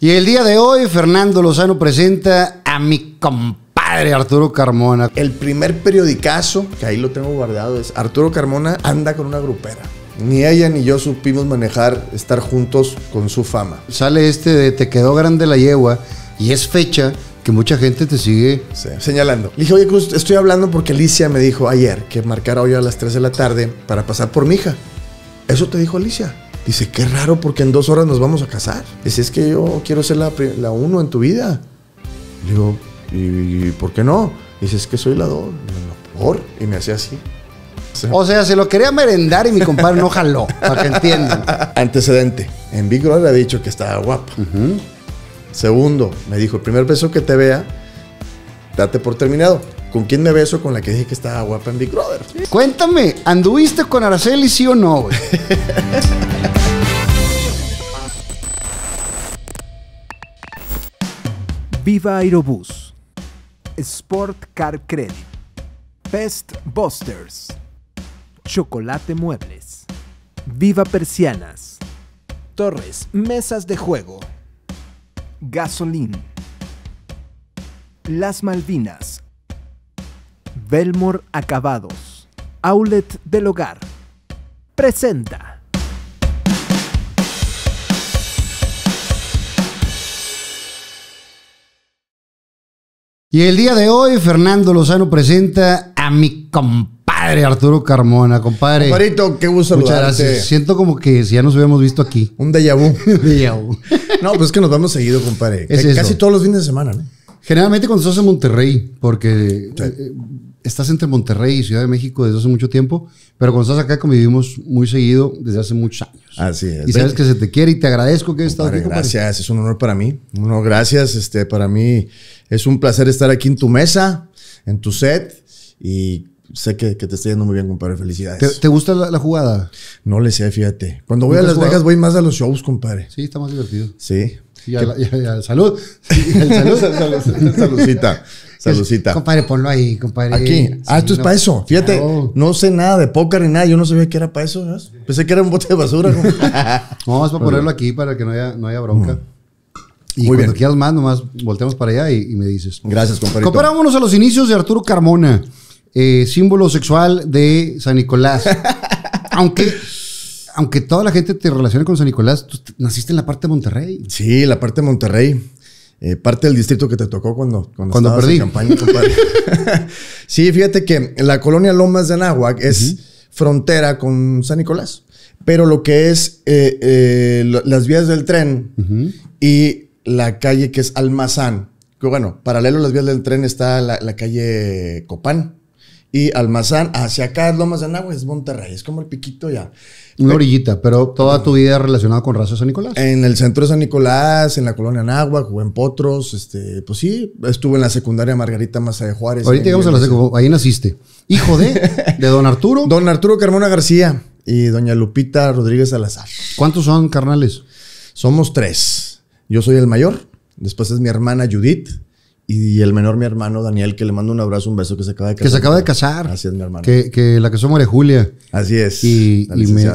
Y el día de hoy, Fernando Lozano presenta a mi compadre Arturo Carmona. El primer periodicazo, que ahí lo tengo guardado, es Arturo Carmona anda con una grupera. Ni ella ni yo supimos manejar estar juntos con su fama. Sale este de Te quedó grande la yegua y es fecha que mucha gente te sigue señalando. Le dije, oye, Cruz, estoy hablando porque Alicia me dijo ayer que marcara hoy a las 3 de la tarde para pasar por mi hija. Eso te dijo Alicia. Dice, qué raro porque en dos horas nos vamos a casar. Dice, es que yo quiero ser la, uno en tu vida. Le digo, ¿y, por qué no? Dice, es que soy la dos. ¿Por? Y me hacía así. O sea, se lo quería merendar y mi compadre no jaló, para que entiendan. Antecedente. En Big Brother ha dicho que estaba guapa. Segundo, me dijo, el primer beso que te vea, date por terminado. ¿Con quién me beso? Con la que dije que estaba guapa en Big Brother. Cuéntame, ¿anduviste con Araceli sí o no, Viva Aerobús, Sport Car Credit, Pest Busters, Chocolate Muebles, Viva Persianas, Torres Mesas de Juego, Gasolín, Las Malvinas, Belmor Acabados, Outlet del Hogar, presenta. Y el día de hoy, Fernando Lozano presenta a mi compadre Arturo Carmona. Compadre. Compadrito, qué gusto Muchas gracias. Siento como que si ya nos hubiéramos visto aquí. Un déjà vu. vu. no, pues es que nos vamos seguido, compadre. Es eso. Casi todos los fines de semana, ¿no? Generalmente cuando estás en Monterrey, porque eh, estás entre Monterrey y Ciudad de México desde hace mucho tiempo, pero cuando estás acá convivimos muy seguido desde hace muchos años. Así es. Y sabes que se te quiere y te agradezco que hayas estado aquí. Gracias, es un honor para mí. No, gracias. Este, para mí es un placer estar aquí en tu mesa, en tu set y sé que, te estoy yendo muy bien, compadre. Felicidades. ¿Te, gusta la, jugada? No le sé, fíjate. Cuando voy a Las Vegas voy más a los shows, compadre. Sí, está más divertido. Sí. Y al, salud. salud. salud. Compadre, ponlo ahí, compadre. Aquí. Ah, esto es para eso. Fíjate, no. sé nada de póker ni nada. Yo no sabía que era para eso. Pensé que era un bote de basura. Vamos a ponerlo aquí para que no haya, bronca. Mm. Y cuando quieras más, nomás volteamos para allá y, me dices. Gracias, compadre. Comparámonos a los inicios de Arturo Carmona, eh, símbolo sexual de San Nicolás. aunque, aunque toda la gente te relaciona con San Nicolás, tú naciste en la parte de Monterrey. Sí, la parte de Monterrey. Eh, parte del distrito que te tocó cuando, cuando, En campaña, sí, fíjate que la colonia Lomas de Anáhuac es frontera con San Nicolás, pero lo que es eh, eh, las vías del tren y la calle que es Almazán, que bueno, paralelo a las vías del tren está la calle Copán y Almazán hacia acá es Lomas de Anagua, es Monterrey, es como el piquito ya. Una orillita, pero toda tu vida relacionada con raza San Nicolás. En el centro de San Nicolás, en la colonia Anáhuac, jugué en Potros, este, pues sí, estuve en la secundaria Margarita Maza de Juárez. Ahorita llegamos a la secundaria, ahí naciste. Hijo de, de don Arturo. Don Arturo Carmona García y doña Lupita Rodríguez Salazar. ¿Cuántos son, carnales? Somos tres. Yo soy el mayor, después es mi hermana Judith, y el menor, mi hermano Daniel, que le mando un abrazo, un beso, que se acaba de casar. Que se acaba de casar. Así es, mi hermano. Que, que la casó María Julia. Así es. Y,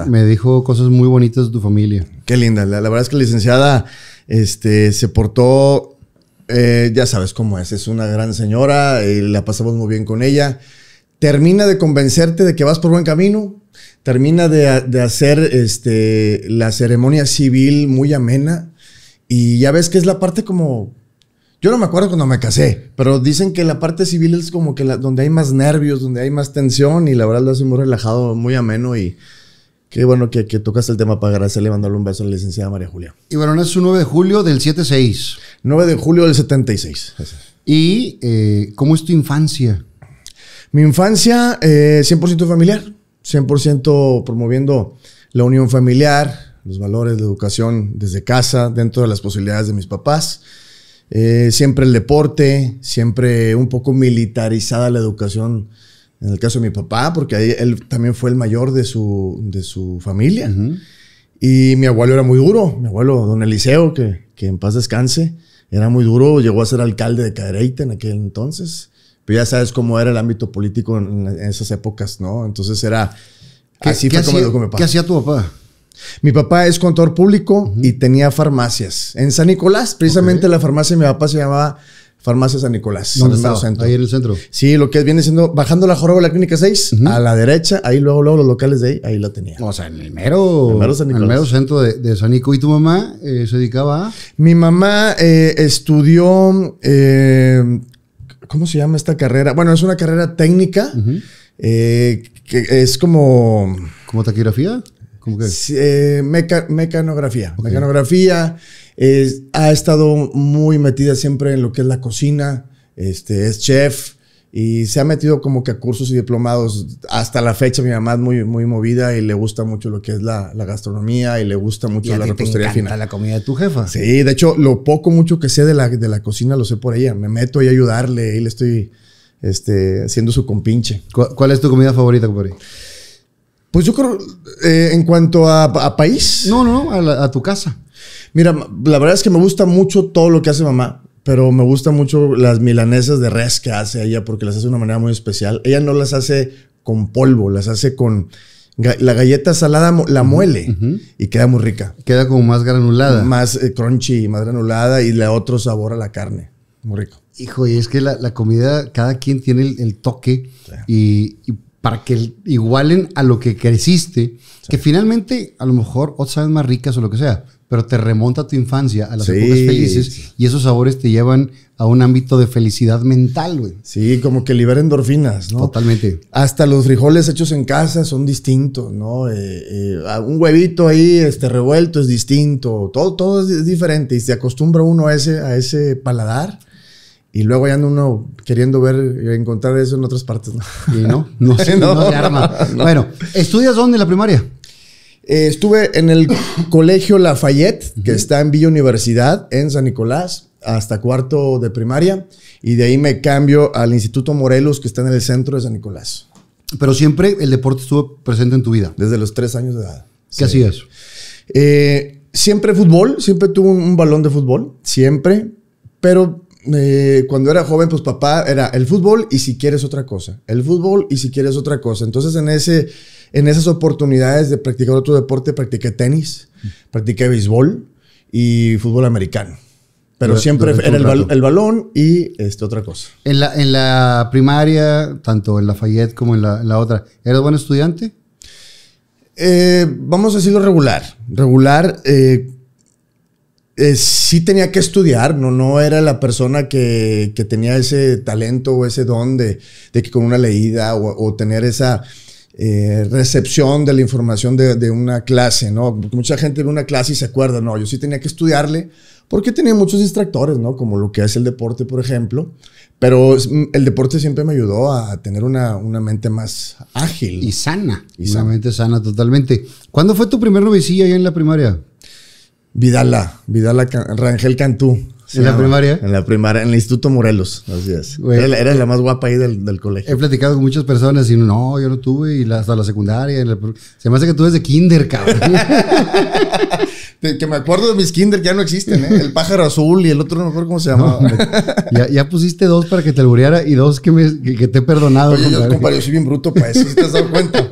me, dijo cosas muy bonitas de tu familia. Qué linda. La, verdad es que la licenciada este, se portó, eh, ya sabes cómo es, es una gran señora, y eh, la pasamos muy bien con ella. Termina de convencerte de que vas por buen camino, termina de, de hacer este, la ceremonia civil muy amena y ya ves que es la parte como yo no me acuerdo cuando me casé, pero dicen que la parte civil es como que donde hay más nervios, donde hay más tensión y la verdad lo hace muy relajado, muy ameno y qué bueno que, que tocas el tema para agradecerle y mandarle un beso a la licenciada María Julia. Y bueno, es un 9 de julio del 76. 9 de julio del 76. ¿Y eh, cómo es tu infancia? Mi infancia, 100% eh, familiar, 100% promoviendo la unión familiar, los valores, de educación desde casa, dentro de las posibilidades de mis papás. Eh, siempre el deporte, siempre un poco militarizada la educación, en el caso de mi papá, porque ahí él también fue el mayor de su, de su familia. Y mi abuelo era muy duro, mi abuelo, don Eliseo, que, en paz descanse, era muy duro, llegó a ser alcalde de Cadereyta en aquel entonces. Pero ya sabes cómo era el ámbito político en, esas épocas, ¿no? Entonces era... Así como mi ¿Qué hacía tu papá? Mi papá es contador público y tenía farmacias. En San Nicolás, precisamente la farmacia de mi papá se llamaba Farmacia San Nicolás. ¿Dónde estaba? Ahí en el centro. Sí, lo que viene siendo, bajando la joroba de la Clínica 6, a la derecha, ahí luego, luego los locales de ahí, ahí la tenía. O sea, en el mero, el mero centro de, San Nico. ¿Y tu mamá eh, se dedicaba a...? Mi mamá eh, estudió, eh, ¿cómo se llama esta carrera? Bueno, es una carrera técnica, que es como... ¿Como taquigrafía? Eh, mecanografía. Mecanografía. ha estado muy metida siempre en lo que es la cocina. Este, es chef. Y se ha metido como que a cursos y diplomados. Hasta la fecha mi mamá es muy, muy movida y le gusta mucho lo que es la, la gastronomía y le gusta mucho la repostería te final. la comida de tu jefa. Sí, de hecho, lo poco mucho que sé de la, de la cocina lo sé por ella. Me meto ahí a ayudarle y le estoy este, haciendo su compinche. ¿Cuál, es tu comida favorita, compadre? Pues yo creo, eh, en cuanto a, país. No, no, a, tu casa. Mira, la verdad es que me gusta mucho todo lo que hace mamá pero me gusta mucho las milanesas de res que hace ella porque las hace de una manera muy especial. Ella no las hace con polvo, las hace con la galleta salada, la muele y queda muy rica. Queda como más granulada. Más eh, crunchy, más granulada y le da otro sabor a la carne. Muy rico. Hijo, y es que la, comida, cada quien tiene el, toque y para que igualen a lo que creciste, que finalmente a lo mejor otras sabes más ricas o lo que sea, pero te remonta a tu infancia, a las felices, y esos sabores te llevan a un ámbito de felicidad mental, güey. Sí, como que libera endorfinas, ¿no? Totalmente. Hasta los frijoles hechos en casa son distintos, ¿no? Eh, eh, un huevito ahí este, revuelto es distinto, todo, todo es diferente, y se acostumbra uno a ese paladar. Y luego ya anda uno queriendo ver, encontrar eso en otras partes, ¿no? Y no, no, no. se arma. Bueno, ¿estudias dónde en la primaria? Eh, estuve en el colegio Lafayette, que está en Villa Universidad, en San Nicolás, hasta cuarto de primaria. Y de ahí me cambio al Instituto Morelos, que está en el centro de San Nicolás. Pero siempre el deporte estuvo presente en tu vida. Desde los tres años de edad. ¿Qué así hacías? Eh, siempre fútbol, siempre tuve un balón de fútbol, siempre. Pero eh, cuando era joven, pues papá era el fútbol y si quieres otra cosa. El fútbol y si quieres otra cosa. Entonces, en, ese, en esas oportunidades de practicar otro deporte, practiqué tenis, practiqué béisbol y fútbol americano. Pero siempre era el, balón y este, otra cosa. En la, en la primaria, tanto en la Fayette como en la, otra, ¿Eres buen estudiante? Eh, vamos a decirlo regular. Regular, eh, eh, sí tenía que estudiar, no, no era la persona que, que tenía ese talento o ese don de, que con una leída o, tener esa eh, recepción de la información de, de, una clase, ¿no? Mucha gente en una clase y se acuerda, no, yo sí tenía que estudiarle porque tenía muchos distractores, ¿no? Como lo que es el deporte, por ejemplo. Pero mm, el deporte siempre me ayudó a tener una, una mente más ágil. Y sana. Y Una mente sana totalmente. ¿Cuándo fue tu primer novicillo allá en la primaria? Vidala, Vidala Rangel Cantú. ¿En la primaria? En la primaria, en el Instituto Morelos, así es. era, la más guapa ahí del, colegio. He platicado con muchas personas y no, yo no tuve, y hasta la secundaria. se me hace que tú de kinder, cabrón. que me acuerdo de mis Kinder que ya no existen, ¿eh? El pájaro azul y el otro no me acuerdo cómo se llamaba. ya, pusiste dos para que te albureara y dos que, me, que, te he perdonado. Oye, yo, compadre, yo soy bien bruto para eso, si te has dado cuenta.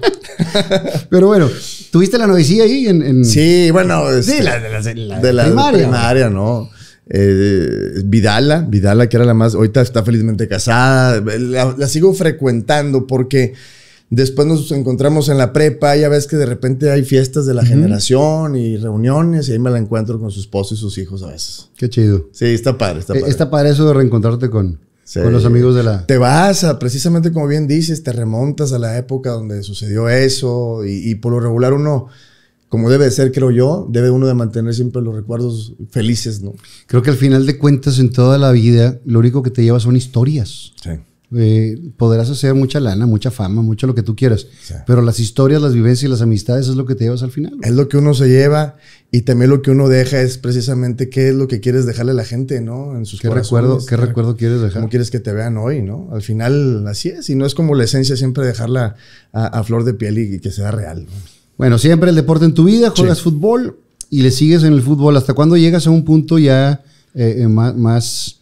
Pero bueno, ¿tuviste la novicia ahí en...? Sí, bueno... sí, la, la, la, de la, primaria. ¿no? Eh, Vidala, Vidala que era la más, ahorita está felizmente casada, la sigo frecuentando porque Después nos encontramos en la prepa, ya ves que de repente hay fiestas de la generación y reuniones, y ahí me la encuentro con su esposo y sus hijos a veces. Qué chido. Sí, está padre, está eh, padre. Está padre eso de reencontrarte con, los amigos de la. Te vas a, precisamente como bien dices, te remontas a la época donde sucedió eso, y, por lo regular uno, como debe de ser, creo yo, debe uno de mantener siempre los recuerdos felices, ¿no? Creo que al final de cuentas, en toda la vida, lo único que te lleva son historias. Sí podrás hacer mucha lana, mucha fama, mucho lo que tú quieras. Pero las historias, las vivencias y las amistades es lo que te llevas al final. Es lo que uno se lleva y también lo que uno deja es precisamente qué es lo que quieres dejarle a la gente, ¿no? En sus recuerdos. ¿Qué recuerdo quieres dejar? ¿Cómo quieres que te vean hoy, no? Al final así es y no es como la esencia siempre dejarla a, flor de piel y, que sea real. Bueno, siempre el deporte en tu vida, juegas fútbol y le sigues en el fútbol. ¿Hasta cuando llegas a un punto ya eh, eh, más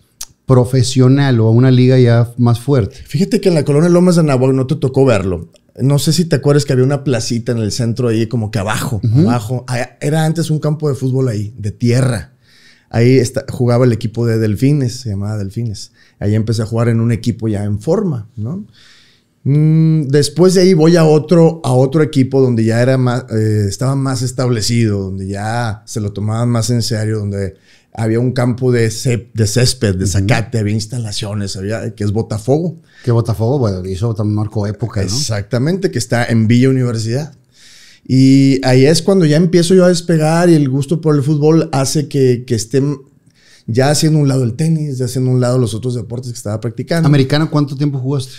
profesional o a una liga ya más fuerte. Fíjate que en la colonia Lomas de Anahuac no te tocó verlo. No sé si te acuerdas que había una placita en el centro ahí, como que abajo, abajo. Ah, era antes un campo de fútbol ahí, de tierra. Ahí jugaba el equipo de Delfines, se llamaba Delfines. Ahí empecé a jugar en un equipo ya en forma, ¿no? Mm, después de ahí voy a otro, a otro equipo donde ya era más, eh, estaba más establecido, donde ya se lo tomaban más en serio, donde había un campo de, de césped, de zacate, había instalaciones, había, que es Botafogo. Que Botafogo, bueno, hizo también marcó época, ¿no? Exactamente, que está en Villa Universidad. Y ahí es cuando ya empiezo yo a despegar y el gusto por el fútbol hace que, que esté ya haciendo un lado el tenis, ya haciendo un lado los otros deportes que estaba practicando. ¿Americano cuánto tiempo jugaste?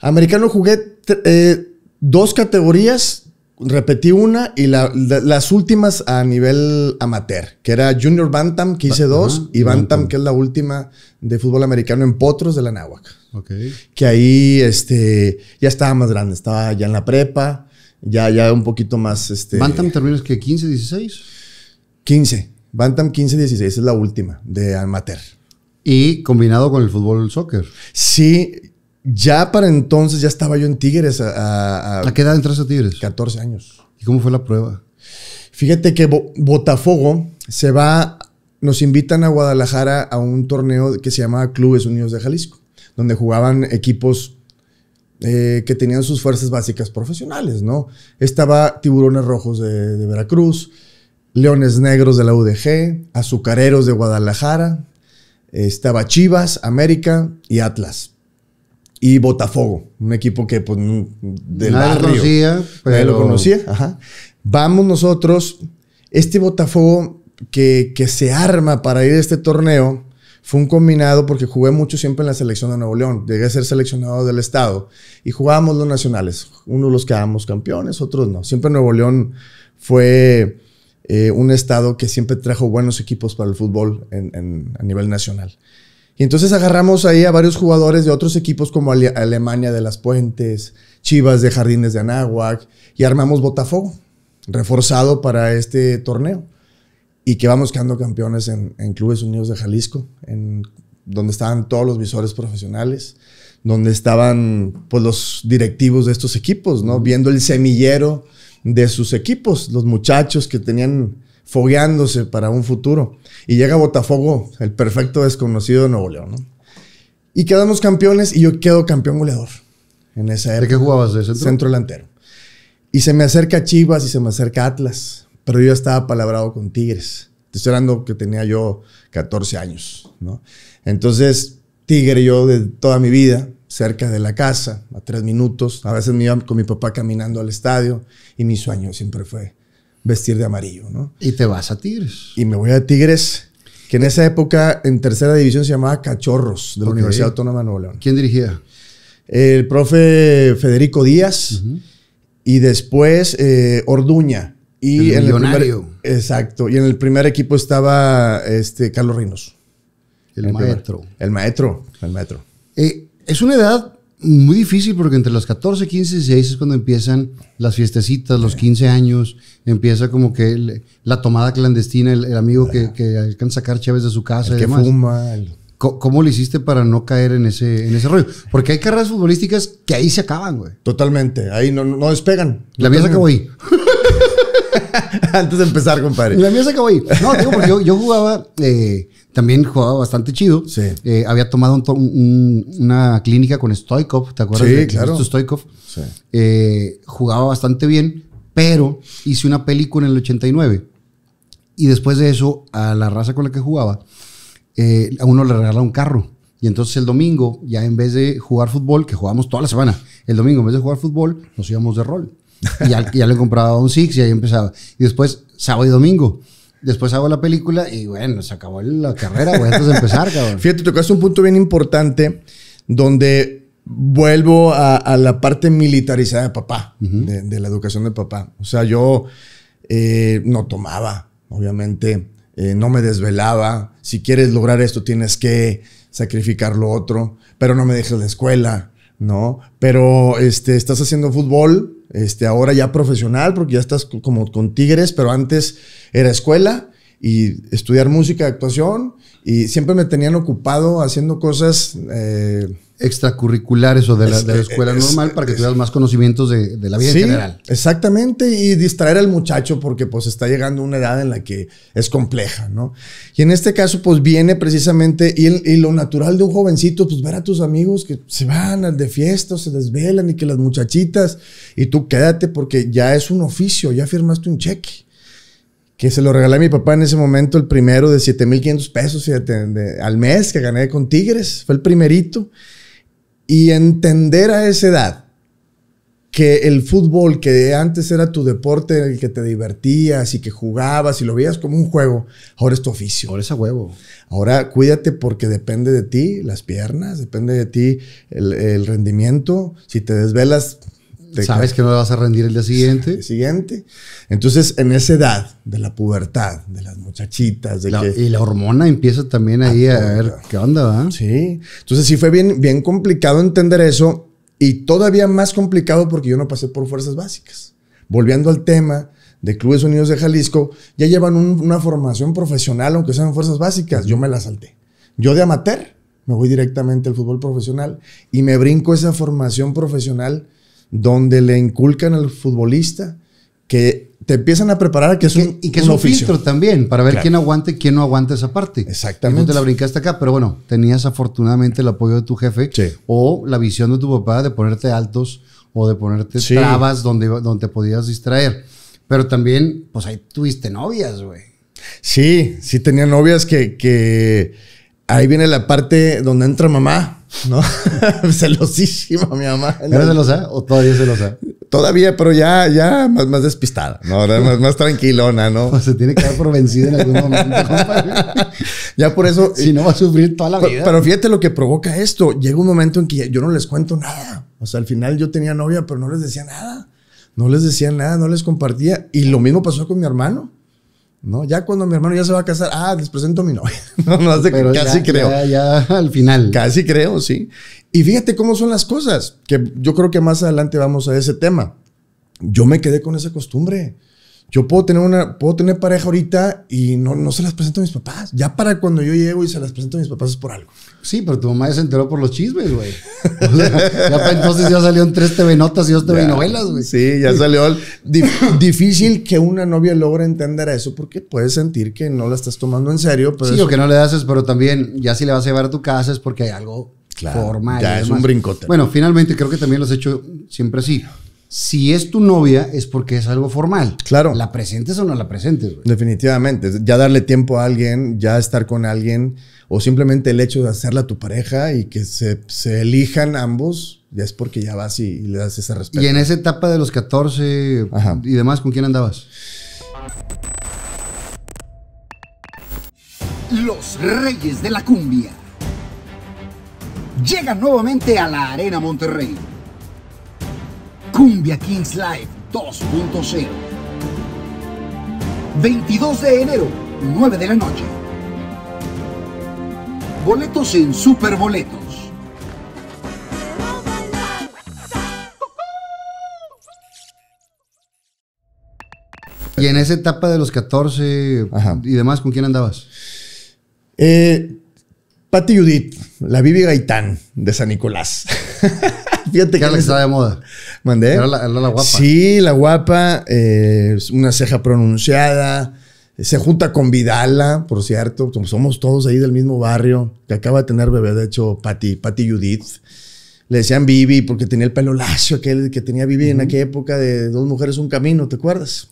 Americano jugué eh, dos categorías, repetí una y las últimas a nivel amateur, que era Junior Bantam, que hice ah, dos, y Bantam, que es la última de fútbol americano en Potros de la Náhuac. Que ahí este, ya estaba más grande, estaba ya en la prepa, ya, ya un poquito más. Este, ¿Bantam terminas que 15, 16? 15. Bantam 15, 16 es la última de amateur. Y combinado con el fútbol soccer. Sí, ya para entonces ya estaba yo en Tigres. ¿A, a, qué edad entraste a Tigres? 14 años. ¿Y cómo fue la prueba? Fíjate que Botafogo se va, nos invitan a Guadalajara a un torneo que se llamaba Clubes Unidos de Jalisco, donde jugaban equipos eh, que tenían sus fuerzas básicas profesionales, ¿no? Estaba Tiburones Rojos de, de Veracruz, Leones Negros de la UDG, Azucareros de Guadalajara, estaba Chivas, América y Atlas y Botafogo, un equipo que pues del barrio, lo conocía, lo conocía, ajá. Vamos nosotros, este Botafogo que, se arma para ir a este torneo, fue un combinado porque jugué mucho siempre en la selección de Nuevo León. Llegué a ser seleccionado del estado y jugábamos los nacionales. Unos los quedábamos campeones, otros no. Siempre Nuevo León fue eh, un estado que siempre trajo buenos equipos para el fútbol a nivel nacional. Y entonces agarramos ahí a varios jugadores de otros equipos como Alemania de las Puentes, Chivas de Jardines de Anáhuac y armamos Botafogo, reforzado para este torneo. Y que vamos quedando campeones en, Clubes Unidos de Jalisco, en, donde estaban todos los visores profesionales, donde estaban pues, los directivos de estos equipos, ¿no? Viendo el semillero de sus equipos, los muchachos que tenían fogueándose para un futuro. Y llega Botafogo, el perfecto desconocido de Nuevo León, Y quedamos campeones y yo quedo campeón goleador en esa época. ¿De qué jugabas de centro? Centro delantero. Y se me acerca Chivas y se me acerca Atlas, pero yo estaba palabrado con Tigres. Te estoy hablando que tenía yo 14 años, Entonces, Tigre yo de toda mi vida, cerca de la casa, a tres minutos. A veces me iba con mi papá caminando al estadio y mi sueño siempre fue vestir de amarillo, ¿no? Y te vas a Tigres. Y me voy a Tigres, que en esa época en tercera división se llamaba Cachorros de la Universidad Autónoma de Nuevo León. ¿Quién dirigía? El profe Federico Díaz y después eh, Orduña. Y el en millonario. exacto. Y en el primer equipo estaba este, Carlos Rinos. El, maestro. el maestro. El maestro. Eh, es una edad muy difícil porque entre los 14, 15, y 16 es cuando empiezan las fiestecitas, los 15 años empieza como que la tomada clandestina, el, amigo que, alcanza a sacar Chávez de su casa. El y ¿Cómo, lo hiciste para no caer en ese, en ese rollo? Porque hay carreras futbolísticas que ahí se acaban, güey. Totalmente. Ahí no, despegan. La mía se acabó ahí. Antes de empezar, compadre. La mía se acabó ahí. No, digo, porque yo, jugaba, eh, también jugaba bastante chido. Sí. Eh, había tomado una clínica con Stoikov, ¿te acuerdas? Sí, claro. Stoikov. Sí. Eh, jugaba bastante bien pero hice una película en el 89. Y después de eso, a la raza con la que jugaba, eh, a uno le regalaba un carro. Y entonces el domingo, ya en vez de jugar fútbol, que jugábamos toda la semana, el domingo en vez de jugar fútbol, nos íbamos de rol. Y ya, le compraba un Six y ahí empezaba. Y después, sábado y domingo. Después hago la película y bueno, se acabó la carrera, güey, antes empezar, cabrón. Fíjate, tocaste un punto bien importante donde vuelvo a, la parte militarizada de papá, de, la educación de papá. O sea, yo eh, no tomaba, obviamente, eh, no me desvelaba. Si quieres lograr esto, tienes que sacrificar lo otro, pero no me dejes la escuela, ¿no? Pero este, estás haciendo fútbol, este, ahora ya profesional, porque ya estás como con Tigres, pero antes era escuela y estudiar música, actuación, y siempre me tenían ocupado haciendo cosas... Eh, extracurriculares o de la, de la escuela normal para que tuvieras más conocimientos de, de la vida en general. Exactamente, y distraer al muchacho porque pues está llegando una edad en la que es compleja, ¿no? Y en este caso pues viene precisamente, y, y lo natural de un jovencito, pues ver a tus amigos que se van de fiesta, se desvelan y que las muchachitas, y tú quédate porque ya es un oficio, ya firmaste un cheque que se lo regalé a mi papá en ese momento, el primero de 7.500 pesos, al mes que gané con Tigres, fue el primerito. Y entender a esa edad que el fútbol, que antes era tu deporte en el que te divertías y que jugabas y lo veías como un juego, ahora es tu oficio. Ahora es a huevo. Ahora cuídate porque depende de ti las piernas, depende de ti el, el rendimiento. Si te desvelas, sabes que no vas a rendir el día siguiente. siguiente. Entonces, en esa edad de la pubertad, de las muchachitas, y la hormona empieza también ahí a, ver qué onda, ¿verdad? Sí. Entonces, sí fue bien, bien complicado entender eso y todavía más complicado porque yo no pasé por fuerzas básicas. Volviendo al tema, de Clubes Unidos de Jalisco, ya llevan una formación profesional, aunque sean fuerzas básicas. Yo me la salté. Yo de amateur me voy directamente al fútbol profesional y me brinco esa formación profesional donde le inculcan al futbolista que te empiezan a preparar que es un Y que filtro también, para ver quién aguanta y quién no aguanta esa parte. Exactamente. la brincaste acá, pero bueno, tenías afortunadamente el apoyo de tu jefe o la visión de tu papá de ponerte altos o de ponerte trabas donde, donde te podías distraer. Pero también, pues ahí tuviste novias, güey. Sí, sí tenía novias que, que Ahí viene la parte donde entra mamá, ¿no? Celosísima mi mamá. ¿Era celosa o todavía celosa? Todavía, pero ya, ya más, más despistada, ¿no? Más, más tranquilona, ¿no? Pues se tiene que dar por vencida en algún momento, Ya por eso... Si no va a sufrir toda la vida. Pero fíjate lo que provoca esto. Llega un momento en que yo no les cuento nada. O sea, al final yo tenía novia, pero no les decía nada. No les decía nada, no les compartía. Y lo mismo pasó con mi hermano. ¿no? Ya cuando mi hermano ya se va a casar, ah, les presento a mi novia. no, no hace, casi creo. Ya, ya, al final. Casi creo, sí. Y fíjate cómo son las cosas, que yo creo que más adelante vamos a ese tema. Yo me quedé con esa costumbre. Yo puedo tener una, puedo tener pareja ahorita y no, no se las presento a mis papás. Ya para cuando yo llego y se las presento a mis papás es por algo. Sí, pero tu mamá ya se enteró por los chismes, güey. ya para entonces ya salieron tres TV notas y dos TV novelas, güey. Sí, ya salió difícil que una novia logre entender eso porque puedes sentir que no la estás tomando en serio. sí, o que no le haces, pero también ya si le vas a llevar a tu casa es porque hay algo formal. Ya es un brincote. Bueno, finalmente creo que también los he hecho siempre así si es tu novia es porque es algo formal. Claro. ¿La presentes o no la presentes? Definitivamente. Ya darle tiempo a alguien, ya estar con alguien, o simplemente el hecho de hacerla tu pareja y que se, elijan ambos, ya es porque ya vas y, le das ese respeto. Y en esa etapa de los 14 y demás, ¿con quién andabas? Los Reyes de la Cumbia. Llegan nuevamente a la Arena Monterrey Cumbia Kings Live 2.0. 22 de enero, 9 de la noche. Boletos en Superboletos. Y en esa etapa de los 14 y demás, ¿con quién andabas? Eh, Pati Judith, la Bibi Gaitán de San Nicolás. Fíjate que. estaba de moda. Mandé. Era la, guapa. Sí, la guapa, eh, una ceja pronunciada. Eh, se junta con Vidala, por cierto. Somos todos ahí del mismo barrio. Que acaba de tener bebé, de hecho, Pati, Patti Judith. Le decían Bibi porque tenía el pelo lacio aquel que tenía Bibi en aquella época de Dos Mujeres, Un Camino, ¿te acuerdas?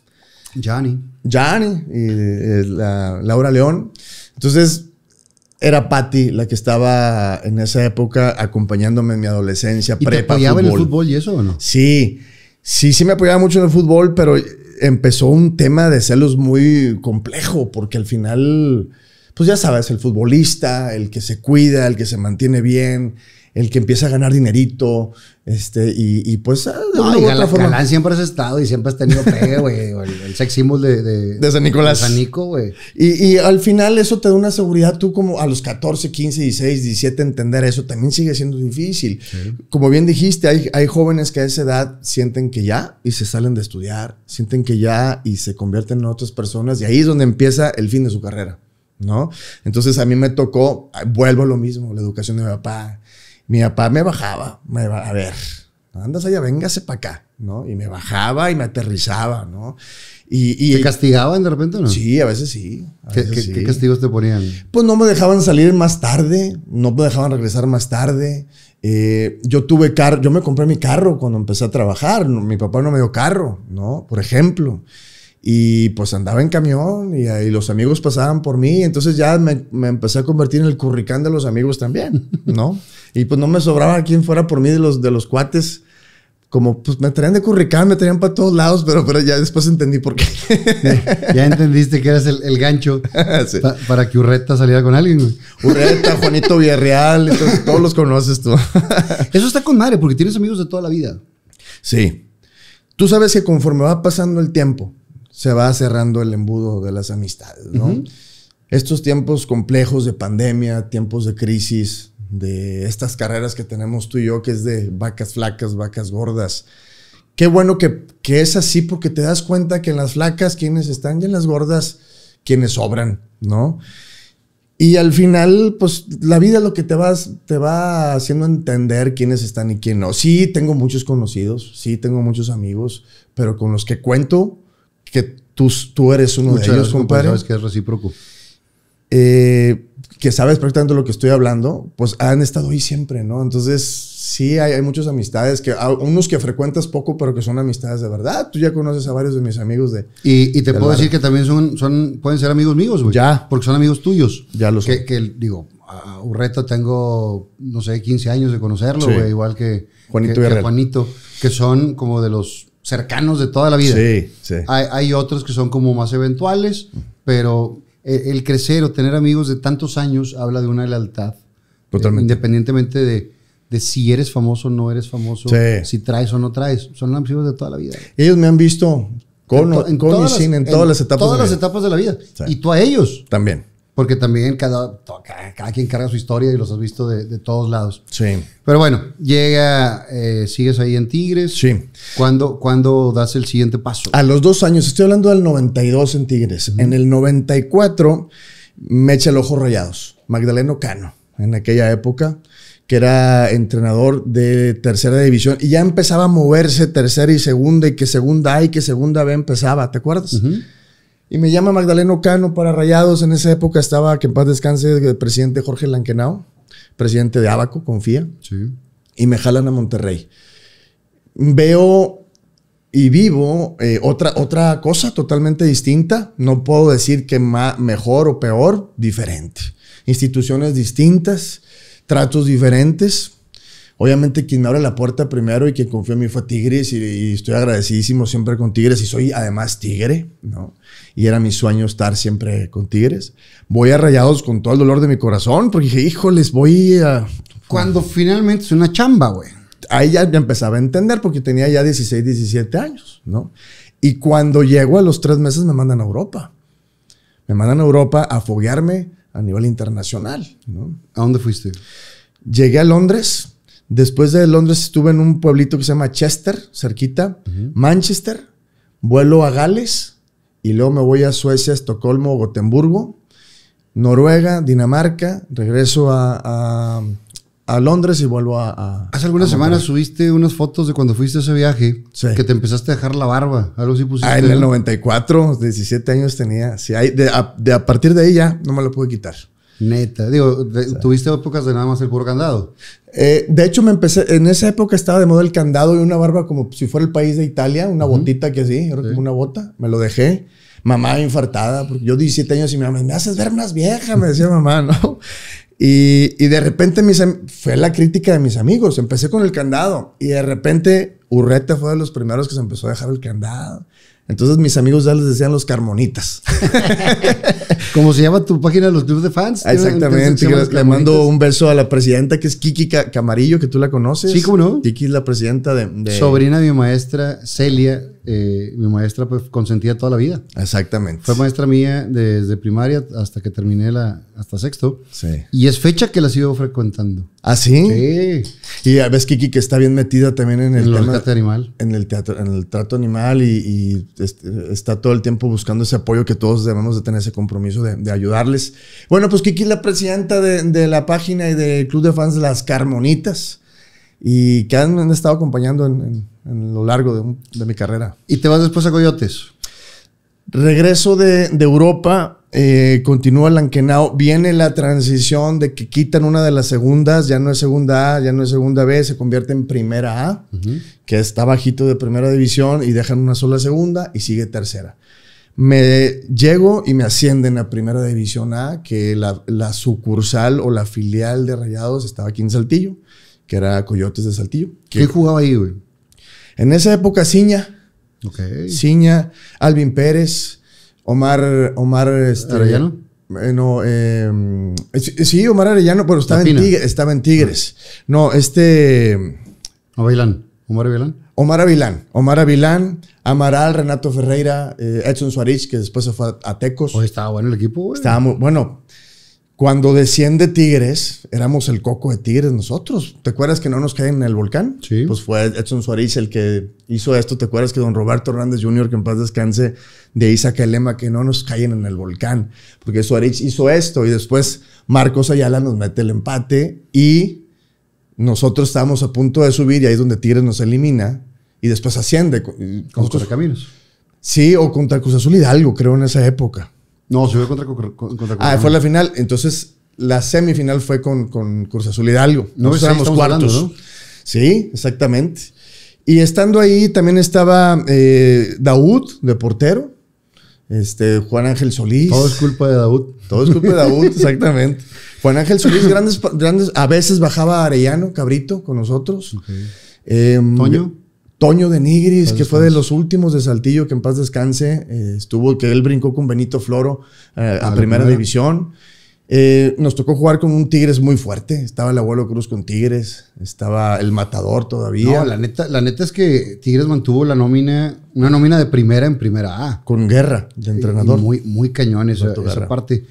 Johnny. Johnny y eh, Laura León. Entonces, era Patty la que estaba en esa época acompañándome en mi adolescencia. ¿Y te apoyaba en el fútbol y eso o no? Sí, sí, sí me apoyaba mucho en el fútbol, pero empezó un tema de celos muy complejo, porque al final, pues ya sabes, el futbolista, el que se cuida, el que se mantiene bien, el que empieza a ganar dinerito, este, y, pues ah, de una forma. siempre has estado y siempre has tenido güey, el, sex symbol de, San Nicolás. San Nico, güey. Y, al final eso te da una seguridad, tú como a los 14, 15, 16, 17, entender eso también sigue siendo difícil. Como bien dijiste, hay, hay jóvenes que a esa edad sienten que ya y se salen de estudiar, sienten que ya y se convierten en otras personas y ahí es donde empieza el fin de su carrera. ¿no? Entonces a mí me tocó, vuelvo a lo mismo, la educación de mi papá, mi papá me bajaba, me va, a ver, andas allá, véngase para acá, ¿no? Y me bajaba y me aterrizaba, ¿no? Y, y ¿Te castigaban de repente no? Sí, a veces sí. ¿Qué, castigos te ponían? Pues no me dejaban salir más tarde, no me dejaban regresar más tarde. Eh, yo tuve carro, yo me compré mi carro cuando empecé a trabajar, mi papá no me dio carro, ¿no? Por ejemplo. Y pues andaba en camión y, ahí los amigos pasaban por mí. Entonces ya me, empecé a convertir en el curricán de los amigos también, ¿no? y pues no me sobraba quien fuera por mí de los, de los cuates. Como pues me traían de curricán, me traían para todos lados, pero, pero ya después entendí por qué. ya, entendiste que eras el, gancho para que Urreta saliera con alguien. Urreta, Juanito Villarreal, entonces, todos los conoces tú. Eso está con madre, porque tienes amigos de toda la vida. Sí. Tú sabes que conforme va pasando el tiempo, se va cerrando el embudo de las amistades, ¿no? Estos tiempos complejos de pandemia, tiempos de crisis, de estas carreras que tenemos tú y yo, que es de vacas flacas, vacas gordas. Qué bueno que, es así porque te das cuenta que en las flacas quienes están y en las gordas quienes sobran, ¿no? Y al final, pues la vida lo que te, vas, te va haciendo entender quiénes están y quién no. Sí, tengo muchos conocidos, sí, tengo muchos amigos, pero con los que cuento, que tú, eres uno de ellos, compadre. Sabes que es recíproco. Eh, que sabes perfectamente lo que estoy hablando, pues han estado ahí siempre, ¿no? Entonces, sí, hay, hay, muchas amistades, que unos que frecuentas poco, pero que son amistades de verdad. Tú ya conoces a varios de mis amigos de... Y, te puedo decir que también son, son, pueden ser amigos míos, güey. Ya. Porque son amigos tuyos. Ya los sé. Que, que, digo, a Urreta tengo, no sé, 15 años de conocerlo, güey, igual que Juanito, y Juanito, que son como de los cercanos de toda la vida. Sí, sí. Hay, otros que son como más eventuales, pero eh, el, crecer o tener amigos de tantos años habla de una lealtad. Eh, Totalmente. independientemente de, de, si eres famoso o no eres famoso, si traes o no traes. Son amigos de toda la vida. Ellos me han visto con, en, con y sin, en todas las etapas. Todas de las etapas de la vida. Y tú a ellos. También porque también cada, cada quien carga su historia y los has visto de, todos lados. Sí. Pero bueno, llega, eh, sigues ahí en Tigres. Sí. ¿Cuándo, das el siguiente paso? A los dos años, estoy hablando del 92 en Tigres. En el 94 me echa el ojo rayados, Magdaleno Cano, en aquella época, que era entrenador de tercera división y ya empezaba a moverse tercera y segunda y que segunda A y que segunda B empezaba, ¿te acuerdas? Y me llama Magdaleno Cano para Rayados. En esa época estaba, que en paz descanse, el presidente Jorge Lanquenao, presidente de Abaco, confía. Y me jalan a Monterrey. Veo y vivo eh, otra, otra cosa totalmente distinta. No puedo decir que mejor o peor, diferente. Instituciones distintas, tratos diferentes, Obviamente quien me abre la puerta primero y quien confió en mí fue Tigres y, estoy agradecidísimo siempre con Tigres y soy además Tigre, ¿no? Y era mi sueño estar siempre con Tigres. Voy a Rayados con todo el dolor de mi corazón porque dije, híjoles, voy a... Cuando finalmente es una chamba, güey. Ahí ya empezaba a entender porque tenía ya 16, 17 años, ¿no? Y cuando llego a los tres meses me mandan a Europa. Me mandan a Europa a foguearme a nivel internacional, ¿no? ¿A dónde fuiste? Llegué a Londres Después de Londres estuve en un pueblito que se llama Chester, cerquita, Manchester, vuelo a Gales y luego me voy a Suecia, Estocolmo, Gotemburgo, Noruega, Dinamarca, regreso a, Londres y vuelvo a... Hace algunas semanas subiste unas fotos de cuando fuiste a ese viaje, que te empezaste a dejar la barba, algo así Ah, en el 94, 17 años tenía, sí, de, a partir de ahí ya no me lo pude quitar. Neta. Digo, ¿tuviste épocas de nada más el puro candado? Eh, de hecho, me empecé. En esa época estaba de moda el candado y una barba como si fuera el país de Italia, una botita que así, era sí. como una bota. Me lo dejé. Mamá infartada, porque yo 17 años y mi mamá, me haces ver más vieja, me decía mamá, ¿no? Y, de repente fue la crítica de mis amigos. Empecé con el candado y de repente Urreta fue de los primeros que se empezó a dejar el candado. Entonces mis amigos ya les decían los carmonitas. ¿Cómo se llama tu página, los clubes de fans. Exactamente. le mando un beso a la presidenta que es Kiki Camarillo, que tú la conoces. Sí, ¿cómo no? Kiki es la presidenta de... de... Sobrina de mi maestra, Celia eh, mi maestra pues, consentía toda la vida. Exactamente. Fue maestra mía desde primaria hasta que terminé la, hasta sexto. Sí. Y es fecha que la sigo frecuentando. ¿Ah, sí? Sí. Y ves Kiki que está bien metida también en el, tema, trato animal. En el teatro, en el trato animal y, este, está todo el tiempo buscando ese apoyo que todos debemos de tener ese compromiso de, ayudarles. Bueno, pues Kiki es la presidenta de, la página y del club de fans las Carmonitas y que han, han estado acompañando en, lo largo de, mi carrera. ¿Y te vas después a Coyotes? Regreso de, Europa, eh, continúa el viene la transición de que quitan una de las segundas, ya no es segunda A, ya no es segunda B, se convierte en primera A, que está bajito de primera división y dejan una sola segunda y sigue tercera me llego y me ascienden a Primera División A, que la, la, sucursal o la filial de Rayados estaba aquí en Saltillo que era Coyotes de Saltillo. ¿Qué jugaba ahí, güey? En esa época, Ciña. Ok. Ciña, Alvin Pérez, Omar, Omar... Este, ¿Arellano? Eh, no, em, eh, sí, Omar Arellano, pero estaba, en, Tigres. No, este... Avilán. Omar Avilán. Omar Avilán. Omar Avilán, Amaral, Renato Ferreira, eh, Edson Suárez, que después se fue a, Tecos. Oye, estaba bueno el equipo, güey. Estaba muy... Bueno... Cuando desciende Tigres, éramos el coco de Tigres nosotros. ¿Te acuerdas que no nos caen en el volcán? Sí. Pues fue Edson Suárez el que hizo esto. ¿Te acuerdas que don Roberto Hernández Jr., que en paz descanse, de el lema que no nos caen en el volcán? Porque Suárez hizo esto y después Marcos Ayala nos mete el empate y nosotros estábamos a punto de subir y ahí es donde Tigres nos elimina y después asciende. Con, con Caminos. Sí, o con Cruz Azul Hidalgo, creo, en esa época. No, se contra, contra, contra Ah, fue la final. Entonces, la semifinal fue con, con Cruz Azul Hidalgo. No, estábamos cuartos. Sí, exactamente. Y estando ahí también estaba eh, Daúd, de portero. Este, Juan Ángel Solís. Todo es culpa de Daud. Todo es culpa de Daud, exactamente. Juan Ángel Solís, grandes, grandes. A veces bajaba Arellano, cabrito, con nosotros. Em, Toño. Toño de Nigris, que fue de los últimos de Saltillo, que en paz descanse, eh, estuvo, que él brincó con Benito Floro eh, a, primera división. Eh, nos tocó jugar con un Tigres muy fuerte. Estaba el abuelo Cruz con Tigres, estaba el Matador todavía. No, la neta, la neta es que Tigres mantuvo la nómina, una nómina de primera en primera A. Con guerra de entrenador. muy, muy cañón esa, esa parte.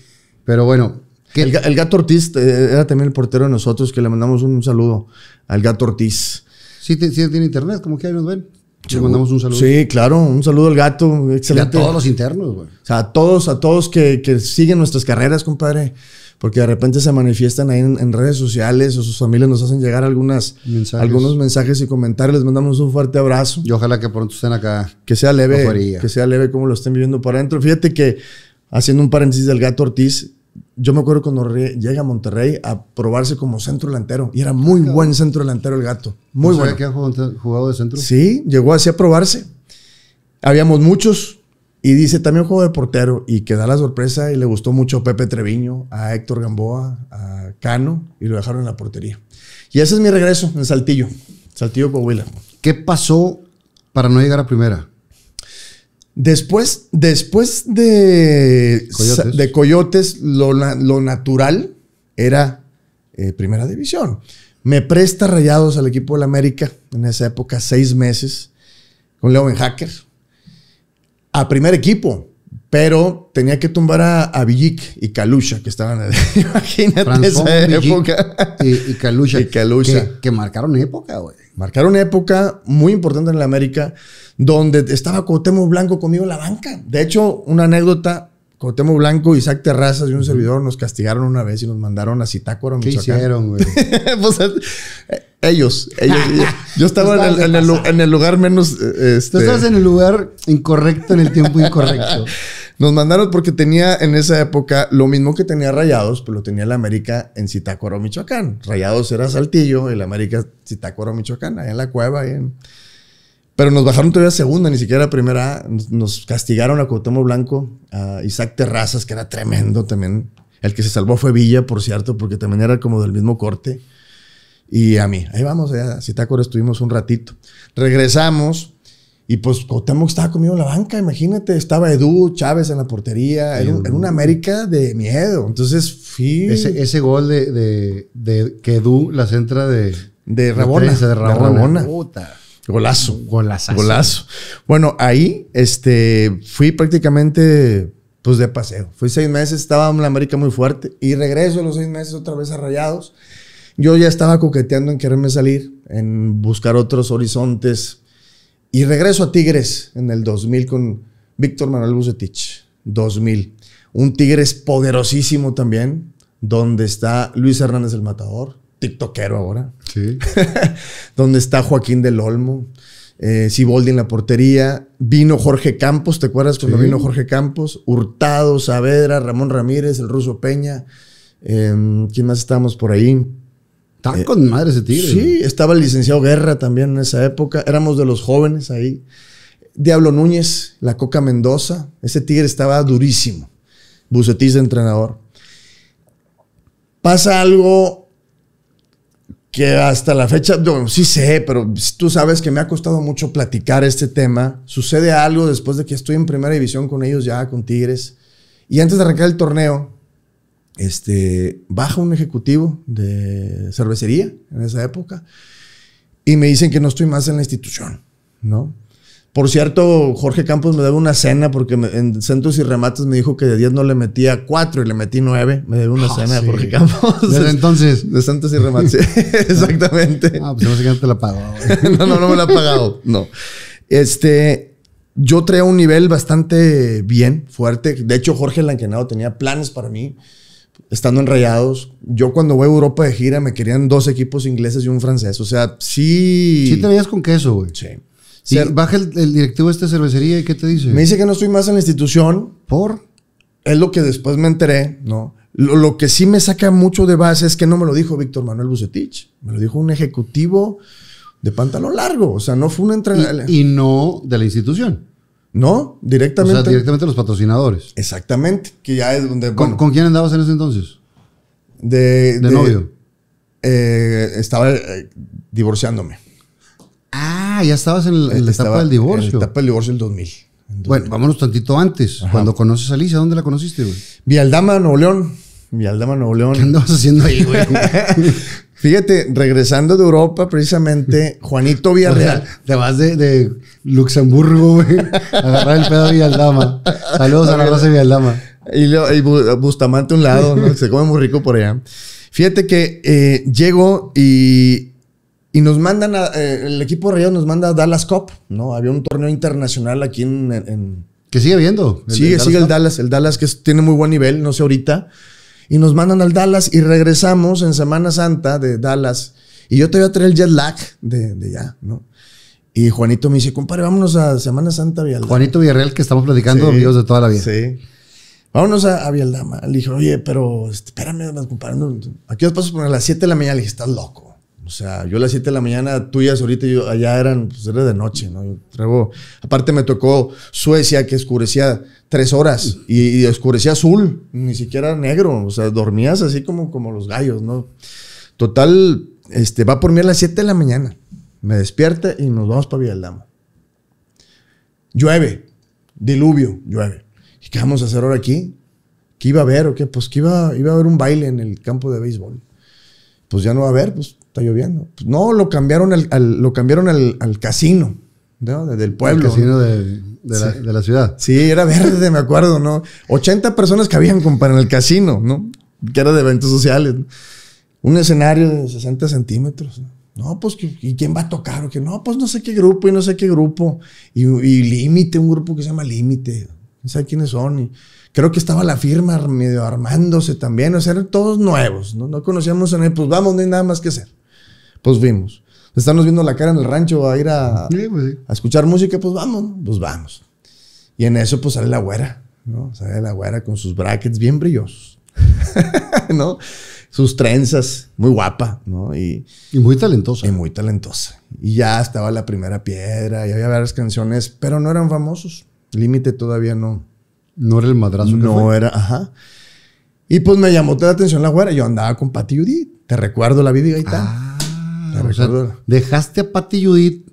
Pero bueno. el, Gato Ortiz era también el portero de nosotros, que le mandamos un saludo al Gato Ortiz. Sí, tiene internet, como que ahí nos ven. Le mandamos un saludo. Sí, claro, un saludo al gato. Excelente. Y a todos los internos, güey. O sea, a todos, a todos que, siguen nuestras carreras, compadre. Porque de repente se manifiestan ahí en, redes sociales o sus familias nos hacen llegar algunas, algunos mensajes y comentarios. Les mandamos un fuerte abrazo. Y ojalá que pronto estén acá. Que sea leve. Que sea leve como lo estén viviendo por adentro. Fíjate que, haciendo un paréntesis del gato Ortiz, yo me acuerdo cuando llega a Monterrey a probarse como centro delantero. Y era muy buen centro delantero el gato. Muy ¿No bueno. que jugado de centro? Sí, llegó así a probarse. Habíamos muchos. Y dice, también juego de portero. Y que la sorpresa y le gustó mucho a Pepe Treviño, a Héctor Gamboa, a Cano. Y lo dejaron en la portería. Y ese es mi regreso en Saltillo. Saltillo Coahuila. ¿Qué pasó para no llegar a primera? Después, después de Coyotes, lo, natural era eh, Primera División. Me presta Rayados al equipo de la América en esa época, seis meses, con Leo Hackers, a primer equipo. Pero tenía que tumbar a, a y Kalusha, que estaban. Imagínate esa época. Y, y Que, marcaron época, güey. Marcaron época muy importante en la América, donde estaba Cotemo Blanco conmigo en la banca. De hecho, una anécdota: Cotemo Blanco, Isaac Terrazas y un servidor nos castigaron una vez y nos mandaron a Citácuaro, Michoacán. ¿Qué hicieron, güey? Pues, eh, ellos. ellos ah, yo estaba en el, lugar menos. Eh, Tú estabas este en el lugar incorrecto en el tiempo incorrecto. Nos mandaron porque tenía en esa época lo mismo que tenía Rayados, pero pues lo tenía la América en Zitácuaro, Michoacán. Rayados era Saltillo, la América Zitácuaro, Michoacán, ahí en la cueva. Pero nos bajaron todavía segunda, ni siquiera primera. Nos, castigaron a Cuauhtémoc Blanco, a Isaac Terrazas, que era tremendo también. El que se salvó fue Villa, por cierto, porque también era como del mismo corte. Y a mí, ahí vamos, allá a Zitácuaro estuvimos un ratito. Regresamos y pues Cuauhtémoc estaba conmigo en la banca, imagínate. Estaba Edu Chávez en la portería. en un, una América de miedo. Entonces fui... Ese, ese gol de, de, que Edu la centra de... De Rabona. De, Rabona. Golazo. Golazo. Bueno, ahí este, fui prácticamente pues de paseo. Fui seis meses, estaba en la América muy fuerte. Y regreso a los seis meses otra vez a Rayados. Yo ya estaba coqueteando en quererme salir, en buscar otros horizontes y regreso a Tigres en el 2000 con Víctor Manuel Bucetich. 2000. Un Tigres poderosísimo también, donde está Luis Hernández el Matador, tiktokero ahora. Sí. donde está Joaquín del Olmo, eh, Siboldi en la portería. Vino Jorge Campos, ¿te acuerdas cuando vino Jorge Campos? Hurtado, Saavedra, Ramón Ramírez, el ruso Peña. Em, ¿Quién más estamos por ahí? Eh, con madre ese tigre. Sí, estaba el licenciado Guerra también en esa época. Éramos de los jóvenes ahí. Diablo Núñez, la Coca Mendoza. Ese tigre estaba durísimo. Bucetiz de entrenador. Pasa algo que hasta la fecha, sí sé, pero tú sabes que me ha costado mucho platicar este tema. Sucede algo después de que estoy en primera división con ellos ya, con Tigres. Y antes de arrancar el torneo, este, baja un ejecutivo de cervecería en esa época y me dicen que no estoy más en la institución, ¿no? Por cierto, Jorge Campos me debe una cena porque en centros y remates me dijo que de 10 no le metía 4 y le metí 9. Me debe una ah, cena Jorge Campos. Desde entonces. De centros y remates. Exactamente. Ah, pues no te la pagó. no, no, no me la ha pagado. No. Este, yo traía un nivel bastante bien, fuerte. De hecho, Jorge Lanquenado tenía planes para mí estando enrayados. Yo cuando voy a Europa de gira me querían dos equipos ingleses y un francés. O sea, sí. Sí te veías con queso, güey. Sí. baja el, directivo de esta cervecería y ¿qué te dice? Me dice que no estoy más en la institución. ¿Por? Es lo que después me enteré, ¿no? Lo, que sí me saca mucho de base es que no me lo dijo Víctor Manuel Bucetich. Me lo dijo un ejecutivo de pantalón largo. O sea, no fue una entrenador. y no de la institución. No, directamente. O sea, directamente los patrocinadores. Exactamente, que ya es donde... ¿Con, quién andabas en ese entonces? De, novio. Eh, estaba eh, divorciándome. Ah, ya estabas en, la etapa del divorcio. En la etapa del divorcio del 2000. Bueno, vámonos tantito antes. Cuando conoces a Alicia, ¿dónde la conociste, güey? Vialdama, Nuevo León. Vialdama, Nuevo León. ¿Qué andabas haciendo ahí, güey? Fíjate, regresando de Europa, precisamente, Juanito Villarreal. te vas de, Luxemburgo, güey, agarrar el pedo de Villaldama. Saludos a la clase de Villaldama. Y, Bustamante un lado, ¿no? se come muy rico por allá. Fíjate que eh, llego y, y, nos mandan, eh, el equipo de nos manda a Dallas Cup, ¿no? Había un torneo internacional aquí en... que sigue viendo, sigue, sigue el Dallas, el Dallas que tiene muy buen nivel, no sé ahorita y nos mandan al Dallas y regresamos en Semana Santa de Dallas. Y yo te voy a traer el jet lag de, de ya, ¿no? Y Juanito me dice, compadre, vámonos a Semana Santa Vialdama. Juanito Villarreal, que estamos platicando, Dios amigos de toda la vida. Sí. Vámonos a, a Vialdama. Le dije, oye, pero este, espérame, compadre, Aquí qué os paso por las 7 de la mañana? Le dije, estás loco. O sea, yo a las 7 de la mañana, tuyas ahorita, yo, allá eran, pues era de noche, ¿no? Yo traigo, aparte me tocó Suecia que oscurecía tres horas y, oscurecía azul, ni siquiera negro, o sea, dormías así como, como los gallos, ¿no? Total, este, va por mí a las 7 de la mañana, me despierta y nos vamos para Villaldama. Llueve, diluvio, llueve. ¿Y qué vamos a hacer ahora aquí? ¿Qué iba a haber o qué? Pues que iba, iba a haber un baile en el campo de béisbol. Pues ya no va a haber, pues está lloviendo. no, lo cambiaron al, lo cambiaron al, casino, ¿no? Del pueblo. El casino de, la, ciudad. Sí, era verde, me acuerdo, ¿no? 80 personas que habían compa, en el casino, ¿no? Que era de eventos sociales. Un escenario de 60 centímetros. ¿no? pues, ¿y quién va a tocar? ¿O No, pues no sé qué grupo y no sé qué grupo. Y, Límite, un grupo que se llama Límite. No sé quiénes son. creo que estaba la firma medio armándose también. O sea, eran todos nuevos. No, no conocíamos a nadie. Pues vamos, no hay nada más que hacer. Pues vimos. Estamos viendo la cara en el rancho a ir pues a, escuchar música, pues vamos, pues vamos. Y en eso, pues sale la güera, ¿no? Sale la güera con sus brackets bien brillosos, ¿no? Sus trenzas, muy guapa, ¿no? Y, muy talentosa. Y muy talentosa. Y ya estaba la primera piedra, y había varias canciones, pero no eran famosos. Límite todavía no. No era el madrazo que No era, ajá. Y pues me llamó toda la atención la güera. Yo andaba con Pati Judith. Te recuerdo la vida y tal. Ah, dejaste a Pati Judith,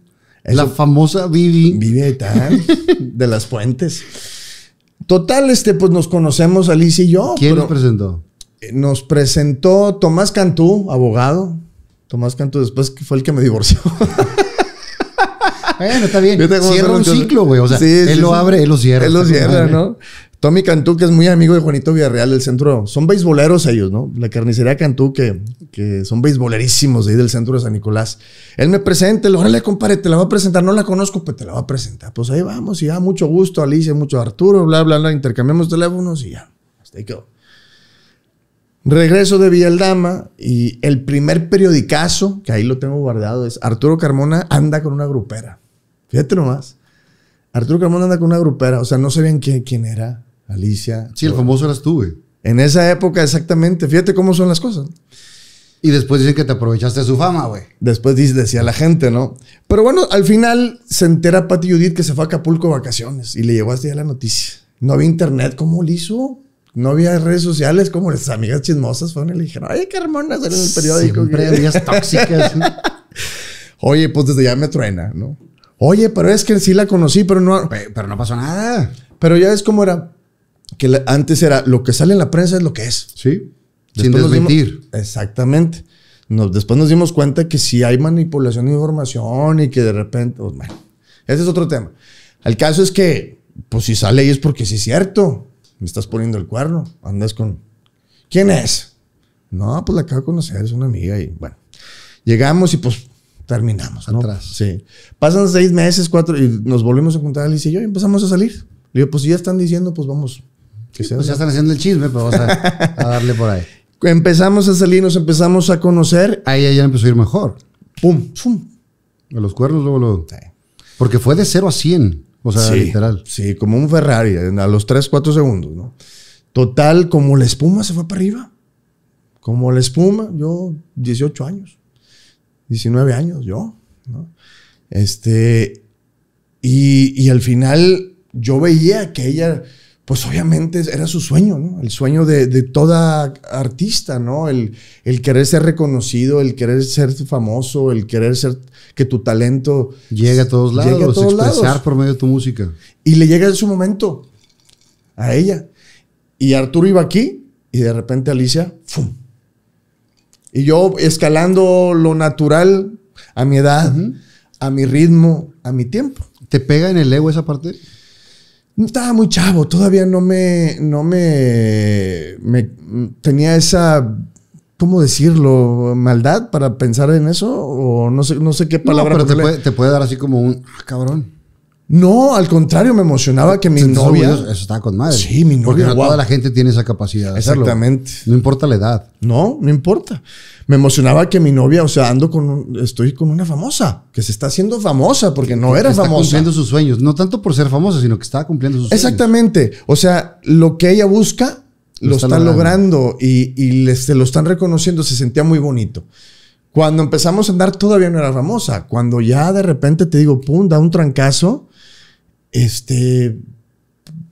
la famosa Vivi. Vivi de las fuentes. Total, este, pues nos conocemos Alicia y yo. ¿Quién nos presentó? Eh, nos presentó Tomás Cantú, abogado. Tomás Cantú, después fue el que me divorció. Bueno, está bien. Cierra un ciclo, güey. O sea, él lo abre, él lo cierra. Él lo cierra, ¿no? Tommy Cantú, que es muy amigo de Juanito Villarreal del centro. Son beisboleros ellos, ¿no? La carnicería Cantú, que, son beisbolerísimos de ahí del centro de San Nicolás. Él me presenta, le órale, compadre, te la va a presentar. No la conozco, pero pues te la va a presentar. Pues ahí vamos, y ya, mucho gusto, Alicia, mucho Arturo, bla, bla, bla. Intercambiamos teléfonos y ya. Hasta ahí quedó. Regreso de Villaldama y el primer periodicazo, que ahí lo tengo guardado, es Arturo Carmona anda con una grupera. Fíjate nomás. Arturo Carmona anda con una grupera, o sea, no sabían quién era Alicia. Sí, el famoso eras tú, güey. En esa época, exactamente. Fíjate cómo son las cosas. Y después dicen que te aprovechaste de su fama, güey. Después dice, decía la gente, ¿no? Pero bueno, al final se entera Pati Judith que se fue a Acapulco de vacaciones y le llevó hasta ya la noticia. No había internet, ¿cómo lo hizo? No había redes sociales, como las amigas chismosas fueron y le dijeron, ay, qué salen en el periódico. Siempre tóxicas. Oye, pues desde ya me truena, ¿no? Oye, pero es que sí la conocí, pero no... Pero, no pasó nada. Pero ya es como era que antes era lo que sale en la prensa es lo que es. Sí. Después sin desmentir. Dimos, exactamente. Nos, después nos dimos cuenta que si hay manipulación de información y que de repente, pues, bueno, ese es otro tema. El caso es que, pues si sale y es porque sí es cierto. Me estás poniendo el cuerno. Andas con... ¿Quién es? No, pues la acabo de conocer, es una amiga y bueno. Llegamos y pues terminamos. Atrás. Sí. Pasan seis meses, cuatro, y nos volvimos a juntar. Le y yo, y empezamos a salir. Le digo, pues si ya están diciendo, pues vamos, pues ya están haciendo el chisme, pero vamos a, darle por ahí. Empezamos a salir, nos empezamos a conocer. Ahí ella empezó a ir mejor. ¡Pum! ¡Pum! A los cuernos luego lo... Porque fue de 0 a 100. O sea, literal. Sí, como un Ferrari, a los 3, 4 segundos, ¿no? Total, como la espuma se fue para arriba. Como la espuma, yo 18 años, 19 años, yo, Este, y, y al final yo veía que ella pues obviamente era su sueño, ¿no? El sueño de, toda artista, ¿no? El, el, querer ser reconocido, el querer ser famoso, el querer ser que tu talento llegue a todos lados, expresar por medio de tu música. Y le llega en su momento a ella. Y Arturo iba aquí y de repente Alicia, ¡fum! Y yo escalando lo natural a mi edad, a mi ritmo, a mi tiempo. ¿Te pega en el ego esa parte? Estaba muy chavo, todavía no me, no me, tenía esa ¿cómo decirlo? ¿Maldad para pensar en eso? O no sé, no sé qué palabra. pero te puede, dar así como un ah, cabrón. No, al contrario, me emocionaba que mi novia. Eso está con madre. Sí, mi novia. Porque toda la gente tiene esa capacidad. Exactamente. No importa la edad. No, no importa me emocionaba que mi novia, o sea, ando con, estoy con una famosa, que se está haciendo famosa porque no era está famosa. cumpliendo sus sueños, no tanto por ser famosa, sino que estaba cumpliendo sus sueños. Exactamente. O sea, lo que ella busca lo, está, logrando, y, se lo están reconociendo, se sentía muy bonito. Cuando empezamos a andar todavía no era famosa. Cuando ya de repente te digo, pum, da un trancazo, este,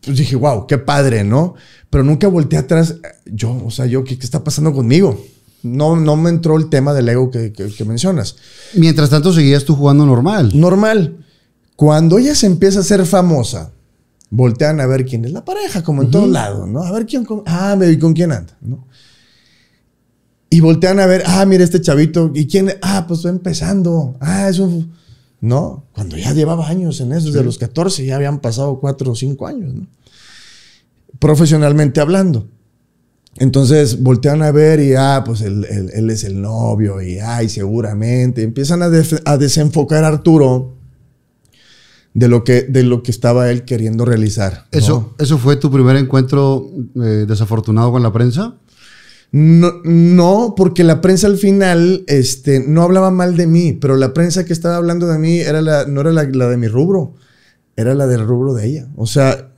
pues dije, wow, qué padre, ¿no? Pero nunca volteé atrás. Yo, o sea, yo, ¿qué, qué está pasando conmigo? No, me entró el tema del ego que, mencionas. Mientras tanto, seguías tú jugando normal. Normal. Cuando ella se empieza a ser famosa, voltean a ver quién es la pareja, como en todo lado, ¿no? A ver quién, ah, me vi con quién anda, ¿no? Y voltean a ver, ah, mira este chavito, ¿y quién? Ah, pues va empezando, ah, eso... ¿no? Cuando ya llevaba años en eso, desde los 14 ya habían pasado 4 o 5 años, ¿no? Profesionalmente hablando. Entonces voltean a ver y, ah, pues él, es el novio y, ay, seguramente. Empiezan a, desenfocar a Arturo de lo, que, de lo que estaba él queriendo realizar. ¿Eso, ¿Eso fue tu primer encuentro eh, desafortunado con la prensa? No, no, porque la prensa al final este, no hablaba mal de mí, pero la prensa que estaba hablando de mí era la, no era la, la de mi rubro, era la del rubro de ella. O sea,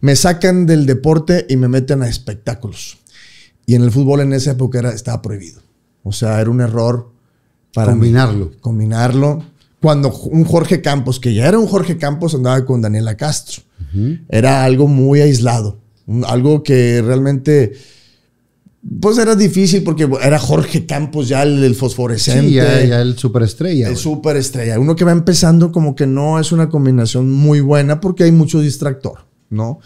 me sacan del deporte y me meten a espectáculos. Y en el fútbol en esa época era, estaba prohibido. O sea, era un error para combinarlo. combinarlo. Cuando un Jorge Campos, que ya era un Jorge Campos, andaba con Daniela Castro. Era algo muy aislado, algo que realmente, pues era difícil porque era Jorge Campos ya el, fosforescente. Sí, ya, el superestrella. El superestrella. Uno que va empezando como que no es una combinación muy buena porque hay mucho distractor. ¿no?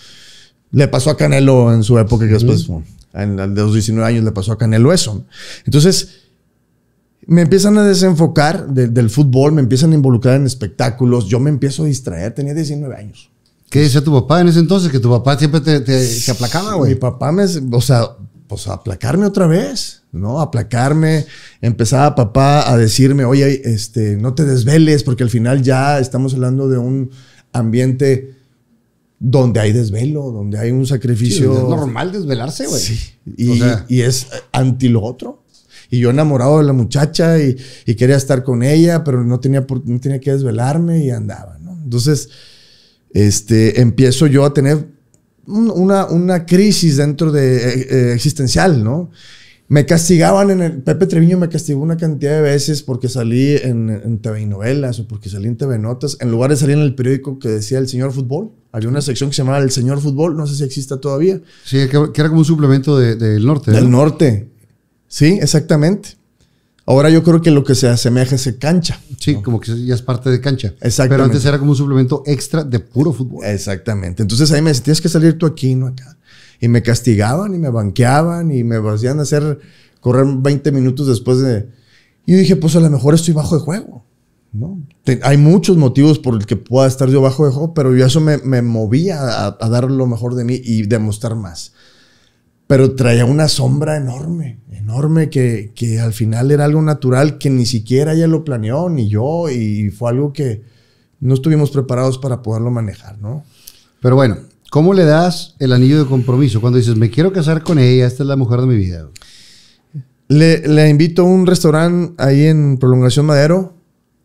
Le pasó a Canelo en su época, que después, de los 19 años, le pasó a Canelo eso. Entonces, me empiezan a desenfocar del fútbol, me empiezan a involucrar en espectáculos, yo me empiezo a distraer, tenía 19 años. ¿Qué decía tu papá en ese entonces? Que tu papá siempre te, aplacaba, güey. Mi papá me, o sea, pues aplacarme otra vez, ¿no? Aplacarme. Empezaba papá a decirme, oye, este, no te desveles, porque al final ya estamos hablando de un ambiente donde hay desvelo, donde hay un sacrificio. es normal desvelarse, güey. Sí. Y, es anti lo otro. Y yo enamorado de la muchacha y, quería estar con ella, pero no tenía, por, no tenía que desvelarme y andaba, ¿no? Entonces, este, empiezo yo a tener una, una crisis dentro de eh, eh, existencial, ¿no? Me castigaban en el. Pepe Treviño me castigó una cantidad de veces porque salí en, TV novelas o porque salí en TV Notas. En lugar de salir en el periódico que decía El Señor Fútbol, había una sección que se llamaba El Señor Fútbol, no sé si exista todavía. Sí, que, era como un suplemento de, del norte. Del norte. Sí, exactamente. Ahora yo creo que lo que se asemeja es cancha. Sí, como que ya es parte de cancha. Exactamente. Pero antes era como un suplemento extra de puro fútbol. Exactamente. Entonces ahí me decían, tienes que salir tú aquí, no acá y me castigaban y me banqueaban y me hacían hacer correr 20 minutos después de... Y yo dije, pues a lo mejor estoy bajo de juego. ¿no? hay muchos motivos por el que pueda estar yo bajo de juego, pero yo eso me, movía a, dar lo mejor de mí y demostrar más. Pero traía una sombra enorme, enorme, que, que, al final era algo natural que ni siquiera ella lo planeó, ni yo, y fue algo que no estuvimos preparados para poderlo manejar, ¿no? Pero bueno, ¿Cómo le das el anillo de compromiso cuando dices, me quiero casar con ella, esta es la mujer de mi vida? Le, invito a un restaurante ahí en Prolongación Madero.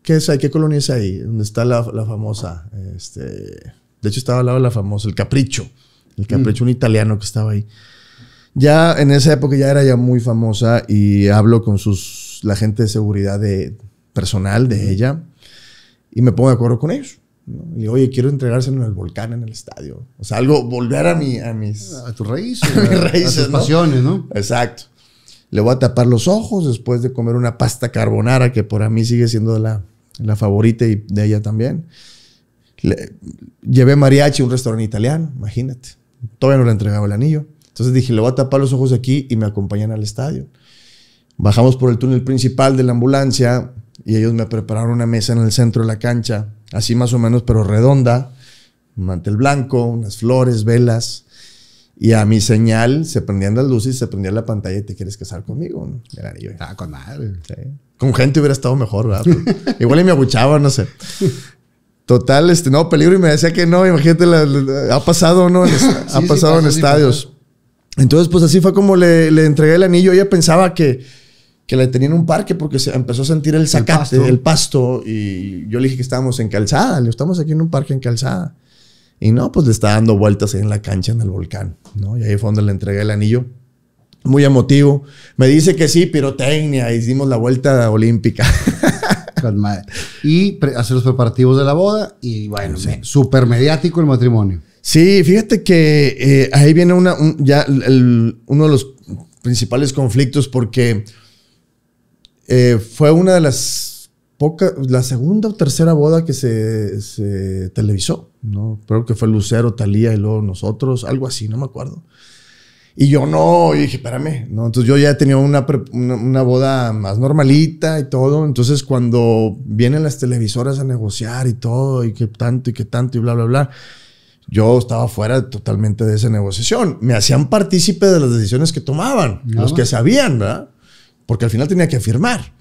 ¿Qué es ¿Qué colonia es ahí? Donde está la, famosa. Este, de hecho, estaba al lado de la famosa, el Capricho. El Capricho, mm. un italiano que estaba ahí. Ya en esa época ya era ya muy famosa y hablo con sus, la gente de seguridad de, personal de ella y me pongo de acuerdo con ellos. Y oye, quiero entregárselo en el volcán, en el estadio. O sea, algo, volver a, a mis... A tus raíces. A, mis pasiones, ¿no? Exacto. Le voy a tapar los ojos después de comer una pasta carbonara que por mí sigue siendo la, favorita y de ella también. Llevé llevé mariachi a un restaurante italiano, imagínate. Todavía no le entregaba el anillo. Entonces dije, le voy a tapar los ojos aquí y me acompañan al estadio. Bajamos por el túnel principal de la ambulancia y ellos me prepararon una mesa en el centro de la cancha así más o menos, pero redonda, mantel blanco, unas flores, velas. Y a mi señal se prendían las luces, se prendía la pantalla y te quieres casar conmigo. ¿no? Era yo. Ah, con madre. Con gente hubiera estado mejor, ¿verdad? Pues, igual y me abuchaba, no sé. Total, este, no, peligro y me decía que no, imagínate, ha pasado, ¿no? ha pasado en estadios. Entonces, pues así fue como le, le, entregué el anillo. Ella pensaba que que le en un parque porque se empezó a sentir el sacate, el pasto. y yo le dije que estábamos en calzada, le estamos aquí en un parque en calzada. Y no, pues le está dando vueltas ahí en la cancha, en el volcán, ¿no? Y ahí fue donde le entregué el anillo. Muy emotivo. Me dice que sí, pirotecnia, hicimos la vuelta olímpica. Y hacer los preparativos de la boda y bueno, súper mediático el matrimonio. Sí, fíjate que eh, ahí viene una, ya uno de los principales conflictos porque eh, fue una de las pocas, la segunda o tercera boda que se, televisó, ¿no? Creo que fue Lucero, Talía y luego nosotros, algo así, no me acuerdo. Y yo no, y dije, espérame, ¿no? Entonces yo ya tenía una, una, boda más normalita y todo. Entonces cuando vienen las televisoras a negociar y todo, y que tanto, y que tanto, y bla, bla, bla, yo estaba fuera totalmente de esa negociación. Me hacían partícipe de las decisiones que tomaban, los que sabían, ¿verdad? porque al final tenía que firmar.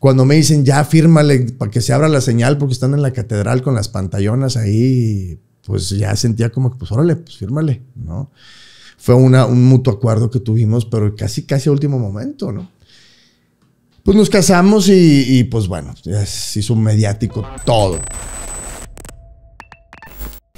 Cuando me dicen, ya fírmale para que se abra la señal, porque están en la catedral con las pantallonas ahí, pues ya sentía como que, pues órale, pues fírmale, ¿no? Fue un mutuo acuerdo que tuvimos, pero casi, casi a último momento, ¿no? Pues nos casamos y, y pues bueno, se hizo mediático todo.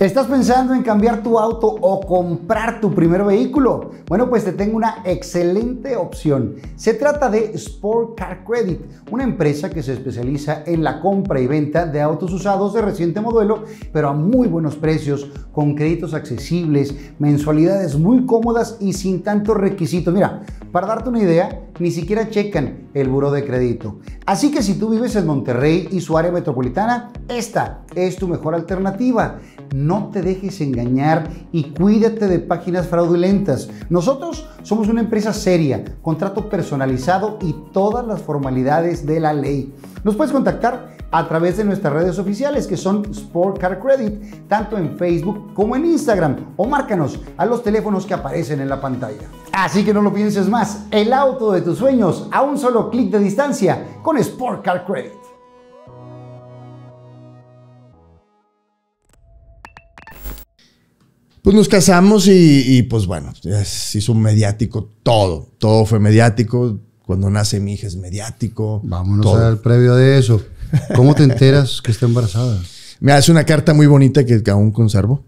¿Estás pensando en cambiar tu auto o comprar tu primer vehículo? Bueno, pues te tengo una excelente opción. Se trata de Sport Car Credit, una empresa que se especializa en la compra y venta de autos usados de reciente modelo, pero a muy buenos precios, con créditos accesibles, mensualidades muy cómodas y sin tantos requisitos. Mira, para darte una idea, ni siquiera checan el buro de crédito. Así que si tú vives en Monterrey y su área metropolitana, esta es tu mejor alternativa. No te dejes engañar y cuídate de páginas fraudulentas. Nosotros somos una empresa seria, contrato personalizado y todas las formalidades de la ley. Nos puedes contactar a través de nuestras redes oficiales que son Sport Car Credit, tanto en Facebook como en Instagram, o márcanos a los teléfonos que aparecen en la pantalla. Así que no lo pienses más, el auto de tus sueños a un solo clic de distancia con Sport Car Credit. Pues nos casamos y, pues bueno, se hizo mediático todo, todo fue mediático. Cuando nace mi hija es mediático. Vámonos al previo de eso. ¿Cómo te enteras que está embarazada? Me hace una carta muy bonita que aún conservo,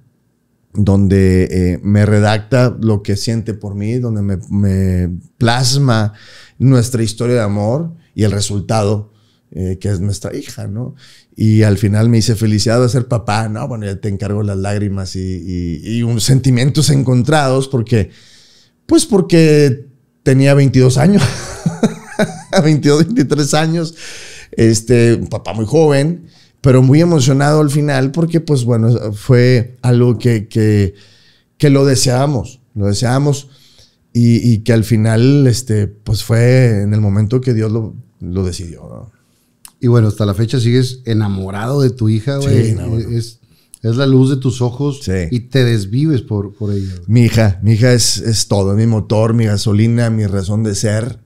donde eh, me redacta lo que siente por mí, donde me, plasma nuestra historia de amor y el resultado eh, que es nuestra hija, ¿no? Y al final me dice, felicidad de ser papá, ¿no? Bueno, ya te encargo las lágrimas y, y unos sentimientos encontrados porque, pues porque tenía 22 años, 22, 23 años este, un papá muy joven, pero muy emocionado al final porque, pues bueno, fue algo que, que, que lo deseábamos, lo deseábamos y, que al final, este, pues fue en el momento que Dios lo, lo decidió. Y bueno, hasta la fecha sigues enamorado de tu hija, güey. Sí, es, la luz de tus ojos y te desvives por, por ella. Mi hija, mi hija es, es todo, mi motor, mi gasolina, mi razón de ser.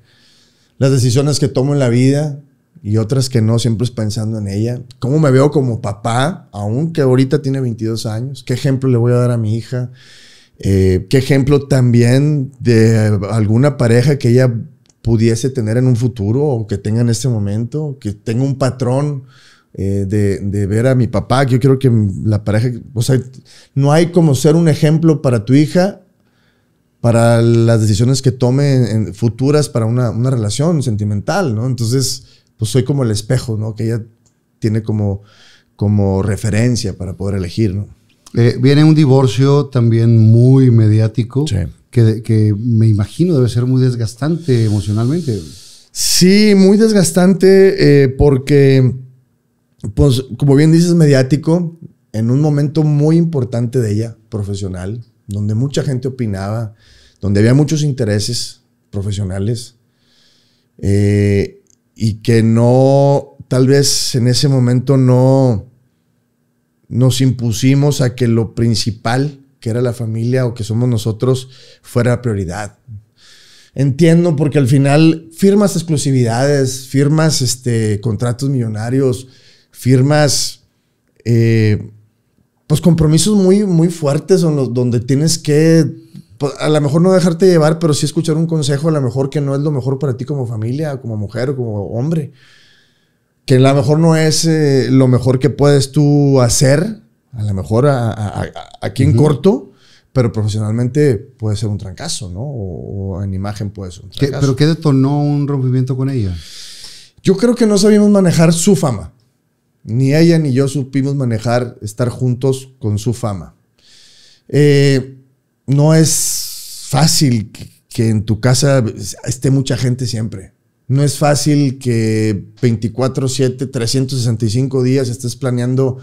Las decisiones que tomo en la vida, y otras que no, siempre pensando en ella. ¿Cómo me veo como papá, aunque ahorita tiene 22 años? ¿Qué ejemplo le voy a dar a mi hija? Eh, ¿Qué ejemplo también de alguna pareja que ella pudiese tener en un futuro o que tenga en este momento? Que tenga un patrón eh, de, ver a mi papá. Yo quiero que la pareja, o sea, no hay como ser un ejemplo para tu hija para las decisiones que tome en, futuras para una, una relación sentimental, ¿no? Entonces, pues soy como el espejo, ¿no? Que ella tiene como, como referencia para poder elegir, ¿no? Eh, viene un divorcio también muy mediático, sí. que, que, me imagino debe ser muy desgastante emocionalmente. Sí, muy desgastante eh, porque, pues, como bien dices, mediático, en un momento muy importante de ella, profesional, donde mucha gente opinaba, donde había muchos intereses profesionales. Eh, y que no, tal vez en ese momento no nos impusimos a que lo principal, que era la familia o que somos nosotros, fuera prioridad. Entiendo porque al final firmas exclusividades, firmas este, contratos millonarios, firmas eh, pues compromisos muy, muy fuertes donde tienes que pues, a lo mejor no dejarte llevar, pero sí escuchar un consejo a lo mejor que no es lo mejor para ti como familia, como mujer o como hombre. Que a lo mejor no es eh, lo mejor que puedes tú hacer, a lo mejor a, a, aquí en corto, pero profesionalmente puede ser un trancazo, ¿no? O, en imagen puede ser un trancazo. ¿Pero qué detonó un rompimiento con ella? Yo creo que no sabíamos manejar su fama. Ni ella ni yo supimos manejar estar juntos con su fama. Eh, no es fácil que, en tu casa esté mucha gente siempre. No es fácil que 24, 7, 365 días estés planeando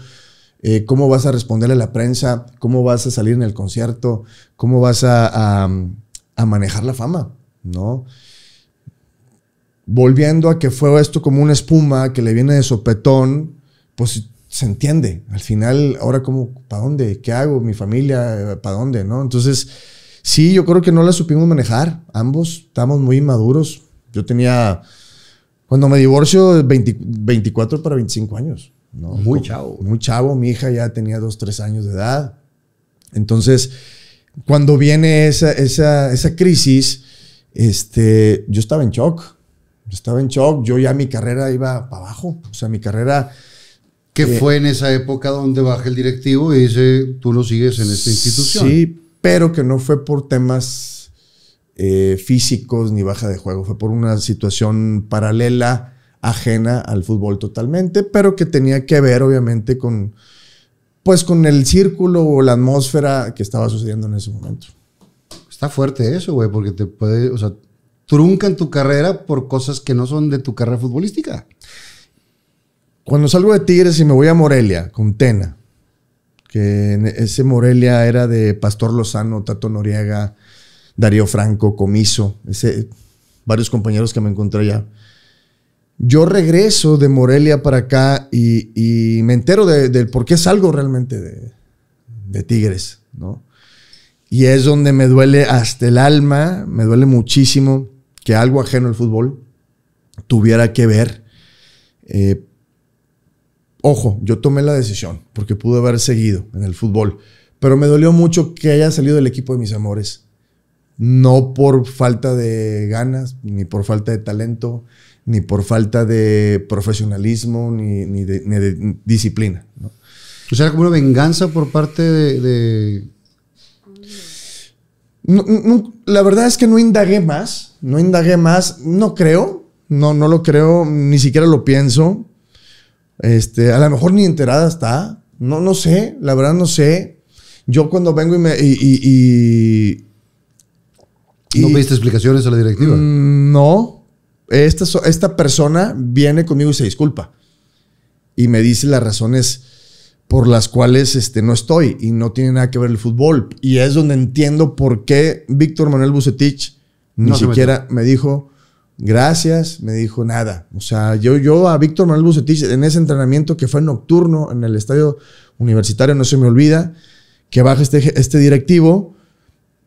eh, cómo vas a responderle a la prensa, cómo vas a salir en el concierto, cómo vas a, a manejar la fama, ¿no? Volviendo a que fue esto como una espuma que le viene de sopetón, pues se entiende. Al final, ahora como, ¿para dónde? ¿Qué hago? ¿Mi familia? ¿Para dónde? ¿No? Entonces, sí, yo creo que no la supimos manejar. Ambos estamos muy inmaduros. Yo tenía, cuando me divorcio, 24 para 25 años. ¿no? Muy chavo. Muy chavo. Mi hija ya tenía 2, 3 años de edad. Entonces, cuando viene esa, crisis, este, yo estaba en shock. Yo estaba en shock. Yo ya mi carrera iba para abajo. O sea, mi carrera que fue en esa época donde baja el directivo y dice, tú lo sigues en esta institución. Sí, pero que no fue por temas eh, físicos ni baja de juego, fue por una situación paralela, ajena al fútbol totalmente, pero que tenía que ver obviamente con, pues, con el círculo o la atmósfera que estaba sucediendo en ese momento. Está fuerte eso, güey, porque te puede, o sea, truncan tu carrera por cosas que no son de tu carrera futbolística. Cuando salgo de Tigres y me voy a Morelia con Tena, que ese Morelia era de Pastor Lozano, Tato Noriega, Darío Franco, Comiso, varios compañeros que me encontré allá. Yo regreso de Morelia para acá y, me entero de por qué salgo realmente de, Tigres, ¿no? Y es donde me duele hasta el alma, me duele muchísimo que algo ajeno al fútbol tuviera que ver eh, Ojo, yo tomé la decisión porque pude haber seguido en el fútbol, pero me dolió mucho que haya salido del equipo de mis amores. No por falta de ganas, ni por falta de talento, ni por falta de profesionalismo, ni, de, disciplina. O sea, como una venganza por parte de... la verdad es que no indagué más, no indagué más, no creo, no, no lo creo, ni siquiera lo pienso. Este, a lo mejor ni enterada está. No, no sé, la verdad no sé. Yo cuando vengo y me... ¿No pediste explicaciones a la directiva? Mm, no. Esta, esta persona viene conmigo y se disculpa. Y me dice las razones por las cuales este, no estoy y no tiene nada que ver el fútbol. Y es donde entiendo por qué Víctor Manuel Bucetich ni siquiera me dijo, Gracias, me dijo nada. O sea, yo, yo a Víctor Manuel Bucetich en ese entrenamiento que fue nocturno en el estadio universitario, no se me olvida, que baja este, este directivo.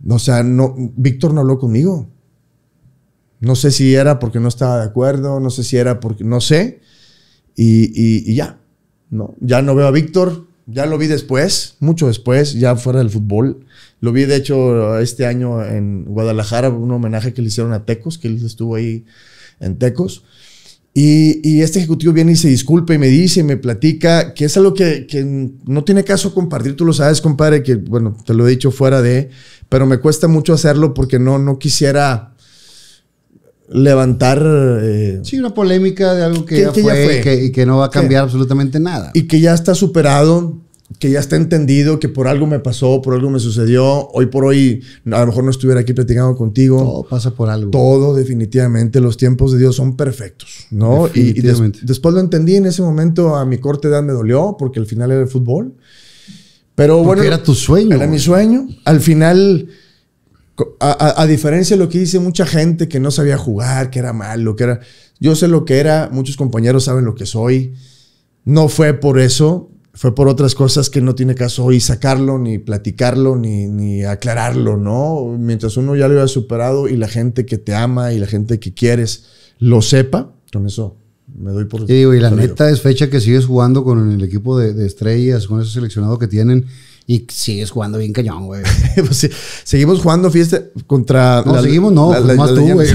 O sea, no, Víctor no habló conmigo. No sé si era porque no estaba de acuerdo, no sé si era porque, no sé. Y, y ya, ¿no? Ya no veo a Víctor, ya lo vi después, mucho después, ya fuera del fútbol. Lo vi, de hecho, este año en Guadalajara, un homenaje que le hicieron a Tecos, que él estuvo ahí en Tecos. Y, este ejecutivo viene y se disculpa y me dice y me platica que es algo que, no tiene caso compartir, tú lo sabes, compadre, que bueno, te lo he dicho fuera de, pero me cuesta mucho hacerlo porque no, no quisiera levantar... Eh, sí, una polémica de algo que, ya, fue, y que, no va a cambiar absolutamente nada. Y que ya está superado, que ya está entendido, que por algo me pasó, por algo me sucedió. Hoy por hoy, a lo mejor no estuviera aquí platicando contigo. Todo pasa por algo. Todo, definitivamente. Los tiempos de Dios son perfectos, ¿no? Y, después lo entendí en ese momento, a mi corta edad me dolió, porque al final era el fútbol. Pero porque bueno. era tu sueño. Era mi sueño. Al final a, diferencia de lo que dice mucha gente que no sabía jugar, que era malo, que era... Yo sé lo que era, muchos compañeros saben lo que soy. No fue por eso, fue por otras cosas que no tiene caso hoy sacarlo, ni platicarlo, ni, ni aclararlo, ¿no? Mientras uno ya lo haya superado y la gente que te ama y la gente que quieres lo sepa, con eso me doy por... Y y la neta es fecha que sigues jugando con el equipo de estrellas, con ese seleccionado que tienen y sigues jugando bien cañón, güey. Pues seguimos jugando fiesta contra. la, seguimos, no. Pues güey.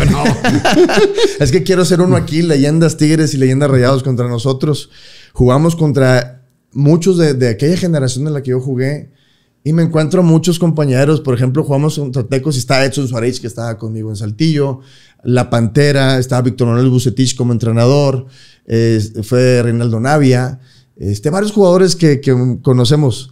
es que quiero ser uno aquí, leyendas Tigres y leyendas Rayados contra nosotros. Jugamos contra muchos de, aquella generación en la que yo jugué. Y me encuentro muchos compañeros, por ejemplo, jugamos contra Tecos y está Edson Suárez, que estaba conmigo en Saltillo, La Pantera, estaba Víctor Manuel Bucetich como entrenador, fue Reinaldo Navia, este, varios jugadores que, que conocemos.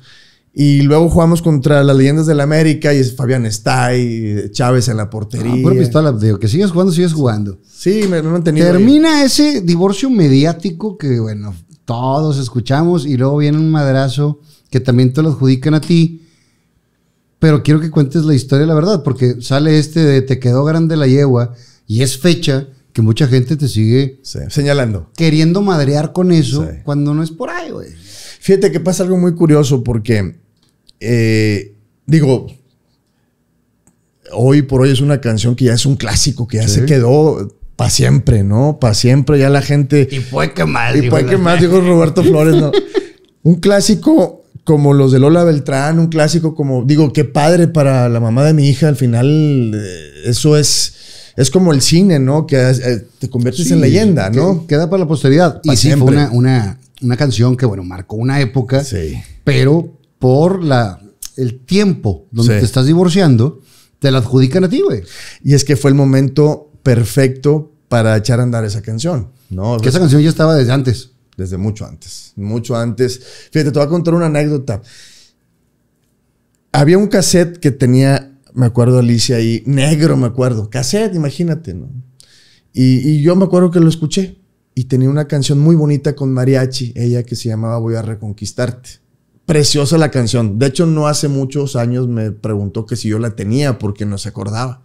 Y luego jugamos contra las leyendas de la América y es Fabián y Chávez en la portería. Ah, por pistola, digo, que sigas jugando, sigues jugando. Sí, me, lo han tenido. Termina ese divorcio mediático que, bueno, todos escuchamos y luego viene un madrazo que también te lo adjudican a ti. Pero quiero que cuentes la historia, la verdad, porque sale este de Te quedó grande la yegua y es fecha que mucha gente te sigue señalando. Queriendo madrear con eso cuando no es por ahí, güey. Fíjate que pasa algo muy curioso porque eh, digo, hoy por hoy es una canción que ya es un clásico, que ya se quedó para siempre, ¿no? Para siempre, ya la gente. Y fue que más. Y fue que más, dijo Roberto Flores, ¿no? un clásico como los de Lola Beltrán, un clásico como, digo, qué padre para la mamá de mi hija, al final eh, eso es... Es como el cine, ¿no? Que eh, te conviertes en leyenda, ¿no? queda para la posteridad. y sí, fue una, una, una, canción que, bueno, marcó una época, sí. pero por la, el tiempo donde te estás divorciando, te la adjudican a ti, güey. Y es que fue el momento perfecto para echar a andar esa canción, ¿no? Que esa canción ya estaba desde antes. Desde mucho antes, mucho antes. Fíjate, te voy a contar una anécdota. Había un cassette que tenía, me acuerdo Alicia ahí, negro, me acuerdo. Cassette, imagínate, ¿no? y yo me acuerdo que lo escuché y tenía una canción muy bonita con mariachi, ella que se llamaba Voy a Reconquistarte. Preciosa la canción. De hecho, no hace muchos años me preguntó que si yo la tenía porque no se acordaba.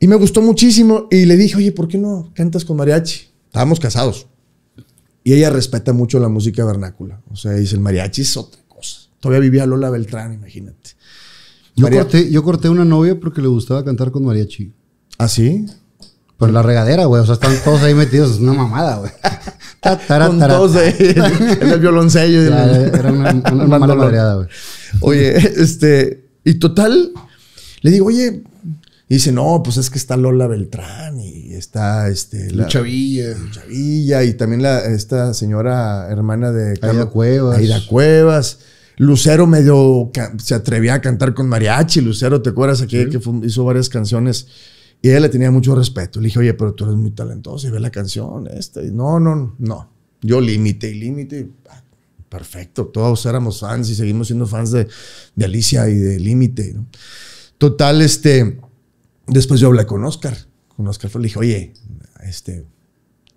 Y me gustó muchísimo y le dije, oye, ¿por qué no cantas con mariachi? Estábamos casados. Y ella respeta mucho la música vernácula. O sea, dice, el mariachi es otra cosa. Todavía vivía Lola Beltrán, imagínate. Yo corté, una novia porque le gustaba cantar con mariachi. ¿Ah, sí? Pues la regadera, güey. O sea, están todos ahí metidos. Es una mamada, güey. con dos de, el violoncello. era una, Oye, este, y total, le digo, oye, dice, no, pues es que está Lola Beltrán y está este, la, luchavilla Villa. y también esta señora hermana de Carlos, Aida Cuevas. Aida Cuevas. Lucero medio se atrevía a cantar con mariachi. Lucero, ¿te acuerdas? Aquí que hizo varias canciones y ella le tenía mucho respeto. Le dije, oye, pero tú eres muy talentoso y ve la canción, este no, no, no. Yo límite y límite. Ah, perfecto. Todos éramos fans y seguimos siendo fans de, Alicia y de Límite. Total, este. Después yo hablé con Oscar. Con Oscar le dije, oye, este.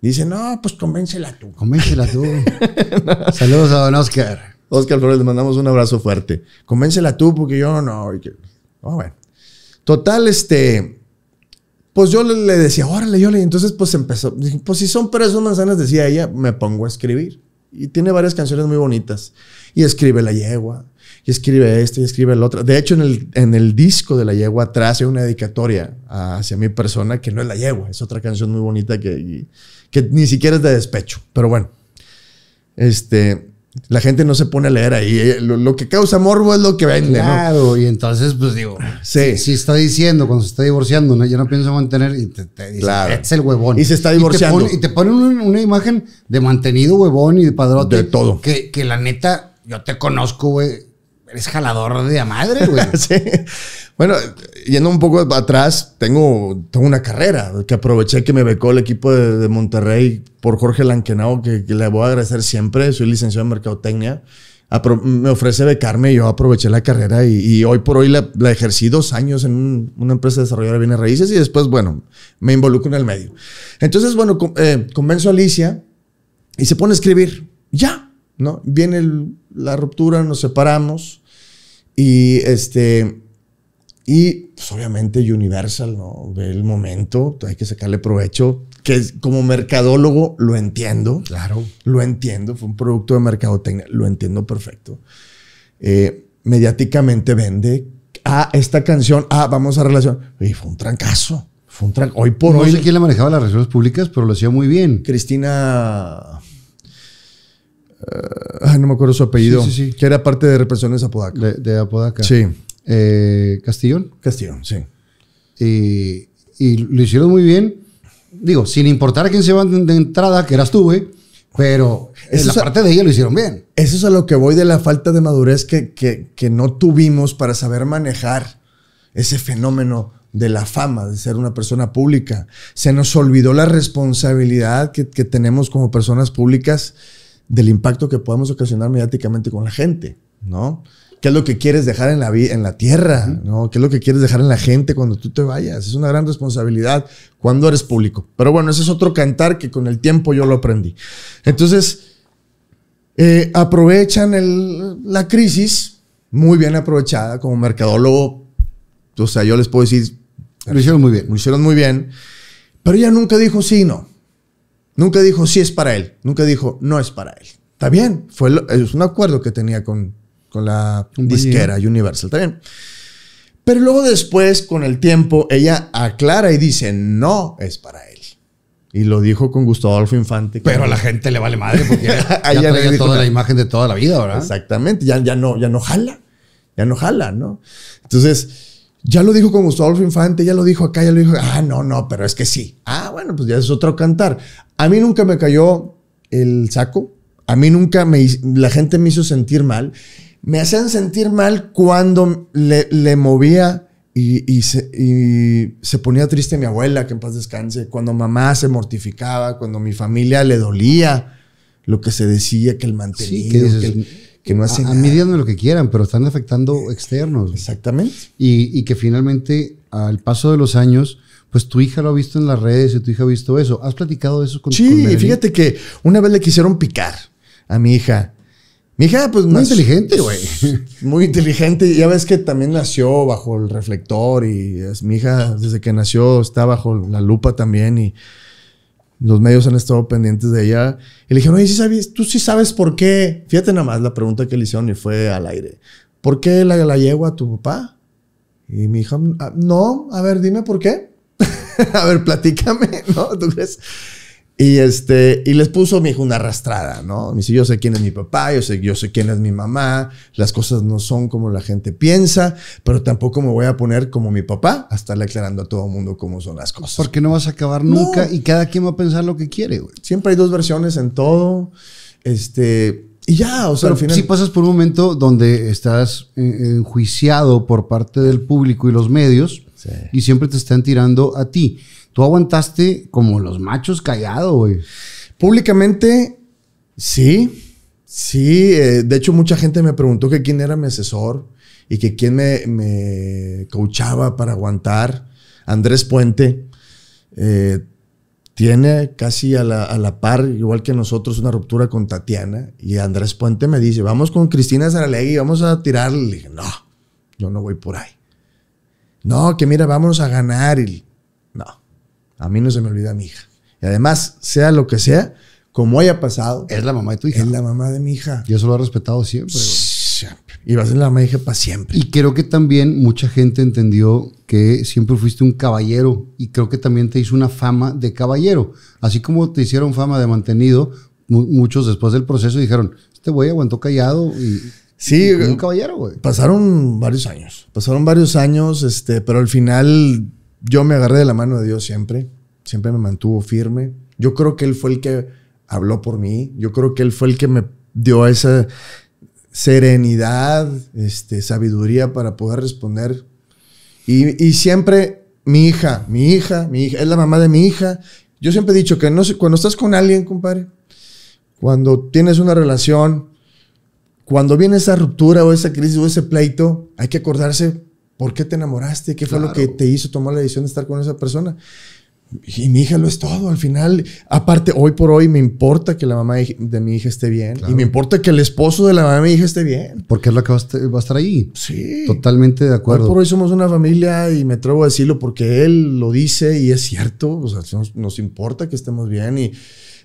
Dice, no, pues convéncela tú. Convéncela tú. Saludos a don Oscar. Oscar Flores, le mandamos un abrazo fuerte. Convéncela tú, porque yo no. Oh, bueno. Total, este pues yo le, decía, órale, yo le. Entonces, pues empezó. pues si son personas o manzanas, decía ella, me pongo a escribir. Y tiene varias canciones muy bonitas. Y escribe La Yegua, y escribe este, y escribe el otro. De hecho, en el, en el disco de La Yegua atrás una dedicatoria hacia mi persona que no es La Yegua, es otra canción muy bonita que, que ni siquiera es de despecho. Pero bueno, este. La gente no se pone a leer ahí. Eh, lo, que causa morbo es lo que vende. Claro, y entonces, pues digo, sí. si, está diciendo cuando se está divorciando, ¿no? yo no pienso mantener, y te, dice, este es el huevón. Y se está divorciando. Y te pone una, imagen de mantenido huevón y de padrote. De todo. Que, que la neta, yo te conozco, güey eres jalador de la madre, güey. Bueno, yendo un poco atrás, tengo, tengo una carrera que aproveché que me becó el equipo de, Monterrey por Jorge Lanquenao, que, le voy a agradecer siempre. Soy licenciado en Mercadotecnia. me ofrece becarme, y yo aproveché la carrera y, hoy por hoy la, ejercí dos años en una empresa desarrolladora de bienes raíces y después, bueno, me involucro en el medio. Entonces, bueno, eh, convenzo a Alicia y se pone a escribir. Ya, ¿no? Viene el la ruptura, nos separamos y este... Y pues obviamente Universal, ¿no? Ve el momento, hay que sacarle provecho, que como mercadólogo lo entiendo. Claro. Lo entiendo, fue un producto de mercadotecnia, lo entiendo perfecto. Eh, mediáticamente vende a ah, esta canción, ah, vamos a relación. Y fue un trancazo. Fue un trancazo. Hoy por hoy. No sé quién la manejaba las relaciones públicas, pero lo hacía muy bien. Cristina. Ah, no me acuerdo su apellido, que era parte de Represiones Apodaca. De, Apodaca. Sí. Eh, Castillón. Castillón, sí. Y, lo hicieron muy bien. Digo, sin importar a quién se van de entrada, que eras tú, Pero en la parte de ella lo hicieron bien. Eso es a lo que voy de la falta de madurez que, que, que no tuvimos para saber manejar ese fenómeno de la fama, de ser una persona pública. Se nos olvidó la responsabilidad que, que tenemos como personas públicas del impacto que podemos ocasionar mediáticamente con la gente, ¿no? ¿Qué es lo que quieres dejar en la, en la tierra? ¿no? ¿Qué es lo que quieres dejar en la gente cuando tú te vayas? Es una gran responsabilidad cuando eres público. Pero bueno, ese es otro cantar que con el tiempo yo lo aprendí. Entonces, eh, aprovechan la crisis, muy bien aprovechada como mercadólogo. O sea, yo les puedo decir... Lo hicieron muy bien. Lo hicieron muy bien. Pero ella nunca dijo sí, no. Nunca dijo, sí es para él. Nunca dijo, no es para él. Está bien. Fue es un acuerdo que tenía con, con la disquera Universal. Está bien. Pero luego después, con el tiempo, ella aclara y dice, no es para él. Y lo dijo con Gustavo Adolfo Infante. Pero a la gente le vale madre porque ya, ya, toda la imagen de toda la vida, ¿verdad? Exactamente. Ya, ya, no, ya no jala. Ya no jala, ¿no? Entonces ya lo dijo con Gustavo Infante, ya lo dijo acá, ya lo dijo. Ah, no, no, pero es que sí. Ah, bueno, pues ya es otro cantar. A mí nunca me cayó el saco. A mí nunca me, la gente me hizo sentir mal. Me hacían sentir mal cuando le, movía y, se, ponía triste mi abuela, que en paz descanse, cuando mamá se mortificaba, cuando mi familia le dolía lo que se decía, que el mantenido, mm, que no hacen. A, mí díganme lo que quieran, pero están afectando eh, externos. Exactamente. Y, y, que finalmente, al paso de los años, pues tu hija lo ha visto en las redes y tu hija ha visto eso. ¿Has platicado de eso con Sí, fíjate que una vez le quisieron picar a mi hija. Mi hija, pues muy inteligente, güey. Muy inteligente. Ya ves que también nació bajo el reflector y es, mi hija desde que nació está bajo la lupa también y los medios han estado pendientes de ella. Y le dijeron, oye, ¿sí sabes? tú sí sabes por qué. Fíjate nada más la pregunta que le hicieron y fue al aire. ¿Por qué la, la yegua a tu papá? Y mi hija, ah, no, a ver, dime por qué. a ver, platícame, ¿no? ¿Tú crees? Y, este, y les puso mi hijo una arrastrada, ¿no? Me dice, yo sé quién es mi papá, yo sé, yo sé quién es mi mamá, las cosas no son como la gente piensa, pero tampoco me voy a poner como mi papá a estarle aclarando a todo el mundo cómo son las cosas. Porque no vas a acabar nunca y cada quien va a pensar lo que quiere, güey. Siempre hay dos versiones en todo. Este, y ya, o sea, al final. Si pasas por un momento donde estás eh, enjuiciado por parte del público y los medios y siempre te están tirando a ti. Tú aguantaste como los machos callados? güey. Públicamente, sí. Sí. Eh, de hecho, mucha gente me preguntó que quién era mi asesor y que quién me, me coachaba para aguantar. Andrés Puente. Eh, tiene casi a la, par, igual que nosotros, una ruptura con Tatiana. Y Andrés Puente me dice, vamos con Cristina Zaralegui, vamos a tirarle. Le dije, no, yo no voy por ahí. No, que mira, vamos a ganar. no, a mí no se me olvida mi hija. Y además, sea lo que sea, como haya pasado. Es la mamá de tu hija. Es la mamá de mi hija. Y eso lo ha respetado siempre. Siempre. Y vas a ser la mamá de hija para siempre. Y creo que también mucha gente entendió que siempre fuiste un caballero. Y creo que también te hizo una fama de caballero. Así como te hicieron fama de mantenido, muchos después del proceso dijeron: Este güey aguantó callado y. Sí, un caballero, güey. Pasaron varios años. Pasaron varios años, este, pero al final yo me agarré de la mano de Dios siempre, siempre me mantuvo firme. Yo creo que Él fue el que habló por mí, yo creo que Él fue el que me dio esa serenidad, este, sabiduría para poder responder. Y, siempre mi hija, mi hija, mi hija, es la mamá de mi hija. Yo siempre he dicho que cuando estás con alguien, compadre, cuando tienes una relación, cuando viene esa ruptura o esa crisis o ese pleito, hay que acordarse ¿Por qué te enamoraste? ¿Qué fue lo que te hizo tomar la decisión de estar con esa persona? Y mi hija lo es todo al final. Aparte, hoy por hoy me importa que la mamá de mi hija esté bien. Y me importa que el esposo de la mamá de mi hija esté bien. Porque es lo que va a estar, ahí. Sí. Totalmente de acuerdo. Hoy por hoy somos una familia y me atrevo a decirlo porque él lo dice y es cierto. O sea, nos importa que estemos bien y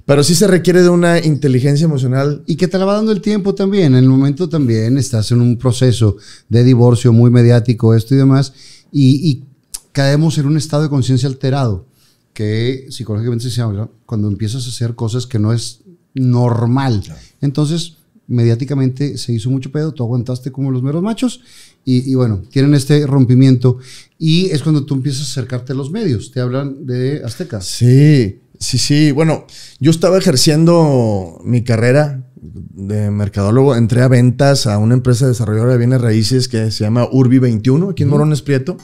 pero sí se requiere de una inteligencia emocional. Y que te la va dando el tiempo también. En el momento también estás en un proceso de divorcio muy mediático, esto y demás. Y, caemos en un estado de conciencia alterado, que psicológicamente se habla cuando empiezas a hacer cosas que no es normal. Entonces, mediáticamente se hizo mucho pedo, tú aguantaste como los meros machos y, bueno, tienen este rompimiento y es cuando tú empiezas a acercarte a los medios, te hablan de Aztecas. Sí, Sí, sí. Bueno, yo estaba ejerciendo mi carrera de mercadólogo. Entré a ventas a una empresa desarrolladora de bienes raíces que se llama Urbi 21, aquí en Morones Prieto.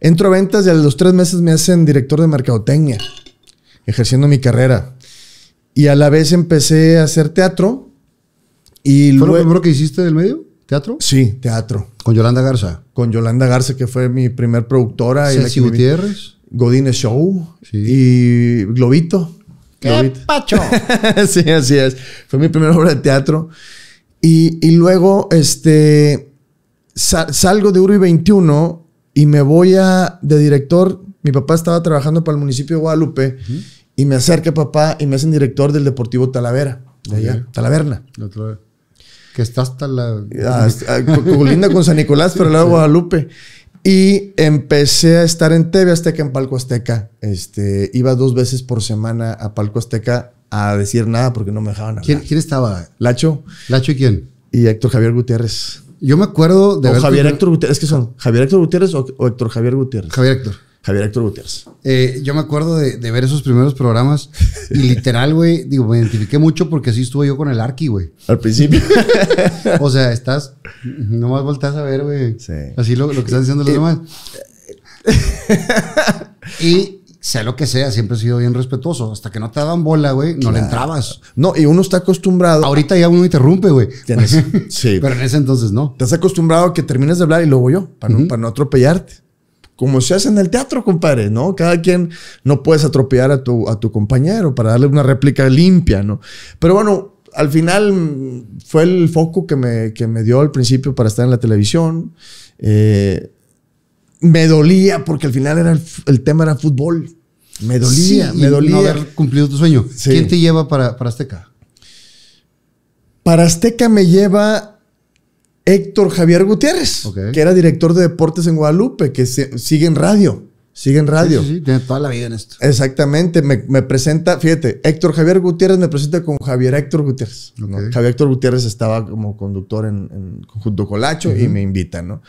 Entro a ventas y a los tres meses me hacen director de mercadotecnia, ejerciendo mi carrera. Y a la vez empecé a hacer teatro. Y ¿Fue lo primero que hiciste del medio? ¿Teatro? Sí, teatro. ¿Con Yolanda Garza? Con Yolanda Garza, que fue mi primer productora. y la Godine Show y Globito. ¡Qué pacho! sí, así es. Fue mi primera obra de teatro. Y, y luego, este, salgo de y 21 y me voy a, de director, mi papá estaba trabajando para el municipio de Guadalupe y me acerca papá y me hacen director del Deportivo Talavera, Talaverna. Que está hasta la... Ah, con San Nicolás, pero luego lado Guadalupe. Y empecé a estar en TV Azteca, en Palco Azteca. Este, iba dos veces por semana a Palco Azteca a decir nada porque no me dejaban hablar. ¿Quién, estaba? Lacho. ¿Lacho y quién? Y Héctor Javier Gutiérrez. Yo me acuerdo de... O Javier Héctor Gutiérrez, es que son Javier Héctor Gutiérrez o Héctor Javier Gutiérrez. Javier Héctor. Javier Héctor Gutiérrez. Eh, yo me acuerdo de, ver esos primeros programas y literal, güey, digo, me identifiqué mucho porque así estuve yo con el Arqui, güey. Al principio. o sea, estás, nomás volteas a ver, güey. Sí. Así lo, que están diciendo los eh, demás. y sea lo que sea, siempre he sido bien respetuoso. Hasta que no te daban bola, güey, no le entrabas. No, y uno está acostumbrado. Ahorita ya uno interrumpe, güey. sí. Pero en ese entonces no. Te has acostumbrado a que termines de hablar y luego yo, para, no, para no atropellarte como se hace en el teatro, compadre, ¿no? Cada quien no puedes atropellar a tu, a tu compañero para darle una réplica limpia, ¿no? Pero bueno, al final fue el foco que me, me dio al principio para estar en la televisión. Eh, me dolía porque al final era el, tema era fútbol. Me dolía, me dolía. No haber cumplido tu sueño. ¿Quién te lleva para Azteca? Para Azteca me lleva Héctor Javier Gutiérrez, que era director de deportes en Guadalupe, que sigue en radio. Sigue en radio. Sí, sí, tiene toda la vida en esto. Exactamente. Me, presenta, fíjate, Héctor Javier Gutiérrez me presenta con Javier Héctor Gutiérrez. Javier Héctor Gutiérrez estaba como conductor en, junto con y me invitan, ¿no?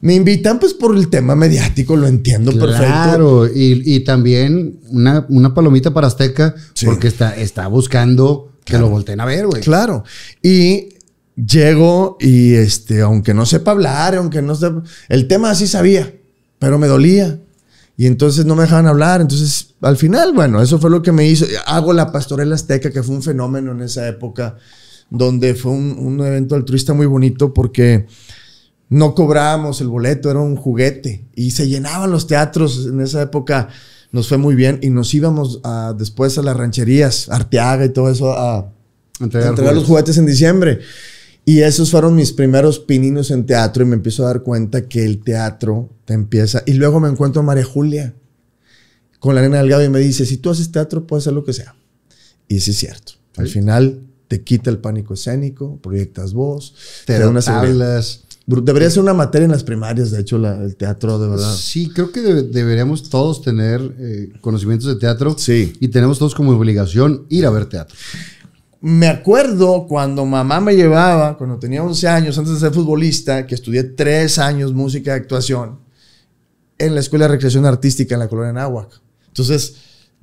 Me invitan pues por el tema mediático, lo entiendo perfecto. Claro, y, también una, una, palomita para Azteca, porque está, está buscando que lo volteen a ver, güey. Claro. Y llego y este, aunque no sepa hablar, aunque no sepa, el tema sí sabía, pero me dolía. Y entonces no me dejaban hablar. Entonces, al final, bueno, eso fue lo que me hizo. Hago la pastorela azteca, que fue un fenómeno en esa época, donde fue un, evento altruista muy bonito porque no cobrábamos el boleto, era un juguete. Y se llenaban los teatros en esa época. Nos fue muy bien y nos íbamos después a las rancherías, Arteaga y todo eso, a entregar los juguetes en diciembre. Y esos fueron mis primeros pininos en teatro y me empiezo a dar cuenta que el teatro te empieza. Y luego me encuentro a María Julia con la nena Delgado y me dice, si tú haces teatro, puedes hacer lo que sea. Y sí es cierto. Al final te quita el pánico escénico, proyectas voz, te da unas hablas. Debería ser una materia en las primarias, de hecho, el teatro, de verdad. Sí, creo que deberíamos todos tener eh, conocimientos de teatro. Sí. Y tenemos todos como obligación ir a ver teatro me acuerdo cuando mamá me llevaba, cuando tenía 11 años, antes de ser futbolista, que estudié tres años música y actuación en la Escuela de Recreación Artística en la colonia Nahuac Entonces,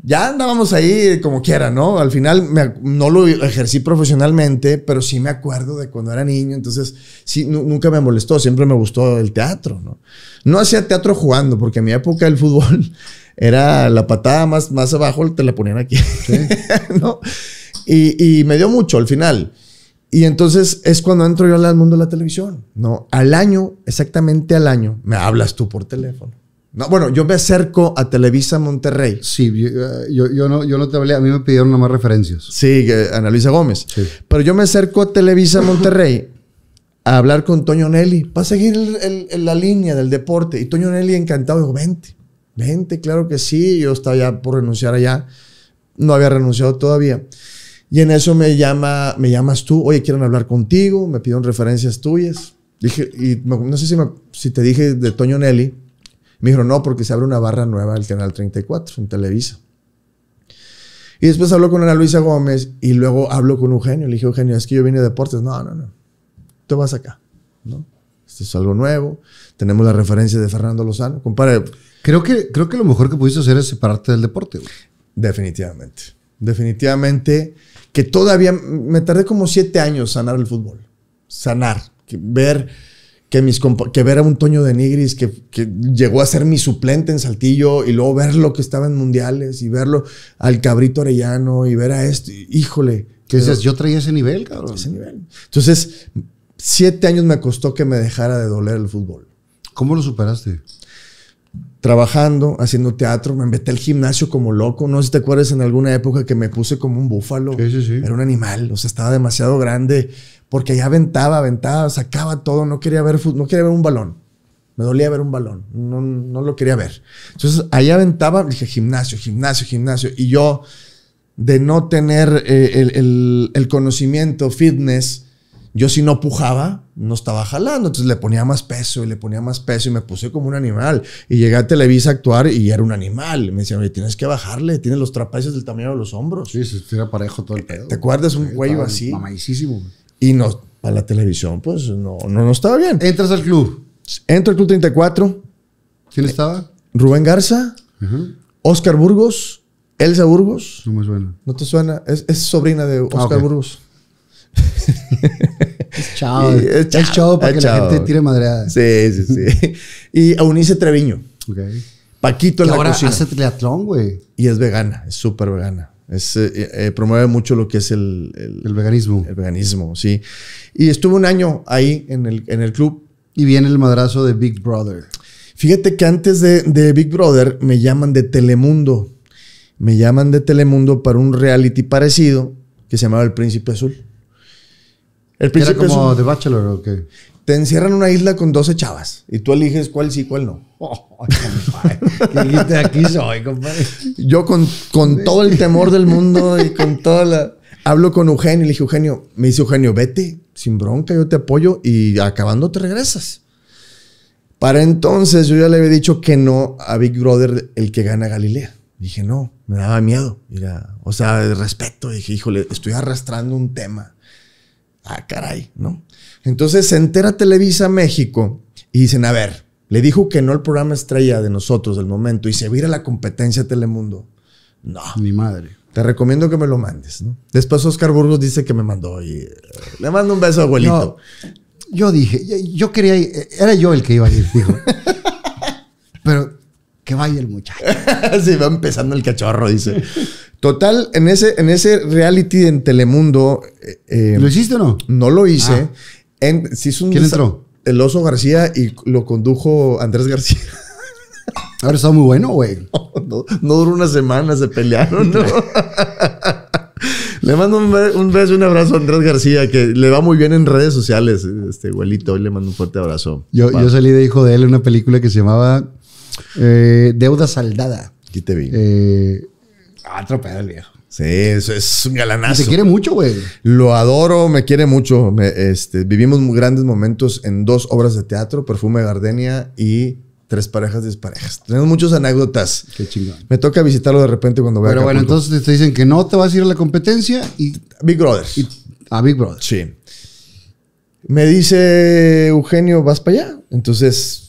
ya andábamos ahí como quiera, ¿no? Al final no lo ejercí profesionalmente, pero sí me acuerdo de cuando era niño, entonces sí, nunca me molestó, siempre me gustó el teatro, ¿no? No hacía teatro jugando, porque en mi época el fútbol era la patada más, más abajo, te la ponían aquí, ¿no? Y, me dio mucho al final. Y entonces es cuando entro yo al mundo de la televisión, ¿no? Al año, exactamente al año, me hablas tú por teléfono. No, bueno, yo me acerco a Televisa Monterrey. Sí, yo, eh, no, yo no te hablé, a mí me pidieron nomás referencias. Sí, Ana Luisa Gómez. Pero yo me acerco a Televisa Monterrey a hablar con Toño Nelly para seguir la línea del deporte. Y Toño Nelly encantado, dijo, vente, vente, claro que sí. Yo estaba ya por renunciar allá, no había renunciado todavía. Y en eso me llama, me llamas tú, oye, quieren hablar contigo, me pidieron referencias tuyas. Dije, y no sé si, si te dije de Toño Nelly. Me dijo, no, porque se abre una barra nueva del Canal 34 en Televisa. Y después hablo con Ana Luisa Gómez y luego hablo con Eugenio. Le dije, Eugenio, es que yo vine de deportes. No, no, no. tú vas acá, ¿no? Esto es algo nuevo. Tenemos la referencia de Fernando Lozano. Creo que, creo que lo mejor que pudiste hacer es separarte del deporte. Definitivamente. Definitivamente que todavía me tardé como siete años sanar el fútbol. Sanar, que ver que, mis que ver a un Toño de Nigris que, llegó a ser mi suplente en Saltillo y luego ver lo que estaba en mundiales y verlo al cabrito Arellano y ver a esto. Híjole. Que yo traía ese nivel, cabrón. Ese nivel. Entonces, siete años me costó que me dejara de doler el fútbol. ¿Cómo lo superaste? trabajando, haciendo teatro, me metí al gimnasio como loco. No sé si te acuerdas en alguna época que me puse como un búfalo. Sí, sí, sí. Era un animal, o sea, estaba demasiado grande porque allá aventaba, aventaba, sacaba todo, no quería ver no quería ver un balón. Me dolía ver un balón, no, no lo quería ver. Entonces, allá aventaba, dije gimnasio, gimnasio, gimnasio. Y yo, de no tener eh, el conocimiento fitness, yo si no pujaba, no estaba jalando. Entonces le ponía más peso y le ponía más peso y me puse como un animal. Y llegué a Televisa a actuar y era un animal. Me decían, oye, tienes que bajarle, tienes los trapecios del tamaño de los hombros. Sí, se tira parejo todo el eh, pedo. ¿Te acuerdas? Un huevo así. Mamaisísimo. Y no, para la televisión, pues no, no, no estaba bien. Entras al club. Entro al club 34. ¿Quién estaba? Rubén Garza, Oscar Burgos, Elsa Burgos. No me suena. No te suena. Es, sobrina de Oscar ah, Burgos. es chao. para que la gente tire madreada. Sí, sí, sí. y aún Treviño. Paquito en la hace triatlón, güey. Y es vegana, es súper vegana. Es, eh, eh, promueve mucho lo que es el, veganismo. El veganismo, sí. Y estuve un año ahí en el, en el club. Y viene el madrazo de Big Brother. Fíjate que antes de, Big Brother me llaman de Telemundo. Me llaman de Telemundo para un reality parecido que se llamaba El Príncipe Azul. El ¿Era como The Bachelor o Te encierran en una isla con 12 chavas y tú eliges cuál sí, cuál no. Oh, yo con, todo el temor del mundo y con toda la... Hablo con Eugenio y le dije, Eugenio, me dice Eugenio, vete, sin bronca, yo te apoyo y acabando te regresas. Para entonces yo ya le había dicho que no a Big Brother, el que gana Galilea. Dije, no, me daba miedo. o sea, respeto. Dije, híjole, estoy arrastrando un tema Ah, caray, ¿no? Entonces se entera Televisa México y dicen, a ver, le dijo que no el programa estrella de nosotros del momento y se vira la competencia Telemundo. No. Mi madre. Te recomiendo que me lo mandes, ¿no? Después Oscar Burgos dice que me mandó y eh, le mando un beso, abuelito. yo dije, yo quería ir, era yo el que iba a ir, dijo. Pero que vaya el muchacho. Se va empezando el cachorro, dice. Total, en ese, en ese reality en Telemundo. Eh, eh, ¿Lo hiciste o no? No lo hice. Ah. En, ¿Quién entró? El oso García y lo condujo Andrés García. Ahora está muy bueno, güey. No, duró una semana, se pelearon, le mando un, beso, un abrazo a Andrés García, que le va muy bien en redes sociales, este güelito. Hoy le mando un fuerte abrazo. Yo, yo salí de hijo de él en una película que se llamaba eh, deuda saldada. Aquí te vi. Eh, ah, viejo. Sí, eso es un galanazo. se quiere mucho, güey. Lo adoro, me quiere mucho. Este, vivimos muy grandes momentos en dos obras de teatro, Perfume de Gardenia y Tres Parejas parejas Tenemos muchas anécdotas. Qué chingón. Me toca visitarlo de repente cuando vaya Pero bueno, entonces te dicen que no te vas a ir a la competencia y... Big Brother. a Big Brother. Sí. Me dice Eugenio, ¿vas para allá? Entonces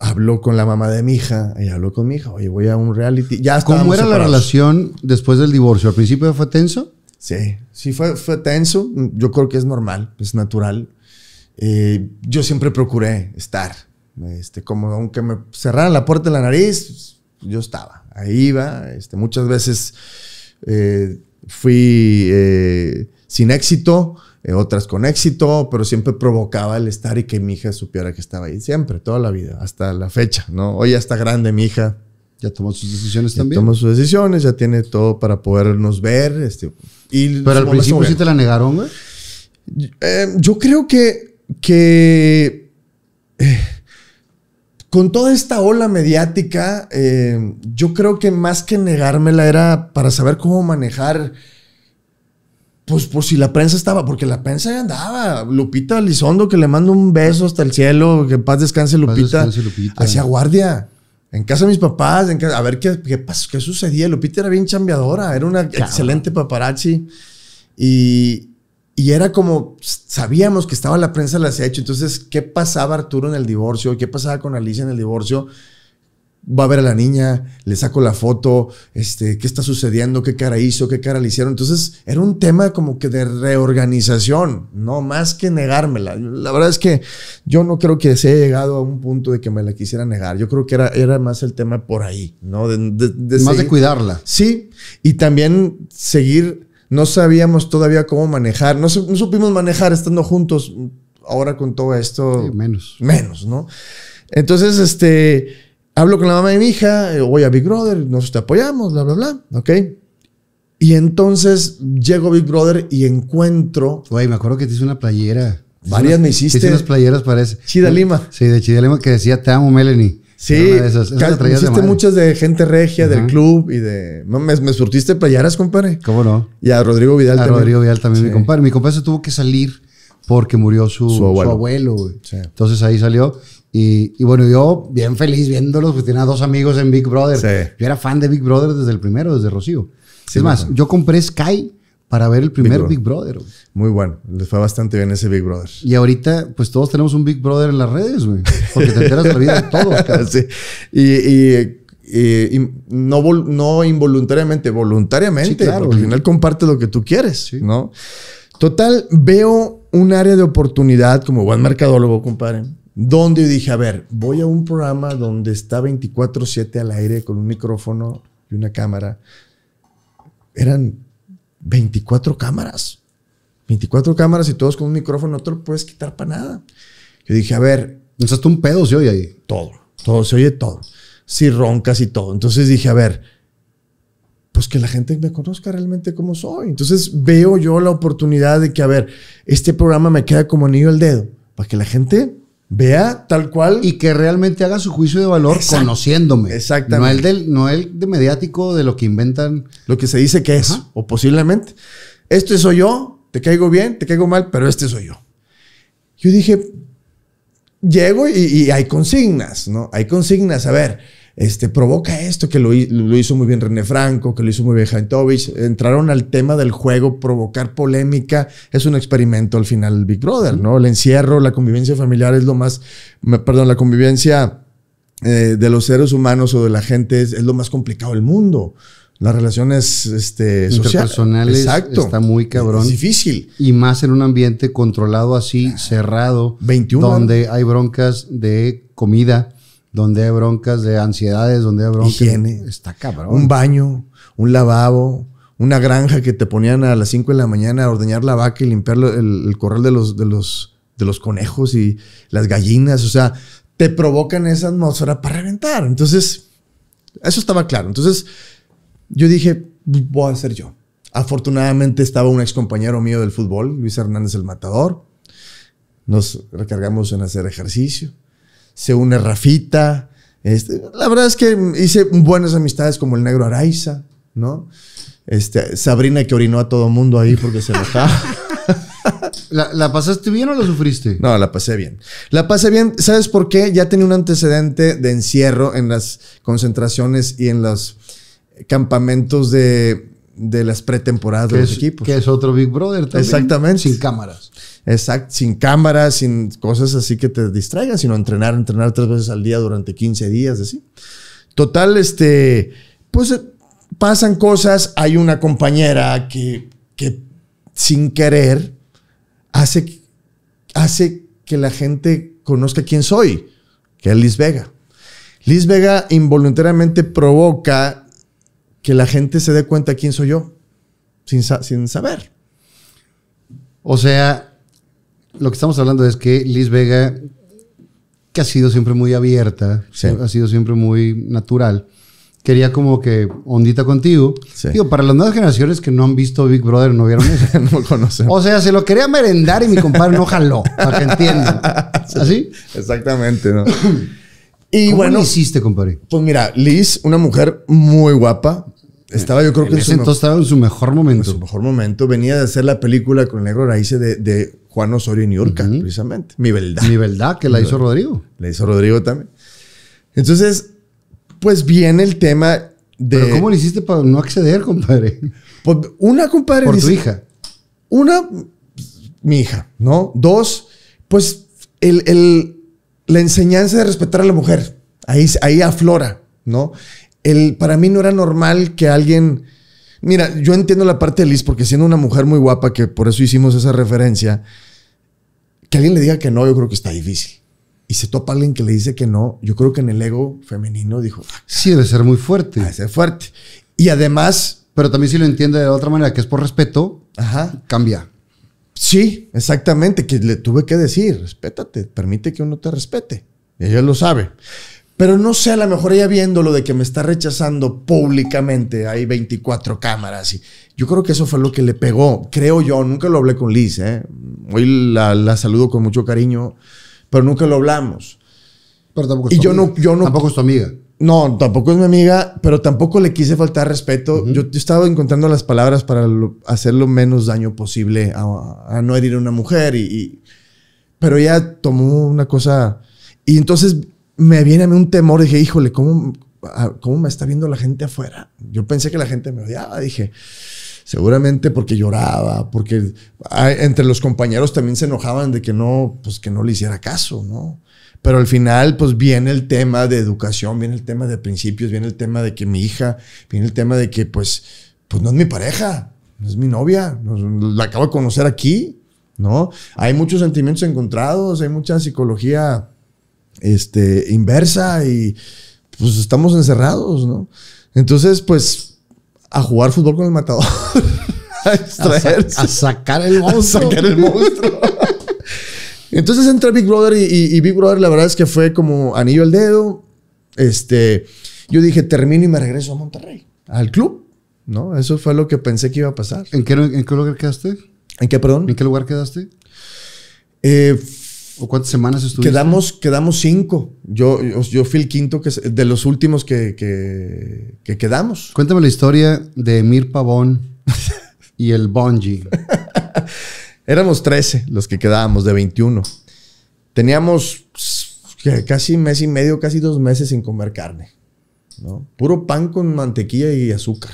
habló con la mamá de mi hija, y habló con mi hija, oye, voy a un reality. Ya ¿Cómo era la relación después del divorcio? ¿Al principio fue tenso? Sí, sí fue, fue tenso. Yo creo que es normal, es natural. Eh, yo siempre procuré estar. Este, como aunque me cerraran la puerta de la nariz, yo estaba. Ahí iba. Este, muchas veces eh, fui eh, sin éxito. Eh, otras con éxito, pero siempre provocaba el estar y que mi hija supiera que estaba ahí, siempre, toda la vida, hasta la fecha, ¿no? Hoy ya está grande mi hija. Ya tomó sus decisiones también. Tomó sus decisiones, ya tiene todo para podernos ver. Este, pero al principio sí te la negaron, güey. Eh, yo creo que, que eh, con toda esta ola mediática, yo creo que más que negármela era para saber cómo manejar pues por si la prensa estaba, porque la prensa ya andaba. Lupita Lizondo, que le mando un beso hasta el cielo, que paz descanse Lupita. Hacia guardia. En casa de mis papás, en a ver qué, qué, qué sucedía. Lupita era bien chambeadora, era una excelente paparazzi. Y, era como, sabíamos que estaba la prensa, las ha hecho. Entonces, ¿qué pasaba Arturo en el divorcio? ¿Qué pasaba con Alicia en el divorcio? va a ver a la niña, le saco la foto, este, qué está sucediendo, qué cara hizo, qué cara le hicieron. Entonces, era un tema como que de reorganización, no más que negármela. La verdad es que yo no creo que se haya llegado a un punto de que me la quisiera negar. Yo creo que era, era más el tema por ahí, ¿no? más de cuidarla. Sí, y también seguir, no sabíamos todavía cómo manejar, no, supimos manejar estando juntos. Ahora con todo esto. menos. Menos, ¿no? Entonces, este hablo con la mamá de mi hija, eh, voy a Big Brother, nosotros te apoyamos, bla, bla, bla, ¿ok? Y entonces llego a Big Brother y encuentro... Güey, me acuerdo que te hice una playera. Varias me hiciste. hiciste unas playeras, parece. Chida Lima. Sí, de Chida Lima que decía Te amo, Melanie. Sí, de esas, esas me hiciste muchas de gente regia, del club y de... No, me, surtiste playeras, compadre. ¿Cómo no? Y a Rodrigo Vidal también. A Rodrigo Vidal también, mi compadre. Mi compadre se tuvo que salir porque murió su, su abuelo. Entonces ahí salió. Y, bueno, yo bien feliz viéndolos, pues tenía dos amigos en Big Brother. Yo era fan de Big Brother desde el primero, desde Rocío. es más, yo compré Sky para ver el primer Big Brother. Muy bueno, les fue bastante bien ese Big Brother. Y ahorita, pues todos tenemos un Big Brother en las redes, güey. Porque te enteras de la vida de todos, Y, no, involuntariamente, voluntariamente. al final comparte lo que tú quieres, ¿no? Total, veo un área de oportunidad como buen mercadólogo, compadre donde dije, a ver, voy a un programa donde está 24/7 al aire con un micrófono y una cámara. Eran 24 cámaras. 24 cámaras y todos con un micrófono, no te lo puedes quitar para nada. Yo dije, a ver. tú un pedo se oye ahí. Todo, todo, se oye todo. Si roncas y todo. Entonces dije, a ver, pues que la gente me conozca realmente como soy. Entonces veo yo la oportunidad de que, a ver, este programa me queda como anillo al dedo, para que la gente vea tal cual. Y que realmente haga su juicio de valor conociéndome. Exactamente. No el, del, no de mediático de lo que inventan. Lo que se dice que es, o posiblemente. Este soy yo, te caigo bien, te caigo mal, pero este soy yo. Yo dije, llego y, y hay consignas, ¿no? Hay consignas. A ver, este, provoca esto, que lo, hizo muy bien René Franco, que lo hizo muy bien Tovich. Entraron al tema del juego, provocar polémica. Es un experimento al final Big Brother, ¿no? El encierro, la convivencia familiar es lo más, perdón, la convivencia eh, de los seres humanos o de la gente es, lo más complicado del mundo las relaciones este, interpersonales Exacto. está muy cabrón. Es difícil. Y más en un ambiente controlado así, cerrado, donde hay broncas de comida, donde hay broncas de ansiedades, donde hay broncas. Higiene. Está cabrón. Un baño, un lavabo, una granja que te ponían a las 5 de la mañana a ordeñar la vaca y limpiar el, corral de los, de, los, de los conejos y las gallinas. O sea, te provocan esa atmósfera para reventar. Entonces, eso estaba claro. Entonces, yo dije, voy a hacer yo. Afortunadamente estaba un ex compañero mío del fútbol, Luis Hernández el Matador. Nos recargamos en hacer ejercicio se une Rafita. Este, la verdad es que hice buenas amistades como el negro Araiza, ¿no? Este, Sabrina que orinó a todo mundo ahí porque se lo ¿La, ¿La, pasaste bien o la sufriste? No, la pasé bien. La pasé bien, ¿sabes por qué? Ya tenía un antecedente de encierro en las concentraciones y en los campamentos de, las pretemporadas de los equipos. Que es otro Big Brother también. Exactamente. Sin cámaras. Exacto, sin cámaras, sin cosas así que te distraigan, sino entrenar, entrenar tres veces al día durante 15 días, así. Total, este, pues eh, pasan cosas, hay una compañera que, sin querer hace, hace que la gente conozca quién soy, que es Liz Vega. Liz Vega involuntariamente provoca que la gente se dé cuenta quién soy yo, sin, sin saber. O sea, lo que estamos hablando es que Liz Vega, que ha sido siempre muy abierta, ha sido siempre muy natural, quería como que ondita contigo. Digo, para las nuevas generaciones que no han visto Big Brother, no vieron eso. no conocen. O sea, se lo quería merendar y mi compadre no jaló, para que entiendan. ¿Así? Exactamente, ¿no? y ¿Cómo bueno, lo hiciste, compadre? Pues mira, Liz, una mujer muy guapa, estaba yo creo que en ese entonces estaba en su mejor momento. En su mejor momento. Venía de hacer la película con el negro Raíces de, Juan Osorio y precisamente. Mi verdad. Mi verdad, que la hizo Rodrigo. La hizo Rodrigo también. Entonces, pues viene el tema de... ¿Pero cómo lo hiciste para no acceder, compadre? Pues, una, compadre... Por hija. Una, mi hija, ¿no? Dos, pues el, la enseñanza de respetar a la mujer. Ahí, ahí aflora, ¿no? para mí no era normal que alguien... Mira, yo entiendo la parte de Liz porque siendo una mujer muy guapa, que por eso hicimos esa referencia, que alguien le diga que no, yo creo que está difícil. Y se topa alguien que le dice que no, yo creo que en el ego femenino dijo... Ah, sí, debe ser muy fuerte. Debe ser fuerte. Y además... Pero también si lo entiende de otra manera, que es por respeto, ajá. cambia. Sí, exactamente, que le tuve que decir, respétate, permite que uno te respete. Ella lo sabe. Pero no sé, a lo mejor ella viendo de que me está rechazando públicamente, hay 24 cámaras. Y yo creo que eso fue lo que le pegó, creo yo. Nunca lo hablé con Liz, ¿eh? Hoy la, saludo con mucho cariño, pero nunca lo hablamos. Pero tampoco es y tu yo amiga. no, yo no. Tampoco es amiga. No, tampoco es mi amiga, pero tampoco le quise faltar respeto. yo, estaba encontrando las palabras para hacer lo menos daño posible a, no herir a una mujer. Y, y, pero ella tomó una cosa. Y entonces me viene a mí un temor. Dije, híjole, ¿cómo, ¿cómo me está viendo la gente afuera? Yo pensé que la gente me odiaba. Dije, seguramente porque lloraba, porque entre los compañeros también se enojaban de que no, pues que no le hiciera caso, ¿no? Pero al final, pues viene el tema de educación, viene el tema de principios, viene el tema de que mi hija, viene el tema de que, pues, pues no es mi pareja, no es mi novia, la acabo de conocer aquí, ¿no? Hay muchos sentimientos encontrados, hay mucha psicología este, inversa y pues estamos encerrados, ¿no? Entonces, pues, a jugar fútbol con el matador. a sacar el monstruo. Entonces entré Big Brother y, Big Brother la verdad es que fue como anillo al dedo. Este, yo dije, termino y me regreso a Monterrey, al club, ¿no? Eso fue lo que pensé que iba a pasar. ¿En qué, en qué lugar quedaste? ¿En qué, perdón? ¿En qué lugar quedaste? Eh, cuántas semanas estuviste? Quedamos, quedamos cinco. Yo, yo, fui el quinto que, de los últimos que, que, quedamos. Cuéntame la historia de Mir Pavón y el Bonji. Éramos 13 los que quedábamos de 21. Teníamos casi mes y medio, casi dos meses sin comer carne. ¿no? Puro pan con mantequilla y azúcar.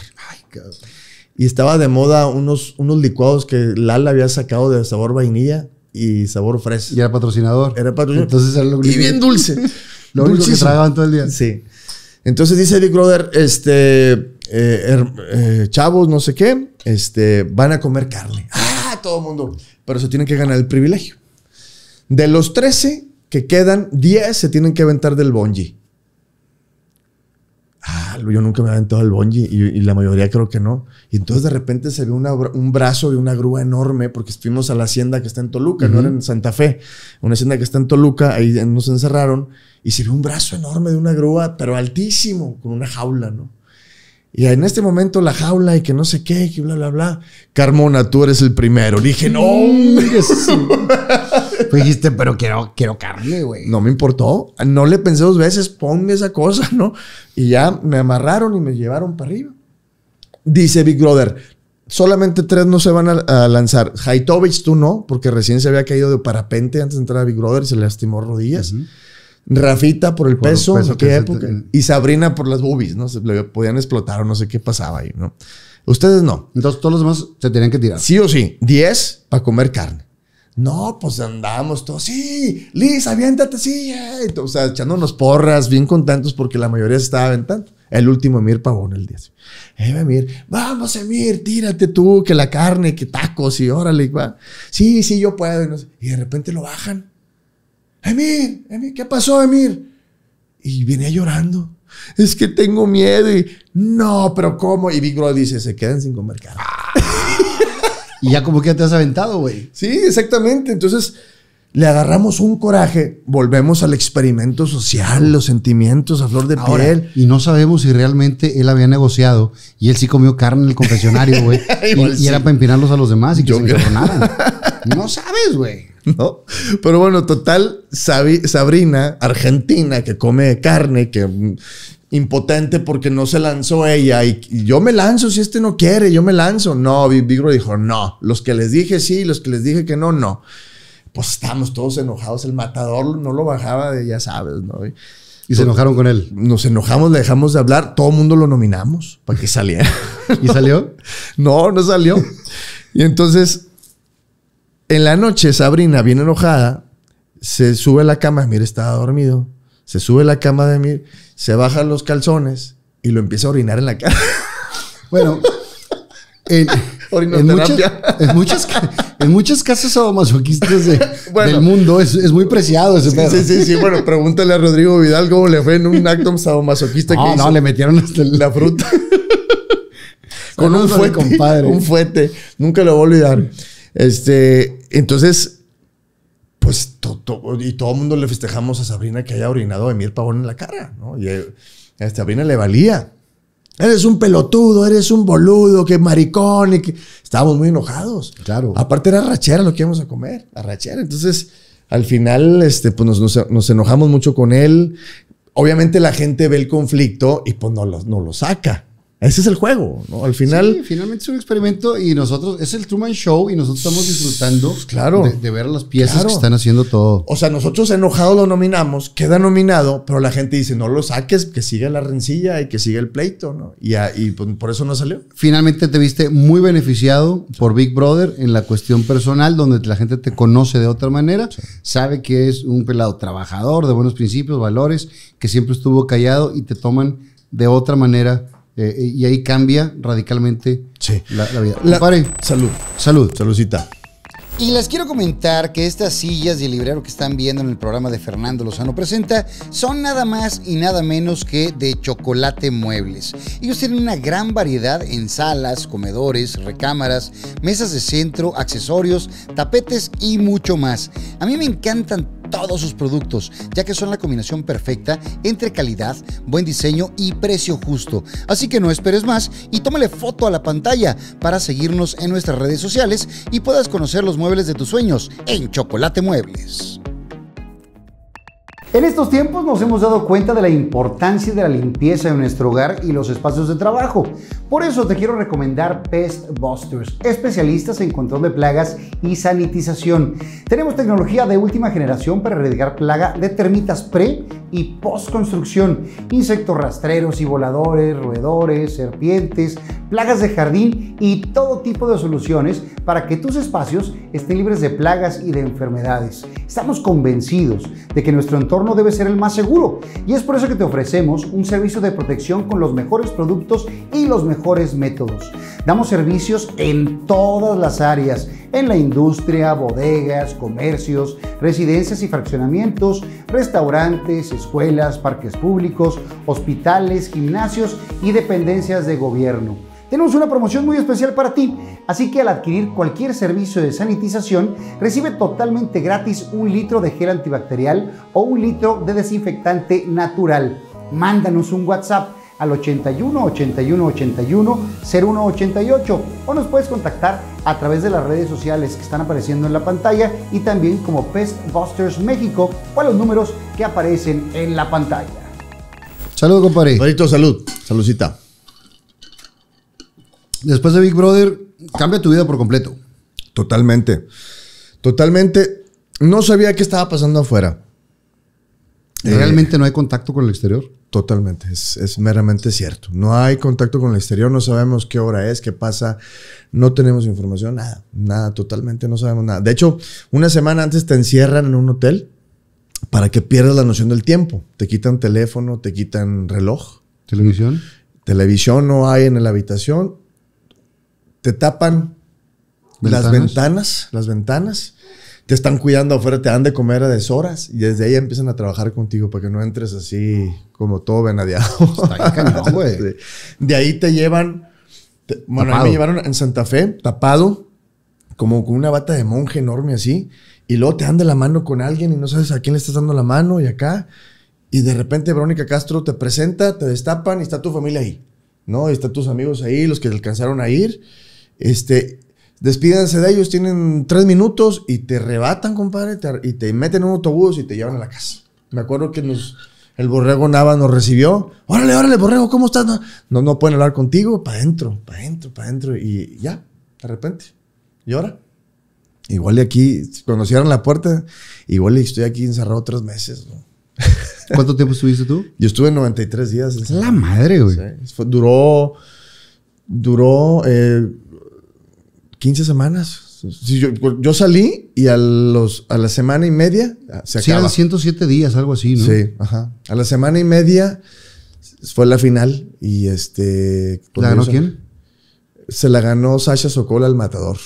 Y estaba de moda unos, unos licuados que Lala había sacado de sabor vainilla y sabor fresco. Y era patrocinador. Era patrocinador. Entonces era lo Y bien dulce. lo único que tragaban todo el día. Sí. Entonces dice Dick Brother: este, eh, eh, chavos, no sé qué, este, van a comer carne. ¡Ah! Todo el mundo. Pero se tienen que ganar el privilegio. De los 13 que quedan, 10 se tienen que aventar del bungee ah, yo nunca me había aventado el bonji y, la mayoría creo que no. Y entonces de repente se ve una, un brazo de una grúa enorme porque estuvimos a la hacienda que está en Toluca, no en Santa Fe, una hacienda que está en Toluca, ahí nos encerraron y se vio un brazo enorme de una grúa, pero altísimo, con una jaula, ¿no? Y en este momento la jaula y que no sé qué, y bla, bla, bla. Carmona, tú eres el primero. dije, no, dijiste, pero quiero, quiero carne, güey. No me importó. No le pensé dos veces, ponme esa cosa, ¿no? Y ya me amarraron y me llevaron para arriba. Dice Big Brother, solamente tres no se van a, lanzar. Haitovich, tú no, porque recién se había caído de parapente antes de entrar a Big Brother y se le lastimó rodillas. Rafita por el peso, peso, Y Sabrina por las boobies, ¿no? Se le podían explotar o no sé qué pasaba ahí, ¿no? Ustedes no. Entonces todos los demás se tenían que tirar. Sí o sí. 10 para comer carne. No, pues andamos todos, sí, Liz, aviéntate, sí. Eh. O sea, echándonos porras, bien contentos porque la mayoría se estaba aventando. El último Emir Pavón, el día eh, Emir, vamos Emir, tírate tú, que la carne, que tacos y órale, igual, Sí, sí, yo puedo. Y, de repente lo bajan. Emir, Emir, ¿qué pasó, Emir? Y venía llorando. Es que tengo miedo y no, pero ¿cómo? Y Big dice, se quedan sin comer carne. Ah. y ya como que ya te has aventado, güey. Sí, exactamente. Entonces, le agarramos un coraje, volvemos al experimento social, los sentimientos a flor de piel. Y no sabemos si realmente él había negociado y él sí comió carne en el confesionario, güey. y, era para empinarlos a los demás y que Yo se no sabes, güey. ¿no? Pero bueno, total, Sabrina, argentina, que come carne, que impotente porque no se lanzó ella y, yo me lanzo si este no quiere, yo me lanzo. No, Vigro dijo, no, los que les dije sí, los que les dije que no, no. Pues estábamos todos enojados, el matador no lo bajaba de, ya sabes, ¿no? Y, se enojaron con él. Nos enojamos, le dejamos de hablar, todo el mundo lo nominamos para que saliera. ¿Y salió? no, no salió. y entonces, en la noche, Sabrina, bien enojada, se sube a la cama, mira, estaba dormido se sube la cama de mí, se baja los calzones y lo empieza a orinar en la cara. Bueno, en, muchas, casas sadomasoquistas del mundo es, muy preciado ese tema. Sí, sí, sí. Bueno, pregúntale a Rodrigo Vidal cómo le fue en un acto sadomasoquista no, que No, le metieron la fruta. Con un fuete, compadre. un fuete. Nunca lo voy a olvidar. Este, entonces, pues y todo el mundo le festejamos a Sabrina que haya orinado a Emir Pavón en la cara, ¿no? Y eh, este, a Sabrina le valía. Eres un pelotudo, eres un boludo, que maricón. Y que... Estábamos muy enojados. Claro. Aparte era rachera lo que íbamos a comer, la Entonces, al final, este, pues nos, enojamos mucho con él. Obviamente la gente ve el conflicto y pues no no lo saca. Ese es el juego, ¿no? Al final. Sí, finalmente es un experimento y nosotros, es el Truman Show y nosotros estamos disfrutando de, ver las piezas que están haciendo todo. O sea, nosotros enojados lo nominamos, queda nominado, pero la gente dice, no lo saques, que siga la rencilla y que siga el pleito, ¿no? Y, por eso no salió. Finalmente te viste muy beneficiado por Big Brother en la cuestión personal, donde la gente te conoce de otra manera, sabe que es un pelado trabajador, de buenos principios, valores, que siempre estuvo callado y te toman de otra manera eh, y ahí cambia radicalmente la, vida. Pare, salud. Salud. Saludcita. Y les quiero comentar que estas sillas de librero que están viendo en el programa de Fernando Lozano Presenta son nada más y nada menos que de chocolate muebles. Ellos tienen una gran variedad en salas, comedores, recámaras, mesas de centro, accesorios, tapetes y mucho más. A mí me encantan todos sus productos, ya que son la combinación perfecta entre calidad, buen diseño y precio justo. Así que no esperes más y tómale foto a la pantalla para seguirnos en nuestras redes sociales y puedas conocer los muebles de tus sueños en Chocolate Muebles. En estos tiempos nos hemos dado cuenta de la importancia de la limpieza de nuestro hogar y los espacios de trabajo. Por eso te quiero recomendar Pest Busters, especialistas en control de plagas y sanitización. Tenemos tecnología de última generación para erradicar plaga de termitas pre y postconstrucción, insectos rastreros y voladores, roedores, serpientes, plagas de jardín y todo tipo de soluciones para que tus espacios estén libres de plagas y de enfermedades. Estamos convencidos de que nuestro entorno debe ser el más seguro y es por eso que te ofrecemos un servicio de protección con los mejores productos y los mejores métodos. Damos servicios en todas las áreas, en la industria, bodegas, comercios, residencias y fraccionamientos, restaurantes, escuelas, parques públicos, hospitales, gimnasios y dependencias de gobierno. Tenemos una promoción muy especial para ti, así que al adquirir cualquier servicio de sanitización, recibe totalmente gratis un litro de gel antibacterial o un litro de desinfectante natural. Mándanos un WhatsApp al 81 81 81 0188 o nos puedes contactar a través de las redes sociales que están apareciendo en la pantalla y también como Pest Busters México o los números que aparecen en la pantalla. Salud, compadre. Marito, salud. Saludcita. Después de Big Brother, cambia tu vida por completo. Totalmente. Totalmente. No sabía qué estaba pasando afuera. ¿Realmente eh, no hay contacto con el exterior? Totalmente, es, meramente cierto. No hay contacto con el exterior, no sabemos qué hora es, qué pasa, no tenemos información, nada, nada, totalmente no sabemos nada. De hecho, una semana antes te encierran en un hotel para que pierdas la noción del tiempo. Te quitan teléfono, te quitan reloj. Televisión. Televisión no hay en la habitación. Te tapan las ventanas, las ventanas te están cuidando afuera, te dan de comer a deshoras y desde ahí empiezan a trabajar contigo para que no entres así como todo venadeado. De ahí te llevan, bueno, ahí me llevaron en Santa Fe, tapado, como con una bata de monje enorme así, y luego te dan de la mano con alguien y no sabes a quién le estás dando la mano y acá, y de repente Verónica Castro te presenta, te destapan y está tu familia ahí, ¿no? Y están tus amigos ahí, los que alcanzaron a ir, este, Despídense de ellos, tienen tres minutos y te rebatan, compadre, y te meten en un autobús y te llevan a la casa. Me acuerdo que nos, el borrego Nava nos recibió. Órale, órale, borrego, ¿cómo estás? No, no, pueden hablar contigo. Para adentro, para adentro, para adentro. Y ya, de repente. ¿Y ahora? Igual de aquí, cuando cierran la puerta, igual y estoy aquí encerrado tres meses. ¿Cuánto tiempo estuviste tú? Yo estuve 93 días. La madre, güey. Duró, duró eh, 15 semanas. yo, salí y a, los, a la semana y media ah, se sí, 107 días, algo así, ¿no? Sí, ajá. A la semana y media fue la final y este... Pues, ¿La ganó quién? Se la ganó Sasha Sokol al matador.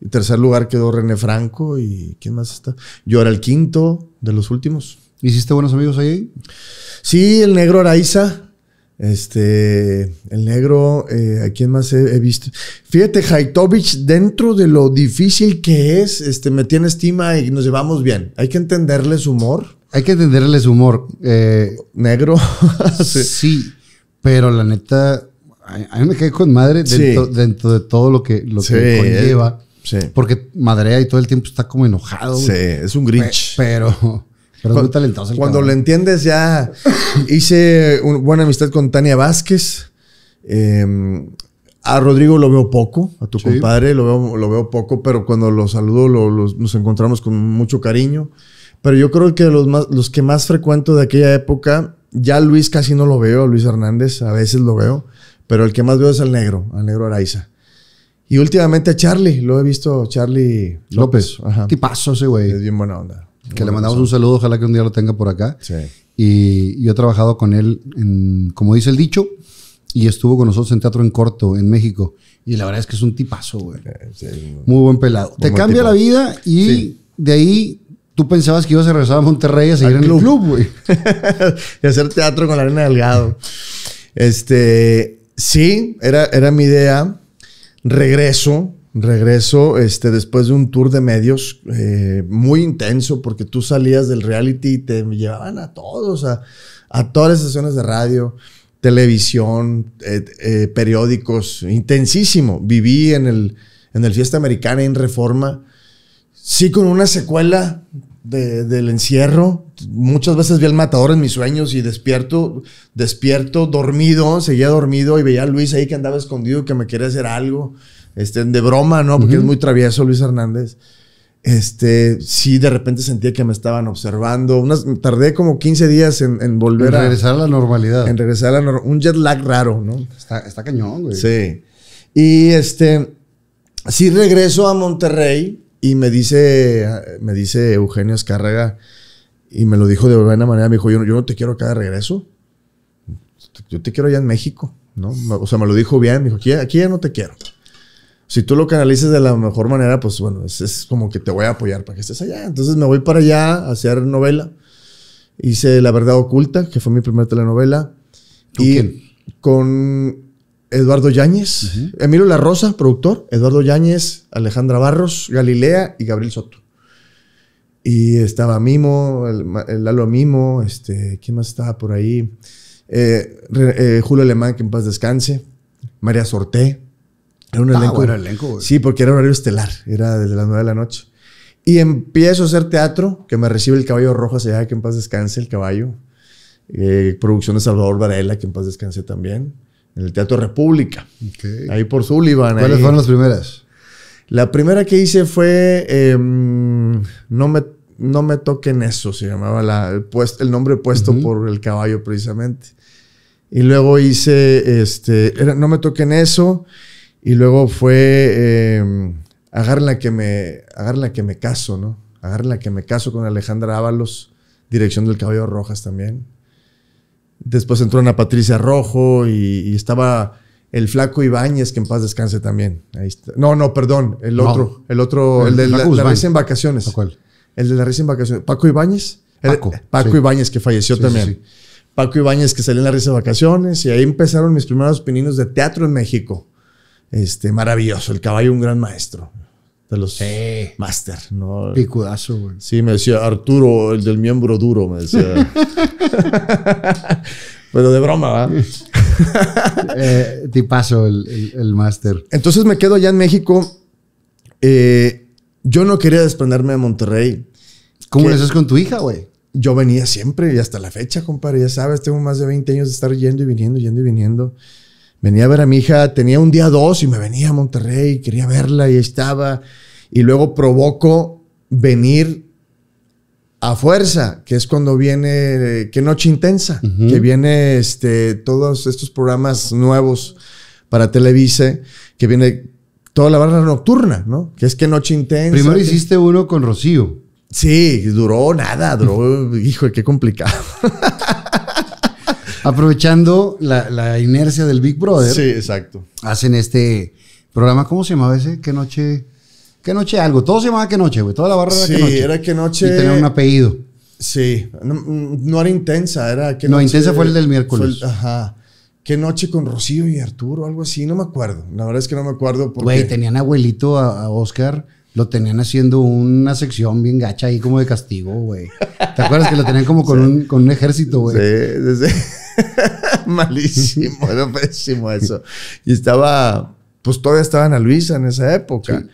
Y tercer lugar quedó René Franco y ¿quién más está? Yo era el quinto de los últimos. ¿Hiciste buenos amigos ahí? Sí, el negro Araiza, este, el negro, eh, ¿a quién más he, visto? Fíjate, Haitovich, dentro de lo difícil que es, este, me tiene estima y nos llevamos bien. Hay que entenderle su humor. Hay que entenderle su humor. Eh, negro. sí. pero la neta, a, mí me cae con madre dentro, de todo lo que, lo conlleva. Porque madrea y todo el tiempo está como enojado. Sí, es un grinch. pero, cuando lo entiendes ya. Hice una buena amistad con Tania Vázquez. Em, a Rodrigo lo veo poco, a tu compadre lo veo, poco, pero cuando lo saludo nos encontramos con mucho cariño. Pero yo creo que los, más, los que más frecuento de aquella época, ya Luis casi no lo veo, Luis Hernández, a veces lo veo, pero el que más veo es al negro, al negro Araiza. Y últimamente a Charlie, lo he visto, Charlie López. qué Ajá. ese güey. Es bien buena onda que le mandamos un saludo, ojalá que un día lo tenga por acá. Sí. Y yo he trabajado con él, como dice el dicho, y estuvo con nosotros en Teatro en Corto, en México. Y la verdad es que es un tipazo, güey. Eh, muy buen pelado. Te cambia la vida y de ahí tú pensabas que ibas a regresar a Monterrey a seguir en el club, güey. y hacer teatro con la arena delgado. Este, sí, era, era mi idea. Regreso, Regreso este, después de un tour de medios eh, muy intenso porque tú salías del reality y te llevaban a todos, a, todas las estaciones de radio, televisión, eh, eh, periódicos, intensísimo. Viví en el, en el Fiesta Americana en Reforma, sí con una secuela del encierro. Muchas veces vi al matador en mis sueños y despierto, despierto, dormido, seguía dormido y veía a Luis ahí que andaba escondido, que me quería hacer algo de broma, ¿no? Porque es muy travieso Luis Hernández. Este, sí, de repente sentía que me estaban observando. Unas, tardé como 15 días en, volver en a. regresar a la normalidad. En regresar a la Un jet lag raro, ¿no? Está, está cañón, güey. Sí. Y este, sí regreso a Monterrey y me dice, me dice Eugenio Escárraga, y me lo dijo de buena manera, me dijo, yo, yo no te quiero acá de regreso, yo te quiero allá en México, ¿no? O sea, me lo dijo bien, me dijo, aquí, aquí ya no te quiero si tú lo canalizas de la mejor manera, pues bueno, es, como que te voy a apoyar para que estés allá. Entonces me voy para allá a hacer novela. Hice La Verdad Oculta, que fue mi primera telenovela. y con Eduardo Yáñez, Emilio La Rosa, productor, Eduardo Yáñez, Alejandra Barros, Galilea y Gabriel Soto. Y estaba Mimo, el, Lalo Mimo, este, ¿quién más estaba por ahí? Eh, eh, Julio Alemán, que en paz descanse, María Sorté, era un ah, elenco. sí, porque era horario estelar, era desde las nueve de la noche. Y empiezo a hacer teatro, que me recibe el caballo rojo se llama que en paz descanse el caballo. Eh, producción de Salvador Varela, que en paz descanse también. En el Teatro República. Ahí por Sullivan. ¿Cuáles fueron las primeras? La primera que hice fue em, no, me, no me toquen eso, se llamaba la, el, el, nombre puesto por el caballo precisamente. Y luego hice, este, era, no me toquen eso. Y luego fue, eh, em, agarra la que me, que me caso, ¿no? Agarra la que me caso con Alejandra Ábalos, dirección del Caballo Rojas también. Después entró una Patricia Rojo y, estaba el flaco Ibáñez, que en paz descanse también. Ahí está. No, no, perdón, el otro, el otro, el, de la, risa en vacaciones. ¿Cuál? El de la risa en vacaciones. Paco Ibáñez. Paco, Paco Ibáñez, que falleció también. Paco Ibáñez que salió en la risa de vacaciones y ahí empezaron mis primeros pininos de teatro en México. Este, maravilloso. El caballo, un gran maestro. De los sí. master, ¿no? Picudazo, güey. Sí, me decía Arturo, el del miembro duro, me decía. Pero de broma, ¿va? eh, tipazo el, el, máster. Entonces me quedo allá en México. Eh, yo no quería desprenderme de Monterrey. ¿Cómo lo haces con tu hija, güey? Yo venía siempre y hasta la fecha, compadre. Ya sabes, tengo más de 20 años de estar yendo y viniendo, yendo y viniendo venía a ver a mi hija, tenía un día dos y me venía a Monterrey, quería verla y estaba. Y luego provoco venir a fuerza, que es cuando viene, qué noche intensa, que viene este, todos estos programas nuevos para Televise, que viene toda la barra nocturna, ¿no? Que es que noche intensa. Primero hiciste uno con Rocío. Sí, duró nada, duró, hijo, qué complicado aprovechando la, inercia del Big Brother. Sí, exacto. Hacen este programa, ¿cómo se llamaba ese? ¿Qué noche? ¿Qué noche algo? Todo se llamaba ¿Qué noche, güey? Toda la barra era ¿Qué noche? era ¿Qué noche? Y tenía un apellido. Sí, no, era intensa, era ¿Qué no, noche? No, intensa fue el del miércoles. ajá. ¿Qué noche con Rocío y Arturo? Algo así, no me acuerdo. La verdad es que no me acuerdo. Porque... Güey, tenían abuelito a, Oscar lo tenían haciendo una sección bien gacha ahí como de castigo, güey. ¿Te acuerdas que lo tenían como con, un, con un ejército, güey? Sí, sí, sí. Malísimo, era pésimo eso. Y estaba, pues todavía estaba Ana Luisa en esa época.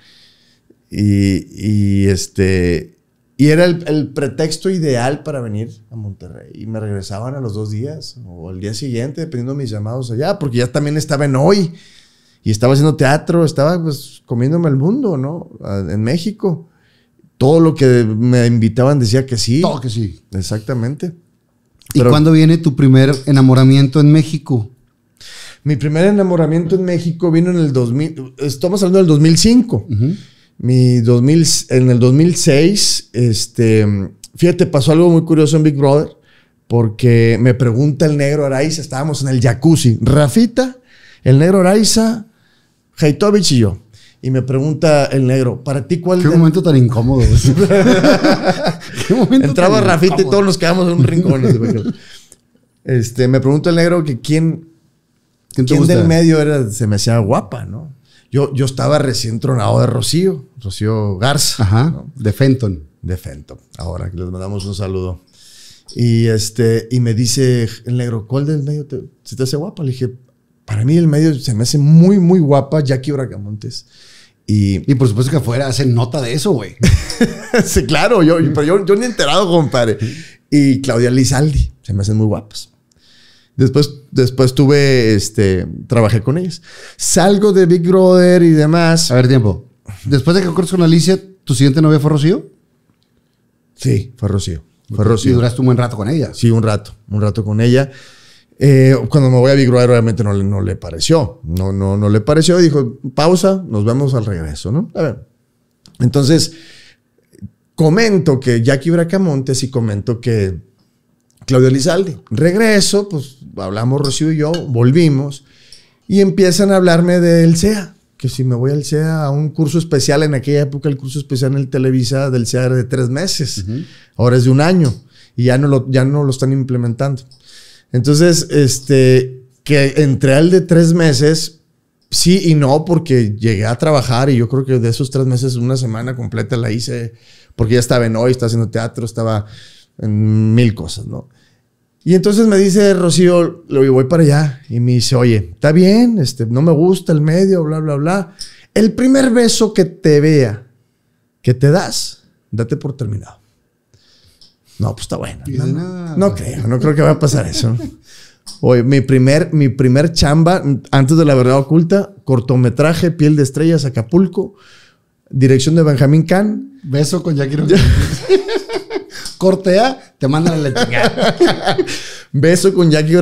Y, este, y era el, pretexto ideal para venir a Monterrey. Y me regresaban a los dos días o al día siguiente, dependiendo de mis llamados allá, porque ya también estaba en hoy. Y estaba haciendo teatro, estaba pues comiéndome el mundo, ¿no? En México. Todo lo que me invitaban decía que sí. Todo que sí. Exactamente. ¿Y cuándo viene tu primer enamoramiento en México? Mi primer enamoramiento en México vino en el 2000, estamos hablando del 2005. Mi 2000, en el 2006, este, fíjate, pasó algo muy curioso en Big Brother, porque me pregunta el negro Araiza, estábamos en el jacuzzi, Rafita, el negro Araiza, Heitovich y yo. Y me pregunta el negro, ¿para ti cuál? Qué momento tan incómodo. Entraba Rafita y todos nos quedamos en un rincón. este, me pregunta el negro que quién, ¿Quién, del medio era, se me hacía guapa, ¿no? Yo, yo estaba recién tronado de Rocío, Rocío Garza. de Fenton. De Fenton. Ahora les mandamos un saludo. Y, este, y me dice el negro, ¿cuál del medio se te hace guapa? Le dije, para mí el medio se me hace muy, muy guapa Jackie Bracamontes. Y, y por supuesto que afuera hacen nota de eso, güey. sí, claro, yo, pero yo, yo ni enterado, compadre. Y Claudia Lizaldi, se me hacen muy guapas. Después, después tuve, este, trabajé con ellas. Salgo de Big Brother y demás. A ver, tiempo. Después de que acordes con Alicia, ¿tu siguiente novia fue Rocío? Sí, fue Rocío. Fue Rocío. Y duraste un buen rato con ella. Sí, un rato, un rato con ella. Eh, cuando me voy a Big Brother, obviamente no, le pareció. No, no, no le pareció. Dijo, pausa, nos vemos al regreso, ¿no? A ver. Entonces, comento que Jackie Bracamontes y comento que Claudio Lizalde. Regreso, pues hablamos Rocío y yo, volvimos y empiezan a hablarme del SEA. Que si me voy al SEA a un curso especial, en aquella época el curso especial en el Televisa del SEA era de tres meses, ahora es de un año y ya no lo, ya no lo están implementando. Entonces, este, que entré al de tres meses, sí y no, porque llegué a trabajar y yo creo que de esos tres meses, una semana completa la hice, porque ya estaba en hoy, estaba haciendo teatro, estaba en mil cosas, ¿no? Y entonces me dice Rocío, le voy para allá. Y me dice, oye, está bien, este, no me gusta el medio, bla, bla, bla. El primer beso que te vea, que te das, date por terminado. No, pues está bueno. No, creo, no creo que vaya a pasar eso. Oye, mi primer, mi primer chamba, antes de la verdad oculta, cortometraje, piel de estrellas, Acapulco, dirección de Benjamín Can. Beso con Jackie Cortea, te mandan la chingada. Beso con Jackie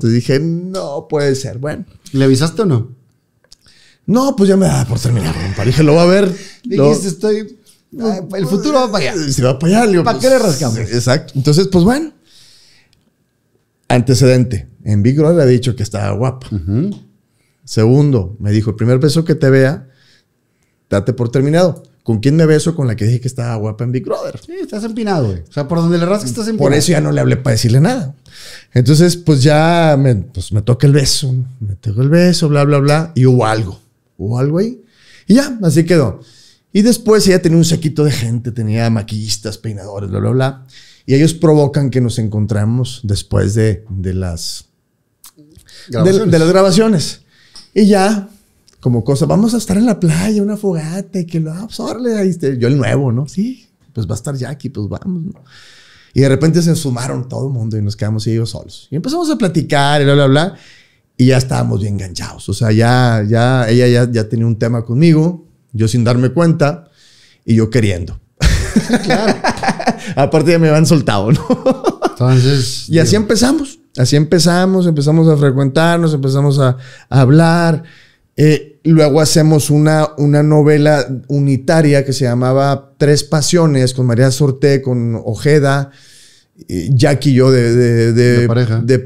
te Dije, no puede ser. Bueno. ¿Le avisaste o no? No, pues ya me da por terminar, compadre. Dije, lo va a ver. Dijiste, estoy pues, el futuro va para allá. Eh, Se va para ¿Para qué le pues, rascamos? Exacto. Entonces, pues bueno. Antecedente. En Big Brother ha dicho que estaba guapa. Segundo, me dijo, el primer beso que te vea, date por terminado. ¿Con quién me beso? Con la que dije que estaba guapa en Big Brother. Sí, estás empinado, güey. O sea, por donde le rascas estás empinado. Por eso ya no le hablé para decirle nada. Entonces, pues ya me, pues, me toca el beso. Me toca el beso, bla, bla, bla. Y hubo algo. Hubo algo ahí. Y ya, así quedó. Y después ella tenía un saquito de gente, tenía maquillistas, peinadores, bla, bla, bla. Y ellos provocan que nos encontramos después de, las, de, las grabaciones. Y ya, como cosa, vamos a estar en la playa, una fogata, que lo absorbe. Ah, pues, ahí Yo el nuevo, ¿no? Sí, pues va a estar Jackie, pues vamos. ¿no? Y de repente se sumaron todo el mundo y nos quedamos ellos solos. Y empezamos a platicar y bla, bla, bla. Y ya estábamos bien enganchados. O sea, ya, ya, ella ya, ya tenía un tema conmigo yo sin darme cuenta y yo queriendo. Claro. Aparte ya me han soltado, ¿no? Entonces. y así empezamos. Así empezamos, empezamos a frecuentarnos, empezamos a, hablar. Eh, luego hacemos una, una novela unitaria que se llamaba Tres Pasiones con María Sorté, con Ojeda. Eh, Jack y yo de,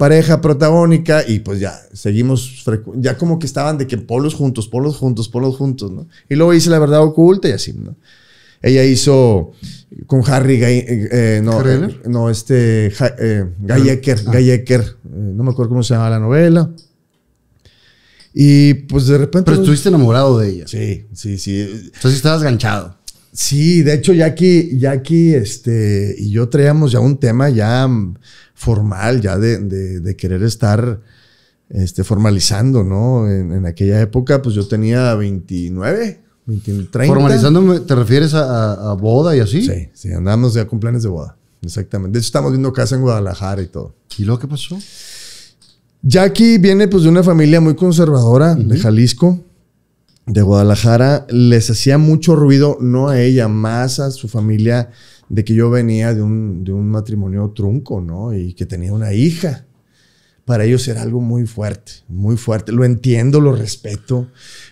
pareja. protagónica y pues ya seguimos, ya como que estaban de que polos juntos, polos juntos, polos juntos, ¿no? Y luego hice La Verdad Oculta y así, ¿no? Ella hizo con Harry, eh, eh, no, no, este, ah. no me acuerdo cómo se llama la novela. Y pues de repente... Pero estuviste enamorado de ella. Sí, sí, sí. Entonces estabas ganchado. Sí, de hecho, Jackie, este, y yo traíamos ya un tema ya formal, ya de, de, querer estar este, formalizando, ¿no? En, aquella época, pues yo tenía 29, 30. ¿Formalizando te refieres a, boda y así? Sí, sí, andábamos ya con planes de boda, exactamente. De hecho, estamos viendo casa en Guadalajara y todo. ¿Y lo que pasó? Jackie viene pues de una familia muy conservadora de Jalisco de Guadalajara les hacía mucho ruido, no a ella, más a su familia, de que yo venía de un, matrimonio trunco, ¿no? Y que tenía una hija. Para ellos era algo muy fuerte, muy fuerte. Lo entiendo, lo respeto,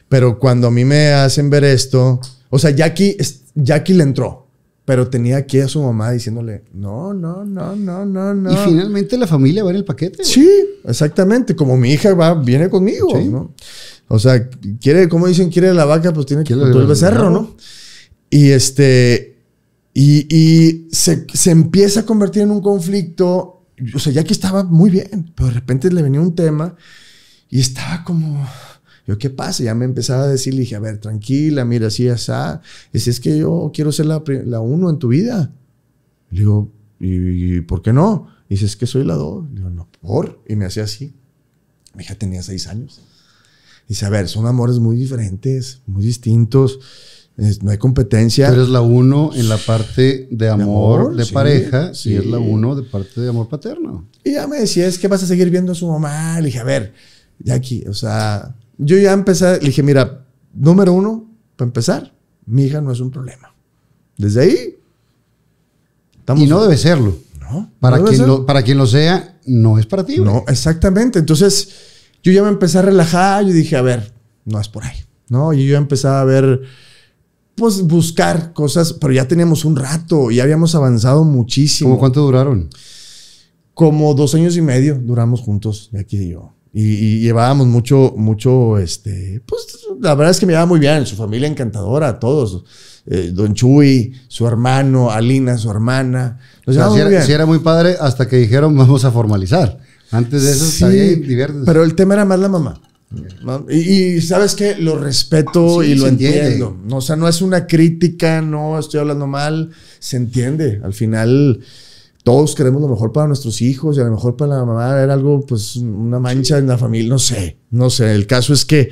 pero cuando a mí me hacen ver esto, o sea, Jackie, Jackie le entró pero tenía aquí a su mamá diciéndole, no, no, no, no, no, no. Y finalmente la familia va en el paquete. Sí, exactamente, como mi hija va, viene conmigo, ¿no? O sea, quiere, como dicen, quiere la vaca, pues tiene que todo el becerro, ¿no? Y este, y, y se, se, empieza a convertir en un conflicto. O sea, ya que estaba muy bien, pero de repente le venía un tema y estaba como, yo, ¿qué pasa? Ya me empezaba a decir, le dije, a ver, tranquila, mira, así, ya está. si es que yo quiero ser la, la uno en tu vida. Le digo, ¿y, por qué no? dice, es que soy la dos. Le digo, no, por. Y me hacía así. Mi hija tenía seis años. Dice, a ver, son amores muy diferentes, muy distintos. no hay competencia. Eres la uno en la parte de amor de, pareja si y es la uno de parte de amor paterno. Y ya me decía, es que vas a seguir viendo a su mamá. Le dije, a ver, Jackie, o sea, yo ya empecé, le dije, mira, número uno, para empezar, mi hija no es un problema. Desde ahí. Estamos y no debe serlo. No. Para, no quien Lo, para quien lo sea, no es para ti. No, exactamente. Entonces yo ya me empecé a relajar, yo dije, a ver, no es por ahí, ¿no? Y yo ya empecé a ver, pues buscar cosas, pero ya teníamos un rato, y habíamos avanzado muchísimo. cuánto duraron? Como dos años y medio duramos juntos, ya aquí yo. Y, llevábamos mucho, mucho, este, pues la verdad es que me llevaba muy bien, su familia encantadora, todos. Eh, don Chuy, su hermano, Alina, su hermana. Nos muy era muy padre hasta que dijeron vamos a formalizar. Antes de eso, sí, está Pero el tema era más la mamá. Y, sabes que lo respeto y lo entiendo. No, o sea, no es una crítica, no estoy hablando mal, se entiende. Al final, todos queremos lo mejor para nuestros hijos y a lo mejor para la mamá era algo, pues una mancha en la familia, no sé, no sé. El caso es que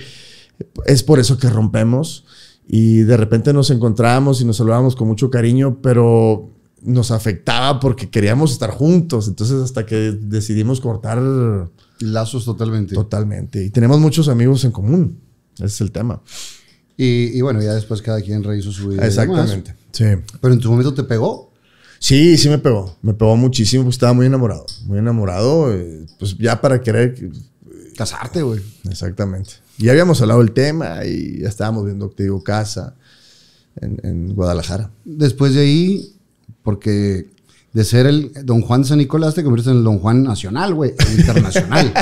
es por eso que rompemos y de repente nos encontramos y nos saludamos con mucho cariño, pero nos afectaba porque queríamos estar juntos. Entonces, hasta que decidimos cortar. Lazos totalmente. Totalmente. Y tenemos muchos amigos en común. Ese es el tema. Y, bueno, ya después cada quien rehizo su vida. Exactamente. Sí. Pero en tu momento te pegó. Sí, sí me pegó. Me pegó muchísimo. Pues estaba muy enamorado. Muy enamorado. Eh, pues ya para querer. Eh, Casarte, güey. Exactamente. Ya habíamos hablado el tema y ya estábamos viendo, te digo, casa en, en Guadalajara. Después de ahí, porque de ser el Don Juan de San Nicolás te conviertes en el Don Juan nacional, güey, e internacional.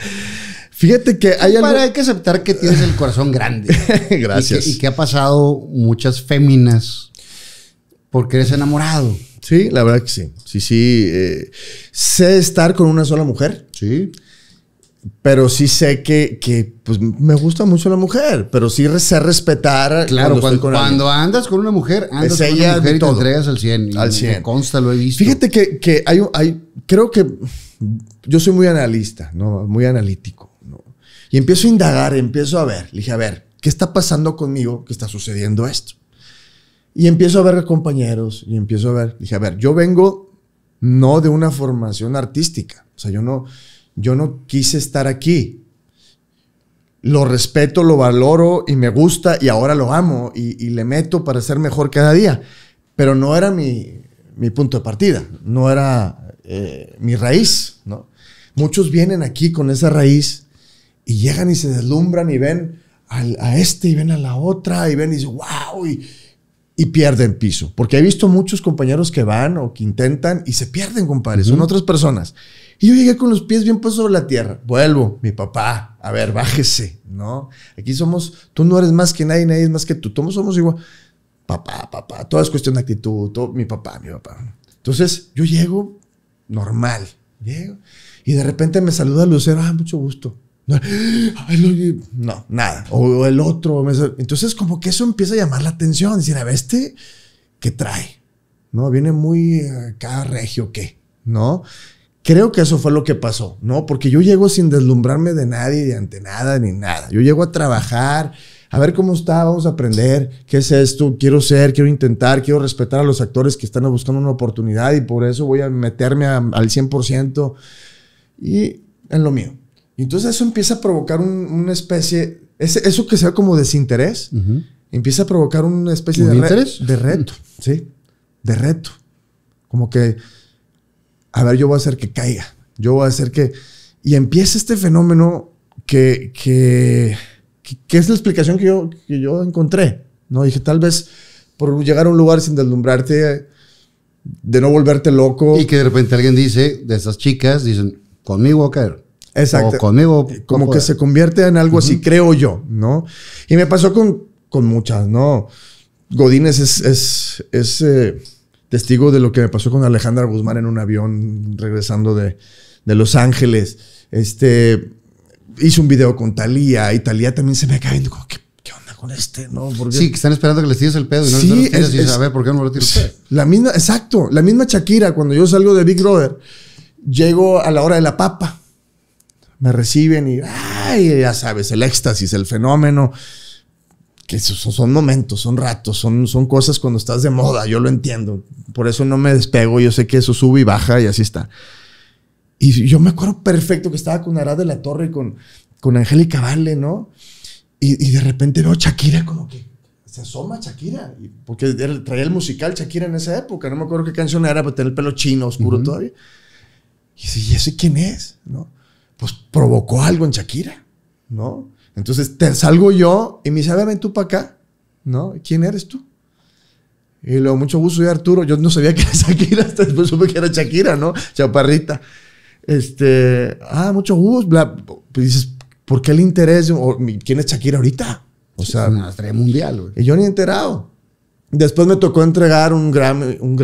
Fíjate que hay algo... hay que aceptar que tienes el corazón grande. Gracias. Y que, ha pasado muchas féminas porque eres enamorado. Sí, la verdad que sí. Sí, sí. Eh, sé estar con una sola mujer. Sí pero sí sé que, que pues, me gusta mucho la mujer, pero sí sé respetar. Claro, cuando, cuando, andas con una mujer, andas es con ella una mujer y te entregas al 100. Al 100. Me consta, lo he visto. Fíjate que, que hay, hay, creo que yo soy muy analista, ¿no? Muy analítico, Y empiezo a indagar, empiezo a ver. dije, a ver, ¿qué está pasando conmigo qué está sucediendo esto? Y empiezo a ver compañeros y empiezo a ver. dije, a ver, yo vengo no de una formación artística. O sea, yo no yo no quise estar aquí. Lo respeto, lo valoro y me gusta y ahora lo amo y, le meto para ser mejor cada día. Pero no era mi, punto de partida, no era eh, mi raíz. ¿no? Muchos vienen aquí con esa raíz y llegan y se deslumbran y ven a este y ven a la otra y ven y dicen, wow, y, pierden piso. Porque he visto muchos compañeros que van o que intentan y se pierden, compadres. Son otras personas. Y yo llegué con los pies bien puestos sobre la tierra. Vuelvo, mi papá, a ver, bájese, ¿no? Aquí somos, tú no eres más que nadie, nadie es más que tú, todos somos igual. Papá, papá, todo es cuestión de actitud, todo, mi papá, mi papá. Entonces, yo llego normal, llego, y de repente me saluda Lucero, ah, mucho gusto. No, nada. O, el otro. Entonces, como que eso empieza a llamar la atención. Dicen, a ver, este, ¿qué trae? ¿No? Viene muy eh, cada regio, ¿qué? ¿No? Creo que eso fue lo que pasó, ¿no? Porque yo llego sin deslumbrarme de nadie, de ante nada, ni nada. Yo llego a trabajar, a ver cómo está, vamos a aprender, qué es esto, quiero ser, quiero intentar, quiero respetar a los actores que están buscando una oportunidad y por eso voy a meterme al 100% y en lo mío. entonces eso empieza a provocar una especie, eso que sea como desinterés, empieza a provocar una especie de, de reto, ¿sí? De reto. Como que a ver, yo voy a hacer que caiga, yo voy a hacer que... Y empieza este fenómeno que, que, es la explicación que yo, encontré, ¿no? Dije, tal vez por llegar a un lugar sin deslumbrarte, de no volverte loco. Y que de repente alguien dice, de esas chicas, dicen, conmigo va a caer. Exacto. O conmigo. Eh, como que se convierte en algo así, creo yo, ¿no? Y me pasó con, muchas, ¿no? Godines es, es, eh, testigo de lo que me pasó con Alejandra Guzmán en un avión regresando de, Los Ángeles. Este, hice un video con Talía y Talía también se me cae viendo ¿qué, ¿qué, onda con este? ¿No? Sí, que están esperando que les tires el pedo y no les es, La misma, exacto, la misma Shakira, cuando yo salgo de Big Brother, llego a la hora de la papa. Me reciben y, ay, ya sabes, el éxtasis, el fenómeno que son, momentos, son ratos, son, son cosas cuando estás de moda, yo lo entiendo. Por eso no me despego, yo sé que eso sube y baja y así está. Y yo me acuerdo perfecto que estaba con Arad de la Torre y con, con Angélica Vale, ¿no? Y, de repente veo Shakira como que se asoma Shakira, porque traía el musical Shakira en esa época, no me acuerdo qué canción era, pero tenía el pelo chino, oscuro todavía. Y dice, ¿y ese quién es? ¿No? Pues provocó algo en Shakira, ¿no? Entonces te salgo yo y me dice, a ven tú para acá, ¿no? ¿Quién eres tú? Y luego, mucho gusto, soy Arturo. Yo no sabía que era Shakira, hasta después supe que era Shakira, ¿no? Chaparrita. Este, ah, mucho gusto. Bla. Pues dices, ¿por qué el interés? O, ¿Quién es Shakira ahorita? O sea, una estrella mundial, güey. Y yo ni enterado. Después me tocó entregar un Grammy, un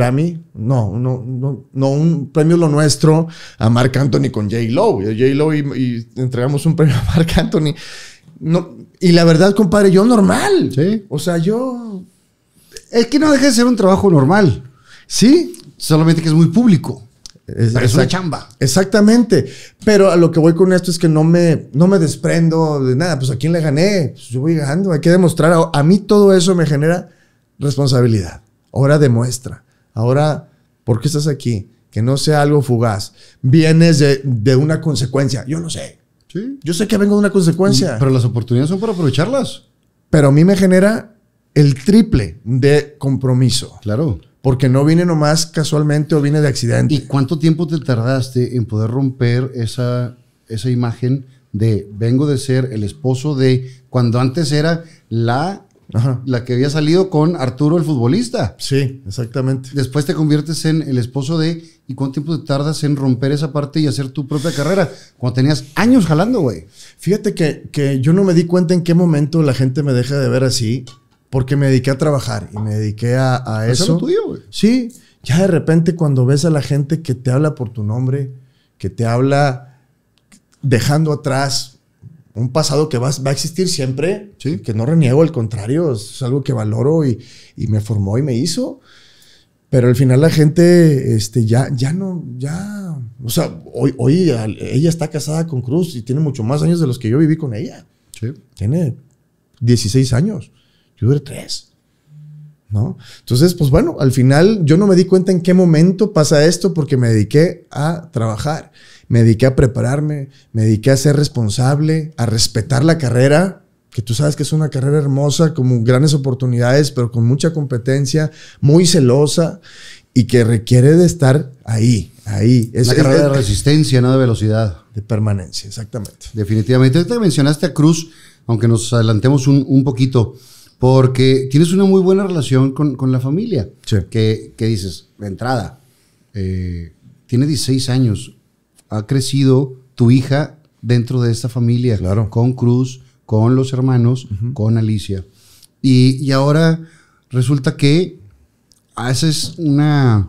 no, no, no, un premio lo nuestro a Marc Anthony con J. Lowe. J. Lowe y, y entregamos un premio a Marc Anthony. No, y la verdad, compadre, yo normal. Sí. O sea, yo. Es que no deja de ser un trabajo normal. Sí. Solamente que es muy público. Es, una chamba. Exactamente. Pero a lo que voy con esto es que no me, no me desprendo de nada. Pues a quién le gané. Pues yo voy ganando. Hay que demostrar. A, mí todo eso me genera responsabilidad. Ahora demuestra. Ahora, ¿por qué estás aquí? Que no sea algo fugaz. Vienes de, de una consecuencia. Yo no sé. Yo sé que vengo de una consecuencia. Mm, pero las oportunidades son para aprovecharlas. Pero a mí me genera el triple de compromiso. Claro. Porque no vine nomás casualmente o vine de accidente. ¿Y cuánto tiempo te tardaste en poder romper esa, esa imagen de vengo de ser el esposo de cuando antes era la la que había salido con Arturo el futbolista. Sí, exactamente. Después te conviertes en el esposo de ¿Y cuánto tiempo te tardas en romper esa parte y hacer tu propia carrera? Cuando tenías años jalando, güey. Fíjate que, yo no me di cuenta en qué momento la gente me deja de ver así, porque me dediqué a trabajar y me dediqué a, eso. Eso tuyo, güey. Sí, ya de repente cuando ves a la gente que te habla por tu nombre, que te habla dejando atrás un pasado que va, a existir siempre, que no reniego, al contrario, es algo que valoro y, y me formó y me hizo. Pero al final la gente este, ya, ya no, ya, o sea, hoy, hoy ella está casada con Cruz y tiene mucho más años de los que yo viví con ella. Sí. Tiene 16 años, yo duré 3. ¿No? Entonces, pues bueno, al final yo no me di cuenta en qué momento pasa esto porque me dediqué a trabajar, me dediqué a prepararme, me dediqué a ser responsable, a respetar la carrera, que tú sabes que es una carrera hermosa, con grandes oportunidades, pero con mucha competencia, muy celosa y que requiere de estar ahí, ahí. Es, carrera de resistencia, no de velocidad. De permanencia, exactamente. Definitivamente. Te mencionaste a Cruz, aunque nos adelantemos un, poquito, porque tienes una muy buena relación con, la familia. Sí. Que, dices, de entrada, eh, tiene 16 años, ha crecido tu hija dentro de esta familia, con Cruz con los hermanos, con Alicia. Y, ahora resulta que haces una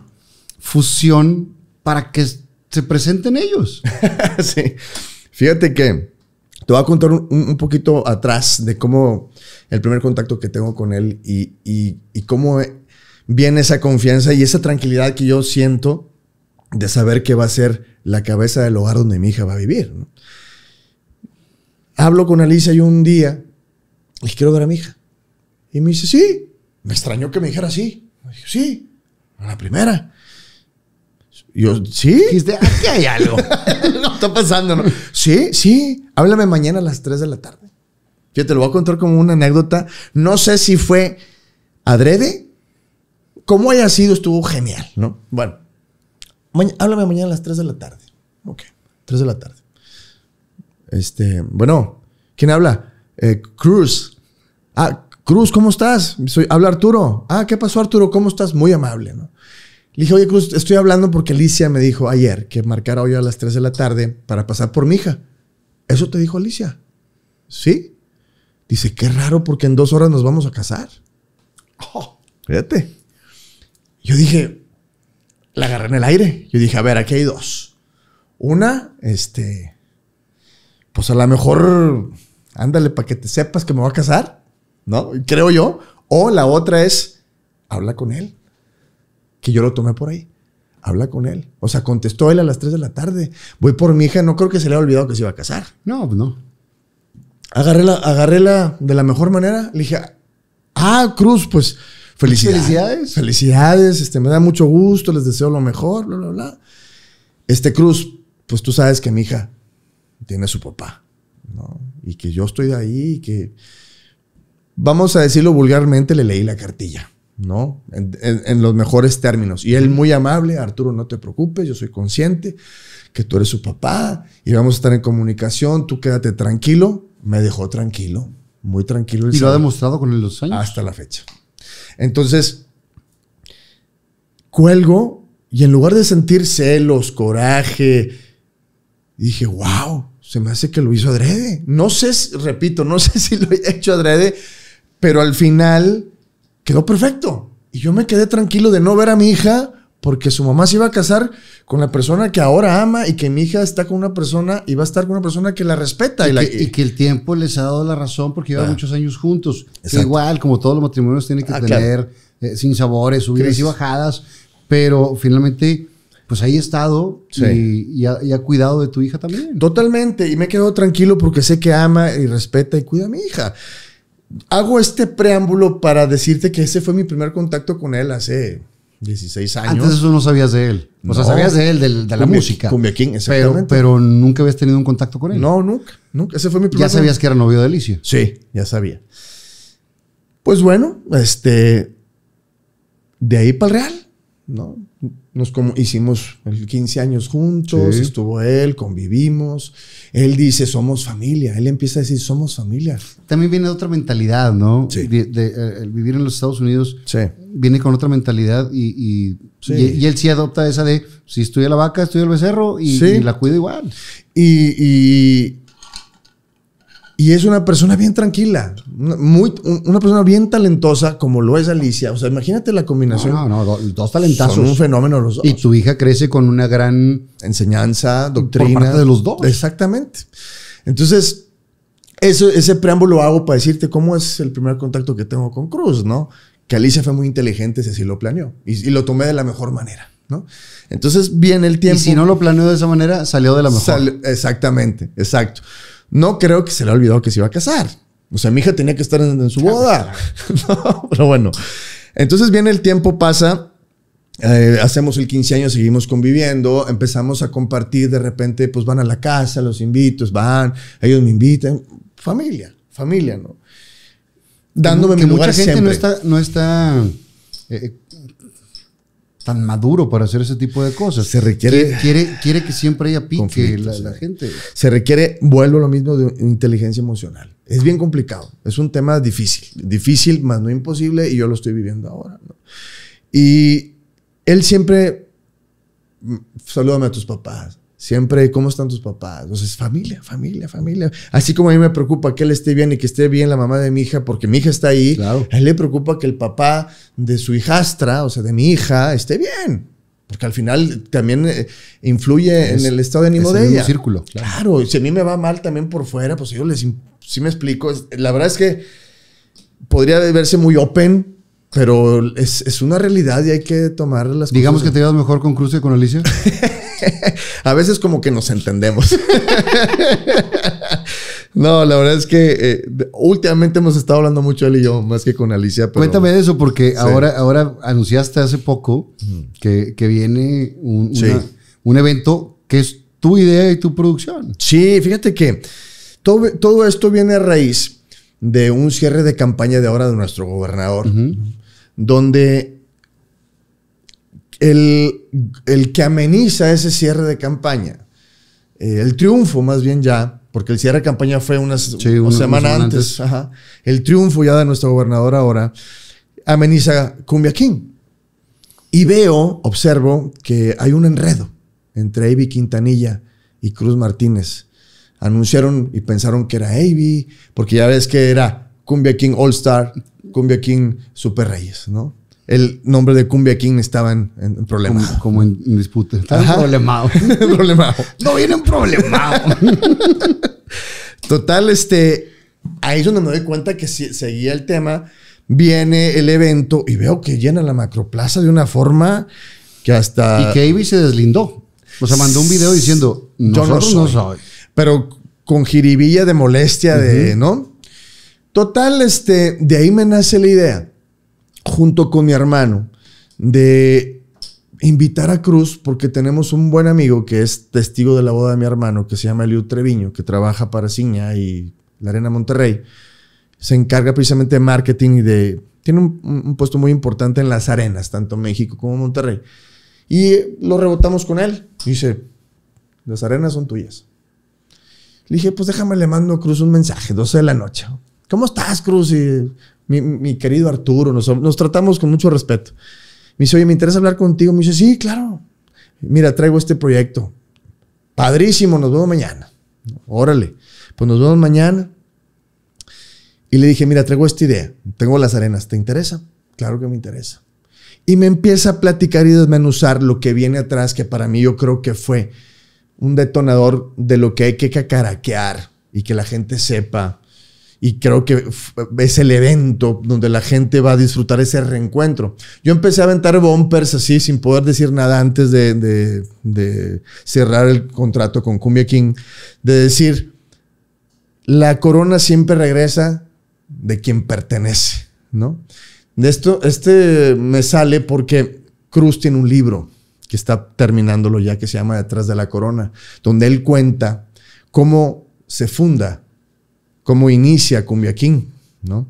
fusión para que se presenten ellos. sí. Fíjate que te voy a contar un, poquito atrás de cómo el primer contacto que tengo con él y, cómo viene esa confianza y esa tranquilidad que yo siento de saber que va a ser la cabeza del hogar donde mi hija va a vivir. ¿no? hablo con Alicia y un día, y quiero ver a mi hija. Y me dice, sí. Me extrañó que me dijera sí. Me dije, sí, a la primera. Yo, sí. Dijiste, aquí hay algo. no está pasando, ¿no? Sí, sí. Háblame mañana a las 3 de la tarde. Yo te lo voy a contar como una anécdota. No sé si fue adrede. Como haya sido, estuvo genial, ¿no? Bueno, háblame mañana a las 3 de la tarde. Ok, 3 de la tarde. Este, bueno, ¿quién habla? Eh, Cruz. Ah, Cruz, ¿cómo estás? Soy, habla Arturo. Ah, ¿qué pasó Arturo? ¿Cómo estás? Muy amable, ¿no? Le dije, oye Cruz, estoy hablando porque Alicia me dijo ayer que marcara hoy a las 3 de la tarde para pasar por mi hija. ¿Eso te dijo Alicia? ¿Sí? Dice, qué raro porque en dos horas nos vamos a casar. Oh, fíjate. Yo dije, la agarré en el aire. Yo dije, a ver, aquí hay dos. Una, este, pues a lo mejor, ándale para que te sepas que me va a casar, ¿no? Creo yo. O la otra es, habla con él, que yo lo tomé por ahí. Habla con él. O sea, contestó él a las 3 de la tarde. Voy por mi hija, no creo que se le haya olvidado que se iba a casar. No, pues, no. Agarré la, agarré la de la mejor manera. Le dije, ah, Cruz, pues felicidades. Felicidades. este, me da mucho gusto, les deseo lo mejor, bla, bla, bla. Este Cruz, pues tú sabes que mi hija tiene su papá, ¿no? Y que yo estoy de ahí y que, vamos a decirlo vulgarmente, le leí la cartilla, ¿no? En, los mejores términos. Y él muy amable, Arturo, no te preocupes, yo soy consciente que tú eres su papá y vamos a estar en comunicación, tú quédate tranquilo. Me dejó tranquilo, muy tranquilo. ¿Y lo ha demostrado con los años? Hasta la fecha. Entonces, cuelgo y en lugar de sentir celos, coraje, dije, wow, se me hace que lo hizo adrede. No sé, repito, no sé si lo he hecho adrede, pero al final quedó perfecto. Y yo me quedé tranquilo de no ver a mi hija porque su mamá se iba a casar con la persona que ahora ama y que mi hija está con una persona y va a estar con una persona que la respeta. Y, que, el tiempo les ha dado la razón porque llevan ah. muchos años juntos. igual, como todos los matrimonios, tienen que ah, tener eh, sin sabores, subidas y bajadas, pero finalmente pues ahí he estado y, y, ha, cuidado de tu hija también. Totalmente, y me he quedado tranquilo porque sé que ama y respeta y cuida a mi hija. Hago este preámbulo para decirte que ese fue mi primer contacto con él hace 16 años. Antes eso no sabías de él. O sea, sabías de él, de, la música. Cumbia King, exactamente. Pero, nunca habías tenido un contacto con él. No, nunca, nunca. Ese fue mi primer ¿Ya sabías que era novio de Alicia? Sí, ya sabía. Pues bueno, este... De ahí para el Real, ¿no? nos como, hicimos 15 años juntos, estuvo él, convivimos. Él dice, somos familia. Él empieza a decir, somos familia. También viene otra mentalidad, ¿no? Sí. De, eh, vivir en los Estados Unidos viene con otra mentalidad y, y, él sí adopta esa de, si estoy la vaca, estoy el becerro y, la cuido igual. Y, y es una persona bien tranquila, una, muy, una persona bien talentosa como lo es Alicia. O sea, imagínate la combinación. No, no, dos talentazos. Son un fenómeno los dos. Y tu hija crece con una gran enseñanza, doctrina. Por parte de los dos. Exactamente. Entonces, ese preámbulo hago para decirte cómo es el primer contacto que tengo con Cruz, ¿no? Que Alicia fue muy inteligente si así lo planeó. Y, lo tomé de la mejor manera. ¿No? Entonces viene el tiempo. Y si no lo planeó de esa manera, salió de la mejor. manera. exactamente, exacto. No creo que se le ha olvidado que se iba a casar. O sea, mi hija tenía que estar en, su boda. pero bueno. Entonces viene el tiempo, pasa. Eh, hacemos el 15 años, seguimos conviviendo, empezamos a compartir, de repente pues van a la casa, los invito, van, ellos me invitan, familia, familia, ¿no? Dándome mi lugar mucha gente no está, no está eh, tan maduro para hacer ese tipo de cosas. Se requiere... Quiere, quiere, que siempre haya pique la, gente. Se requiere, vuelvo a lo mismo, de inteligencia emocional. Es bien complicado. Es un tema difícil. Difícil, más no imposible, y yo lo estoy viviendo ahora. Y él siempre... Mm, salúdame a tus papás. Siempre, ¿cómo están tus papás? Entonces, familia, familia, familia. Así como a mí me preocupa que él esté bien y que esté bien la mamá de mi hija, porque mi hija está ahí, a él le preocupa que el papá de su hijastra, o sea, de mi hija, esté bien. Porque al final también eh, influye en el estado de ánimo el de mismo círculo. Claro. y si a mí me va mal también por fuera, pues yo les, si me explico. La verdad es que podría verse muy open, pero es, una realidad y hay que tomar las Digamos que te llevas mejor con Cruz que con Alicia. a veces como que nos entendemos. no, la verdad es que eh, últimamente hemos estado hablando mucho él y yo, más que con Alicia. Cuéntame de eso, porque ahora, ahora anunciaste hace poco que, viene un, un evento que es tu idea y tu producción. Sí, fíjate que todo, todo esto viene a raíz de un cierre de campaña de ahora de nuestro gobernador donde el, que ameniza ese cierre de campaña, eh, el triunfo más bien ya, porque el cierre de campaña fue unas, una, semana, antes, el triunfo ya de nuestro gobernador ahora, ameniza Cumbia King. Y veo, observo que hay un enredo entre Avi Quintanilla y Cruz Martínez. Anunciaron y pensaron que era Avi, porque ya ves que era Cumbia King All Star, Cumbia King Super Reyes, ¿no? El nombre de Cumbia King estaba en, problemas. problema. Como, en, en disputa. Estaba problemado. problemado. No viene un problemado. Total, este, ahí es donde me doy cuenta que si, seguía el tema. Viene el evento y veo que llena la macroplaza de una forma que hasta. Y Kevin se deslindó. O sea, mandó un video diciendo: Yo no No Pero con jiribilla de molestia, de, ¿no? Total, este, de ahí me nace la idea, junto con mi hermano, de invitar a Cruz, porque tenemos un buen amigo que es testigo de la boda de mi hermano, que se llama Eliud Treviño, que trabaja para Ciña y la Arena Monterrey. Se encarga precisamente de marketing y de... Tiene un, puesto muy importante en las arenas, tanto México como Monterrey. Y lo rebotamos con él. Dice, las arenas son tuyas. Le dije, pues déjame, le mando a Cruz un mensaje, 12 de la noche. ¿Cómo estás, Cruz? Y mi, querido Arturo, nos, nos tratamos con mucho respeto. Me dice, oye, me interesa hablar contigo. Me dice, sí, claro. Mira, traigo este proyecto. Padrísimo, nos vemos mañana. Órale, pues nos vemos mañana. Y le dije, mira, traigo esta idea. Tengo las arenas, ¿te interesa? Claro que me interesa. Y me empieza a platicar y desmenuzar lo que viene atrás, que para mí yo creo que fue un detonador de lo que hay que cacaraquear y que la gente sepa y creo que es el evento donde la gente va a disfrutar ese reencuentro. Yo empecé a aventar bumpers así sin poder decir nada antes de, cerrar el contrato con Cumbia King, de decir, la corona siempre regresa de quien pertenece, ¿no? De esto, este me sale porque Cruz tiene un libro que está terminándolo ya, que se llama Detrás de la Corona, donde él cuenta cómo se funda cómo inicia King, ¿no?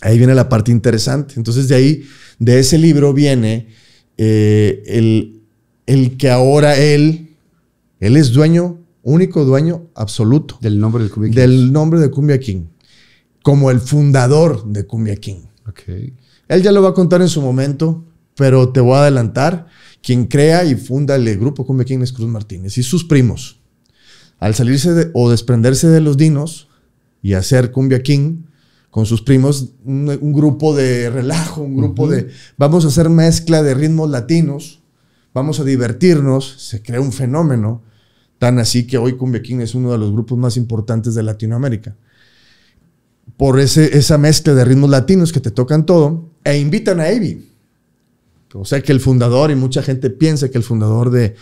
Ahí viene la parte interesante. Entonces de ahí, de ese libro viene eh, el, el que ahora él, él es dueño, único dueño absoluto. Del nombre de Cumbia King. Del nombre de Cumbia King. Como el fundador de Cumbia King. Él ya lo va a contar en su momento, pero te voy a adelantar. Quien crea y funda el grupo Cumbia King es Cruz Martínez y sus primos. Al salirse o desprenderse de los dinos, y hacer Cumbia King con sus primos, un, grupo de relajo, un grupo de... Vamos a hacer mezcla de ritmos latinos, vamos a divertirnos, se crea un fenómeno, tan así que hoy Cumbia King es uno de los grupos más importantes de Latinoamérica. Por ese, esa mezcla de ritmos latinos que te tocan todo, e invitan a Avi. O sea que el fundador, y mucha gente piensa que el fundador de,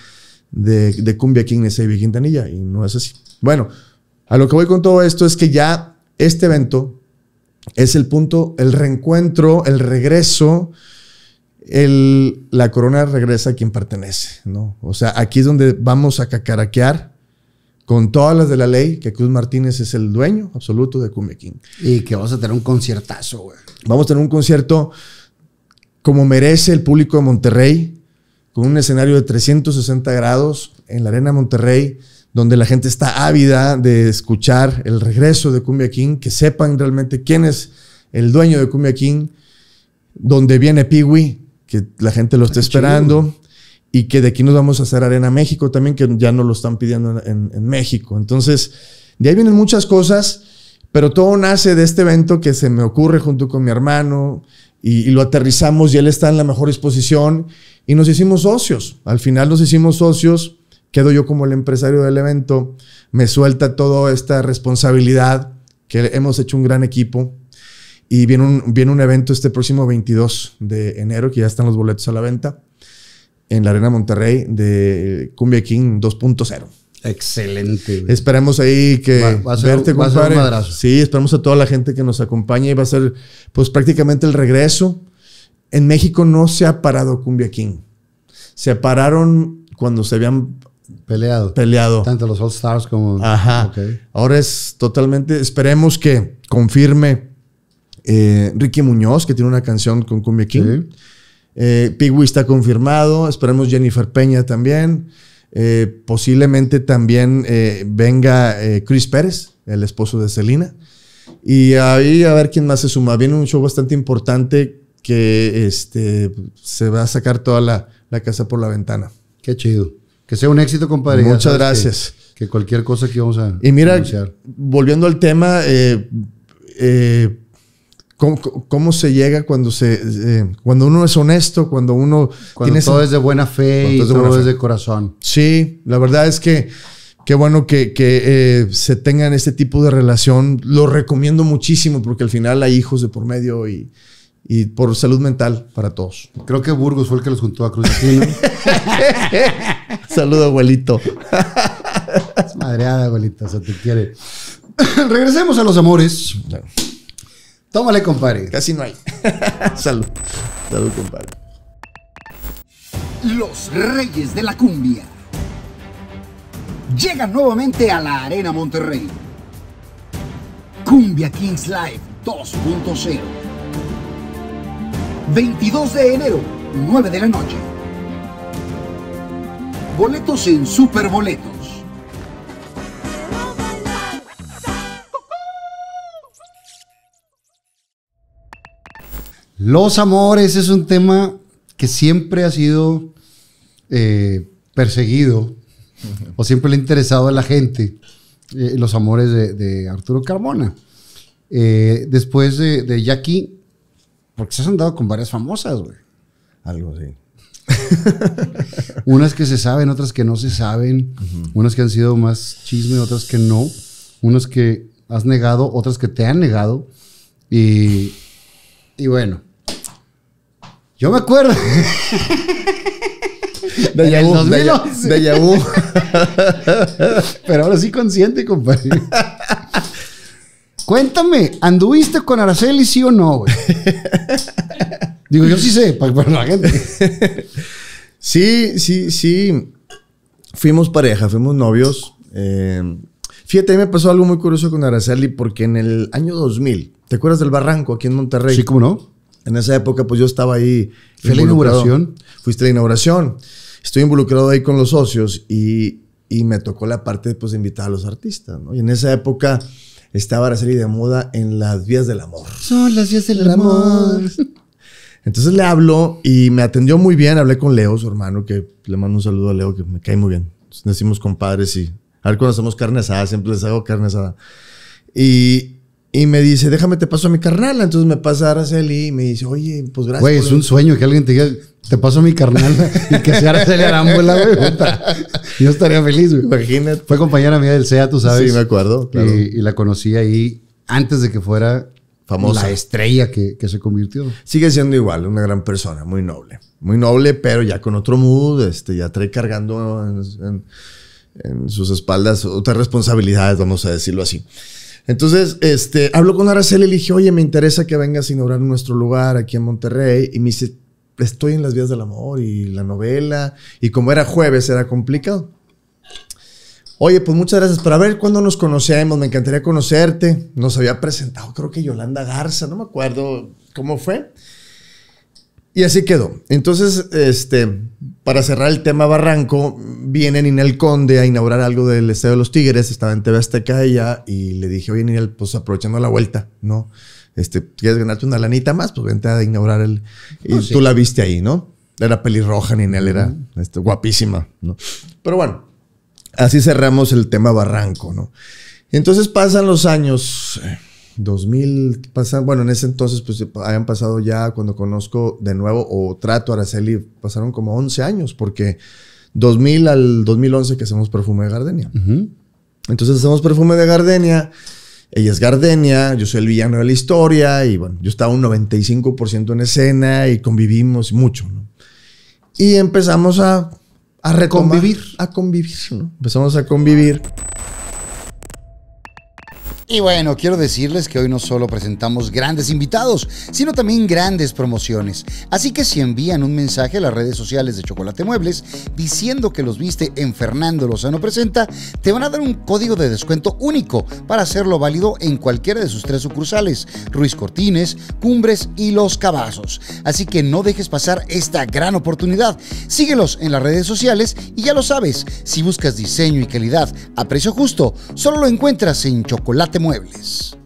Cumbia King es Avi Quintanilla, y no es así. Bueno, a lo que voy con todo esto es que ya este evento es el punto, el reencuentro, el regreso, la corona regresa a quien pertenece, ¿no? O sea, aquí es donde vamos a cacaraquear con todas las de la ley, que Cruz Martínez es el dueño absoluto de Cumbia Y que vamos a tener un conciertazo, güey. Vamos a tener un concierto como merece el público de Monterrey, con un escenario de 360 grados en la Arena Monterrey donde la gente está ávida de escuchar el regreso de Cumbia King, que sepan realmente quién es el dueño de Cumbia King, donde viene Piwi, que la gente lo está esperando. Y que de aquí nos vamos a hacer Arena México también, que ya no lo están pidiendo en, México. Entonces, de ahí vienen muchas cosas, pero todo nace de este evento que se me ocurre junto con mi hermano y, lo aterrizamos y él está en la mejor exposición, y nos hicimos socios. Al final nos hicimos socios quedo yo como el empresario del evento, me suelta toda esta responsabilidad que hemos hecho un gran equipo. Y viene un, viene un evento este próximo 22 de enero, que ya están los boletos a la venta, en la Arena Monterrey de Cumbia King 2.0. Excelente. Esperemos ahí que verte, va sí, esperamos a toda la gente que nos acompaña y Va a ser, pues, prácticamente el regreso. En México no se ha parado Cumbia King. Se pararon cuando se habían Peleado. Peleado. Tanto los All Stars como... Ajá. Ahora es totalmente... Esperemos que confirme eh, Ricky Muñoz, que tiene una canción con Cumbia King. Eh, Pigui está confirmado. Esperemos Jennifer Peña también. Eh, posiblemente también venga Chris Pérez, el esposo de Selena. Y ahí a ver quién más se suma. Viene un show bastante importante que este, se va a sacar toda la, la casa por la ventana. Qué chido. Que sea un éxito, compadre. Muchas gracias. Que, cualquier cosa que vamos a. Y mira, volviendo al tema, eh, eh, ¿cómo, se llega cuando se eh, cuando uno es honesto, cuando uno. tiene todo es de buena fe y todo, es de corazón. Sí, la verdad es que. Qué bueno que se tengan este tipo de relación. Lo recomiendo muchísimo porque al final hay hijos de por medio y, y por salud mental para todos. Creo que Burgos fue el que los juntó a Cruz Latino. Saludo, abuelito. madreada, abuelito, se te quiere. Regresemos a los amores. Tómale, compadre. Casi no hay. Salud. Salud, compadre. Los Reyes de la Cumbia llegan nuevamente a la Arena Monterrey. Cumbia Kings Live 2.0 22 de enero, 9 de la noche. Boletos en Superboletos. Los amores es un tema que siempre ha sido eh, perseguido o siempre le ha interesado a la gente. Eh, los amores de, Arturo Carmona. Eh, después de, de Jackie porque se has andado con varias famosas, güey. Algo así. unas que se saben, otras que no se saben. Unas que han sido más chisme, otras que no. Unas que has negado, otras que te han negado. Y, bueno. Yo me acuerdo. De Yahoo. De Yahoo. Pero ahora sí consciente, compadre. Cuéntame, ¿anduviste con Araceli sí o no, Digo, yo sí sé, para, la gente. sí, sí, sí. Fuimos pareja, fuimos novios. Eh, fíjate, ahí me pasó algo muy curioso con Araceli porque en el año 2000, ¿te acuerdas del barranco aquí en Monterrey? Sí, ¿cómo no? En esa época, pues yo estaba ahí. ¿Fue la inauguración? Fuiste la inauguración. Estoy involucrado ahí con los socios y, me tocó la parte pues, de invitar a los artistas, Y en esa época estaba serie de moda en las vías del amor. Son las vías del amor. Entonces le hablo y me atendió muy bien. Hablé con Leo, su hermano, que le mando un saludo a Leo, que me cae muy bien. nos decimos compadres y a ver cuando hacemos carne asada, siempre les hago carne asada. Y y me dice, déjame te paso a mi carnal Entonces me pasa a Araceli y me dice, oye, pues gracias. Güey, es un sueño que alguien te diga, te paso a mi carnal y que sea Araceli la güey. Yo estaría feliz, güey. Imagínate. Fue compañera mía del CEA, tú sabes. Sí, me acuerdo. Y, la conocí ahí antes de que fuera Famosa. La estrella que, se convirtió. Sigue siendo igual, una gran persona, muy noble. Muy noble, pero ya con otro mood, este, ya trae cargando en sus espaldas otras responsabilidades, vamos a decirlo así. Entonces, este, hablo con Araceli y le dije, oye, me interesa que vengas a inaugurar nuestro lugar aquí en Monterrey. Y me dice, estoy en las vías del amor y la novela. Y como era jueves, era complicado. Oye, pues muchas gracias. Pero a ver cuándo nos conocíamos? me encantaría conocerte. Nos había presentado, creo que Yolanda Garza, no me acuerdo cómo fue. Y así quedó. Entonces, este, para cerrar el tema Barranco, viene Ninel Conde a inaugurar algo del Estadio de los Tigres, estaba en TV Azteca ella, y le dije, oye Ninel, pues aprovechando la vuelta, ¿no? Este, ¿quieres ganarte una lanita más? Pues vente a inaugurar el... Y oh, tú la viste ahí, ¿no? Era pelirroja, Ninel, era este, guapísima, ¿no? Pero bueno, así cerramos el tema Barranco, ¿no? Entonces pasan los años, eh, 2000, pasan, bueno, en ese entonces pues habían pasado ya cuando conozco de nuevo o trato a Araceli, pasaron como 11 años porque 2000 al 2011 que hacemos perfume de gardenia. Entonces hacemos perfume de gardenia, ella es gardenia, yo soy el villano de la historia y bueno, yo estaba un 95% en escena y convivimos mucho, Y empezamos a, a a convivir, Empezamos a convivir. Y bueno, quiero decirles que hoy no solo presentamos grandes invitados, sino también grandes promociones. Así que si envían un mensaje a las redes sociales de Chocolate Muebles diciendo que los viste en Fernando Lozano Presenta, te van a dar un código de descuento único para hacerlo válido en cualquiera de sus tres sucursales, Ruiz Cortines, Cumbres y Los Cabazos. Así que no dejes pasar esta gran oportunidad. Síguelos en las redes sociales y ya lo sabes, si buscas diseño y calidad a precio justo, solo lo encuentras en Chocolate Muebles.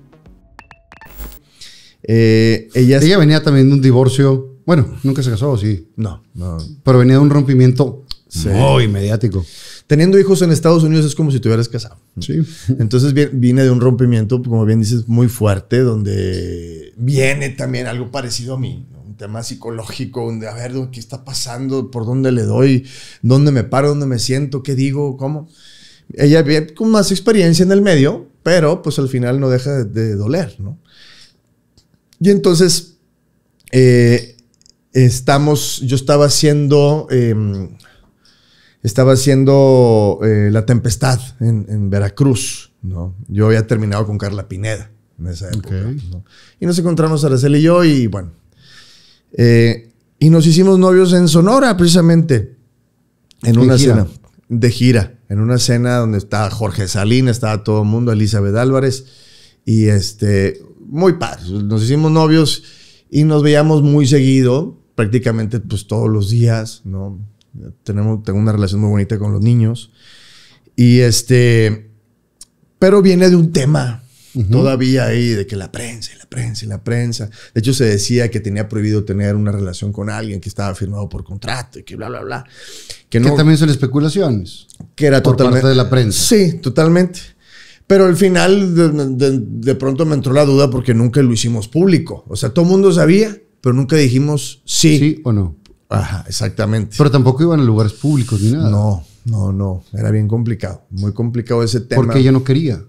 Eh, ella, venía también de un divorcio. Bueno, nunca se casó, sí. No, no. Pero venía de un rompimiento muy mediático. Teniendo hijos en Estados Unidos es como si te hubieras casado. Sí. Entonces viene de un rompimiento, como bien dices, muy fuerte, donde viene también algo parecido a mí. Un tema psicológico, donde a ver qué está pasando, por dónde le doy, dónde me paro, dónde me siento, qué digo, cómo. Ella viene con más experiencia en el medio, pero pues al final no deja de, doler, ¿no? Y entonces, eh, estamos, yo estaba haciendo, em, estaba haciendo eh, La Tempestad en, Veracruz, ¿no? Yo había terminado con Carla Pineda en esa época, Y nos encontramos Araceli y yo y bueno, eh, y nos hicimos novios en Sonora precisamente, en una cena de gira, en una escena donde estaba Jorge Salín, estaba todo el mundo, Elizabeth Álvarez, y este, muy padre, nos hicimos novios y nos veíamos muy seguido, prácticamente pues todos los días, ¿no? Tenemos, tengo una relación muy bonita con los niños, y este, pero viene de un tema Todavía ahí de que la prensa y la prensa y la prensa. De hecho, se decía que tenía prohibido tener una relación con alguien que estaba firmado por contrato y que bla, bla, bla. Que, no, también son especulaciones. Que era por totalmente. Parte de la prensa. Sí, totalmente. Pero al final, de, de, de pronto me entró la duda porque nunca lo hicimos público. O sea, todo el mundo sabía, pero nunca dijimos sí. Sí o no. Ajá, exactamente. Pero tampoco iban a lugares públicos ni nada. No, no, no. Era bien complicado. Muy complicado ese tema. Porque ella no quería.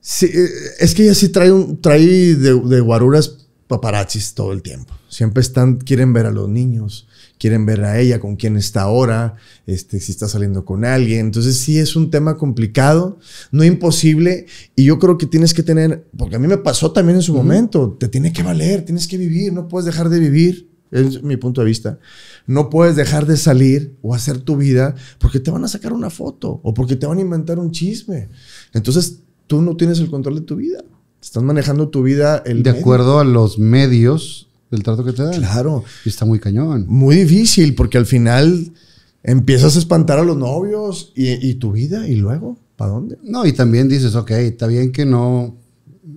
Sí, eh, es que ella sí trae, un, trae de, de, guaruras paparazzis todo el tiempo. Siempre están, quieren ver a los niños, quieren ver a ella, con quién está ahora, este, si está saliendo con alguien. Entonces sí es un tema complicado, no imposible, y yo creo que tienes que tener, porque a mí me pasó también en su momento, te tiene que valer, tienes que vivir, no puedes dejar de vivir. Es mi punto de vista. No puedes dejar de salir o hacer tu vida porque te van a sacar una foto o porque te van a inventar un chisme. Entonces tú no tienes el control de tu vida. Estás manejando tu vida el De acuerdo a los medios del trato que te dan. Claro. Y está muy cañón. Muy difícil, porque al final empiezas a espantar a los novios y, tu vida, y luego, ¿para dónde? No, y también dices, ok, está bien que no,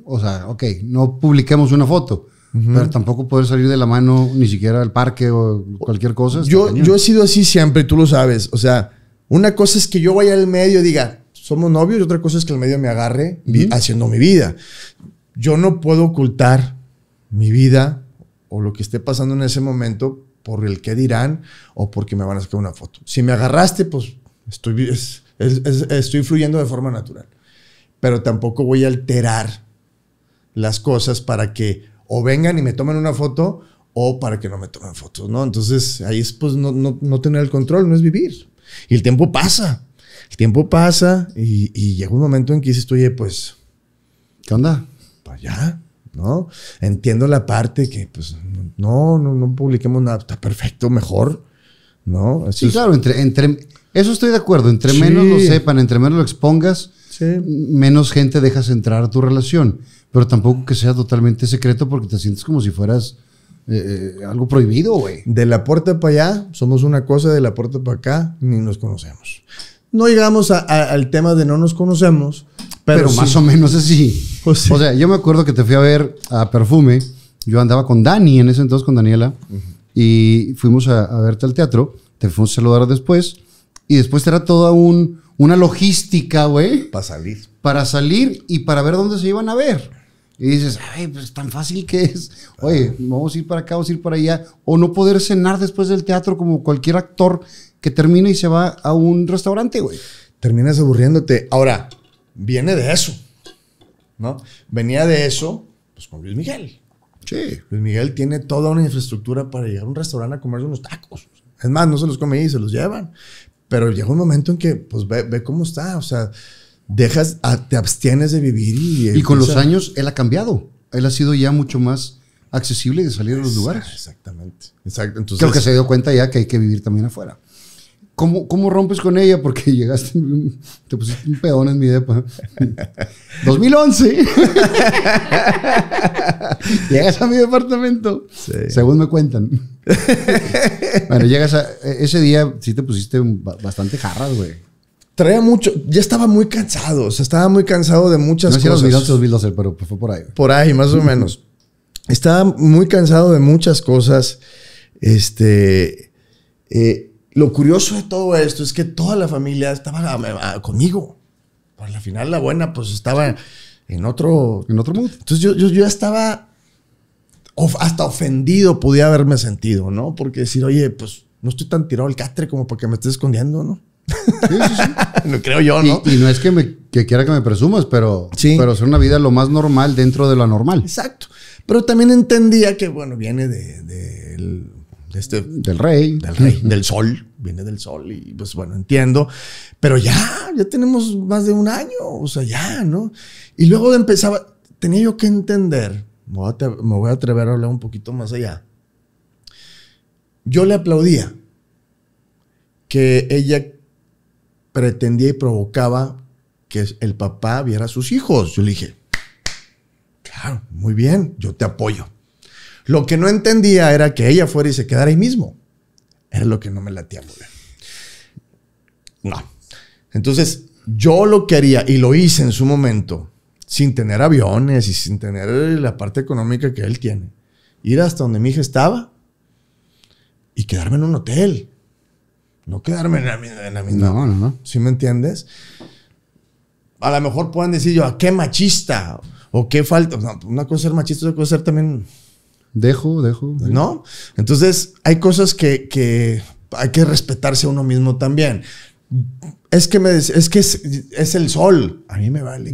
o sea, ok, no publiquemos una foto. Pero tampoco poder salir de la mano ni siquiera al parque o cualquier cosa. Yo, yo he sido así siempre, tú lo sabes. O sea, una cosa es que yo vaya al medio y diga, somos novios y otra cosa es que el medio me agarre haciendo mi vida. Yo no puedo ocultar mi vida o lo que esté pasando en ese momento por el que dirán o porque me van a sacar una foto. Si me agarraste, pues estoy, estoy fluyendo de forma natural. Pero tampoco voy a alterar las cosas para que o vengan y me tomen una foto o para que no me tomen fotos, ¿no? Entonces ahí es pues no, no, no tener el control, no es vivir. Y el tiempo pasa. El tiempo pasa y, llega un momento en que dices, oye, pues, ¿qué onda? Para pues allá, ¿no? Entiendo la parte que, pues, no, no, no publiquemos nada, está perfecto, mejor, ¿no? sí, claro, entre, entre, eso estoy de acuerdo, entre menos lo sepan, entre menos lo expongas, menos gente dejas entrar a tu relación, pero tampoco que sea totalmente secreto porque te sientes como si fueras... Eh, eh, algo prohibido, güey. De la puerta para allá, somos una cosa, de la puerta para acá, ni nos conocemos no llegamos al tema de no nos conocemos, pero, más o menos así. Pues o sea, yo me acuerdo que te fui a ver a Perfume. Yo andaba con Dani en ese entonces, con Daniela, y fuimos a, verte al teatro. Te fuimos a saludar después. Y después era toda una logística, güey. Para salir. Para salir y para ver dónde se iban a ver. Y dices, ay, pues tan fácil que es. Oye, vamos a ir para acá, vamos a ir para allá. O no poder cenar después del teatro como cualquier actor que termina y se va a un restaurante, güey. Terminas aburriéndote. Ahora, viene de eso, ¿no? Venía de eso, pues con Luis Miguel. Sí. Luis Miguel tiene toda una infraestructura para llegar a un restaurante a comerse unos tacos. Es más, no se los come y se los llevan. Pero llega un momento en que, pues, ve, ve cómo está. O sea, dejas, te abstienes de vivir y... Y con los años él ha cambiado. Él ha sido ya mucho más accesible de salir a los lugares. Exactamente. Exacto. Entonces, Creo que se dio cuenta ya que hay que vivir también afuera. ¿Cómo, ¿Cómo rompes con ella? Porque llegaste, te pusiste un peón en mi depa. 2011. llegas a mi departamento. Según me cuentan. bueno, llegas a. E, ese día sí te pusiste bastante jarras, güey traía mucho, ya estaba muy cansado, o sea, estaba muy cansado de muchas cosas. No sé los hacer, pero pues, fue por ahí. Por ahí, más o menos. Estaba muy cansado de muchas cosas. Este, eh, lo curioso de todo esto es que toda la familia estaba ah, conmigo. Por pues, la final, la buena, pues estaba en otro... En otro mundo Entonces yo, yo, estaba hasta ofendido, podía haberme sentido, ¿no? Porque decir, oye, pues no estoy tan tirado al catre como para que me estés escondiendo, ¿no? no creo yo, ¿no? Y, no es que, me, que quiera que me presumas, pero, sí. pero hacer una vida lo más normal dentro de lo normal. Exacto. Pero también entendía que, bueno, viene de, este del rey. Del rey, del sol. Viene del sol y pues bueno, entiendo. Pero ya, ya tenemos más de un año, o sea, ya, ¿no? Y luego empezaba, tenía yo que entender, me voy a atrever a hablar un poquito más allá. Yo le aplaudía que ella pretendía y provocaba que el papá viera a sus hijos. Yo le dije, claro, muy bien, yo te apoyo. Lo que no entendía era que ella fuera y se quedara ahí mismo. Era lo que no me latía muy bien. No. Entonces, yo lo quería y lo hice en su momento, sin tener aviones y sin tener la parte económica que él tiene, ir hasta donde mi hija estaba y quedarme en un hotel. No quedarme en la, en No, no, no. ¿Sí me entiendes? A lo mejor puedan decir yo, ¿a qué machista? ¿O qué falta? No, una cosa es ser machista, otra cosa es ser también... Dejo, dejo. ¿No? Entonces, hay cosas que, hay que respetarse a uno mismo también. Es que, es, que es, el sol. A mí me vale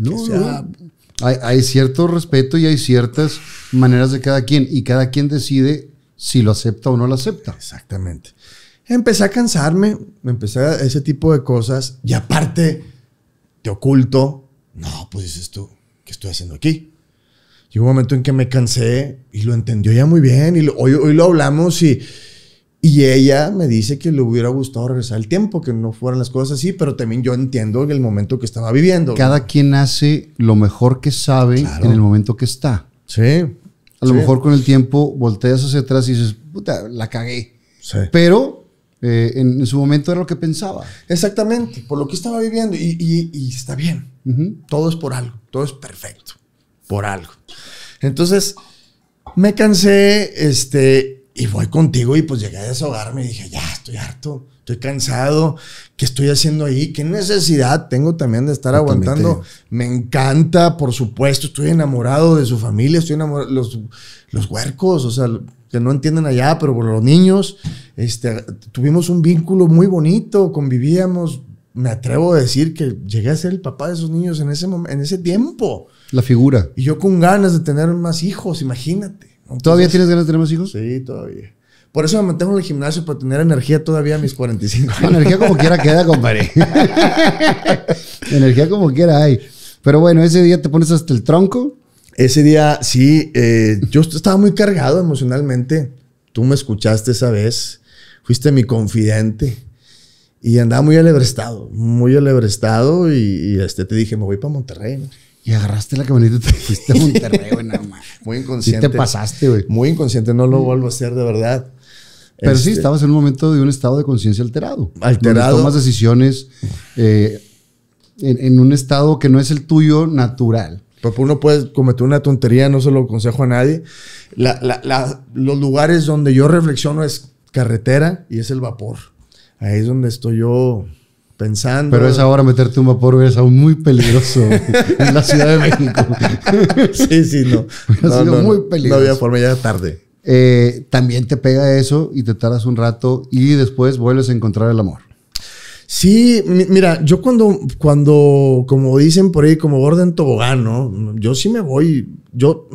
hay, cierto respeto y hay ciertas maneras de cada quien. Y cada quien decide si lo acepta o no lo acepta. Exactamente empecé a cansarme, empecé a ese tipo de cosas y aparte te oculto. No, pues dices tú, ¿qué estoy haciendo aquí? Llegó un momento en que me cansé y lo entendió ya muy bien y hoy, hoy lo hablamos y, y ella me dice que le hubiera gustado regresar el tiempo, que no fueran las cosas así, pero también yo entiendo el momento que estaba viviendo. Cada quien hace lo mejor que sabe en el momento que está. Sí. A lo mejor con el tiempo volteas hacia atrás y dices, puta, la cagué. Sí. Pero eh, en, su momento era lo que pensaba. Exactamente, por lo que estaba viviendo y, está bien. Todo es por algo, todo es perfecto, por algo. Entonces, me cansé, este, y voy contigo y pues llegué a desahogarme y dije, ya, estoy harto, estoy cansado, ¿qué estoy haciendo ahí? ¿Qué necesidad tengo también de estar aguantando? Me encanta, por supuesto, estoy enamorado de su familia, estoy enamorado los, los huercos, o sea, que no entienden allá, pero por los niños, este, tuvimos un vínculo muy bonito, convivíamos. Me atrevo a decir que llegué a ser el papá de esos niños en ese, en ese tiempo. La figura. Y yo con ganas de tener más hijos, imagínate. ¿Todavía tienes ganas de tener más hijos? Sí, todavía. Por eso me mantengo en el gimnasio para tener energía todavía a mis 45 años. Energía como quiera queda, compadre. energía como quiera hay. Pero bueno, ese día te pones hasta el tronco ese día, sí, eh, yo estaba muy cargado emocionalmente. Tú me escuchaste esa vez. Fuiste mi confidente. Y andaba muy alebrestado, muy alebrestado. Y, este, te dije, me voy para Monterrey. Y agarraste la camioneta y te fuiste a Monterrey, Muy inconsciente. te pasaste, güey. Muy inconsciente, no lo vuelvo a hacer de verdad. Pero sí, este estabas en un momento de un estado de conciencia alterado. Alterado. tomas decisiones eh, en, un estado que no es el tuyo natural. Pues, uno puede cometer una tontería, no se lo aconsejo a nadie. los lugares donde yo reflexiono es carretera y es el vapor. Ahí es donde estoy yo pensando. Pero es ahora meterte un vapor es aún muy peligroso en la Ciudad de México. sí, sí, no. ha sido muy peligroso. No había forma, ya tarde. Eh, también te pega eso y te tardas un rato y después vuelves a encontrar el amor. Sí, mira, yo cuando, cuando, como dicen por ahí, como orden tobogano, tobogán, ¿no? Yo sí me voy, yo,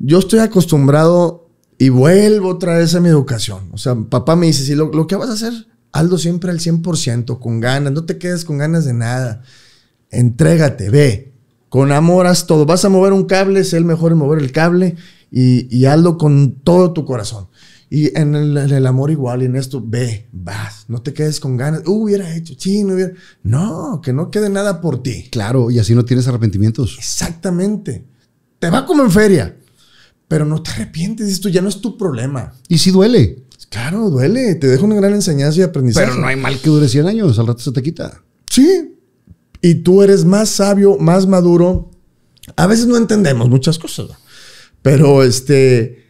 yo estoy acostumbrado y vuelvo otra vez a mi educación. O sea, papá me dice, si lo, que vas a hacer, Aldo siempre al 100%, con ganas, no te quedes con ganas de nada. Entrégate, ve, con amor haz todo. Vas a mover un cable, sé el mejor en mover el cable y, y hazlo con todo tu corazón. Y en el, amor igual, y en esto, ve, vas, no te quedes con ganas. Uh, hubiera hecho, sí, no hubiera. No, que no quede nada por ti. Claro, y así no tienes arrepentimientos. Exactamente. Te va como en feria, pero no te arrepientes, esto ya no es tu problema. Y si duele. Claro, duele, te deja una gran enseñanza y aprendizaje. Pero no hay mal que dure 100 años, al rato se te quita. Sí, y tú eres más sabio, más maduro. A veces no entendemos muchas cosas, pero este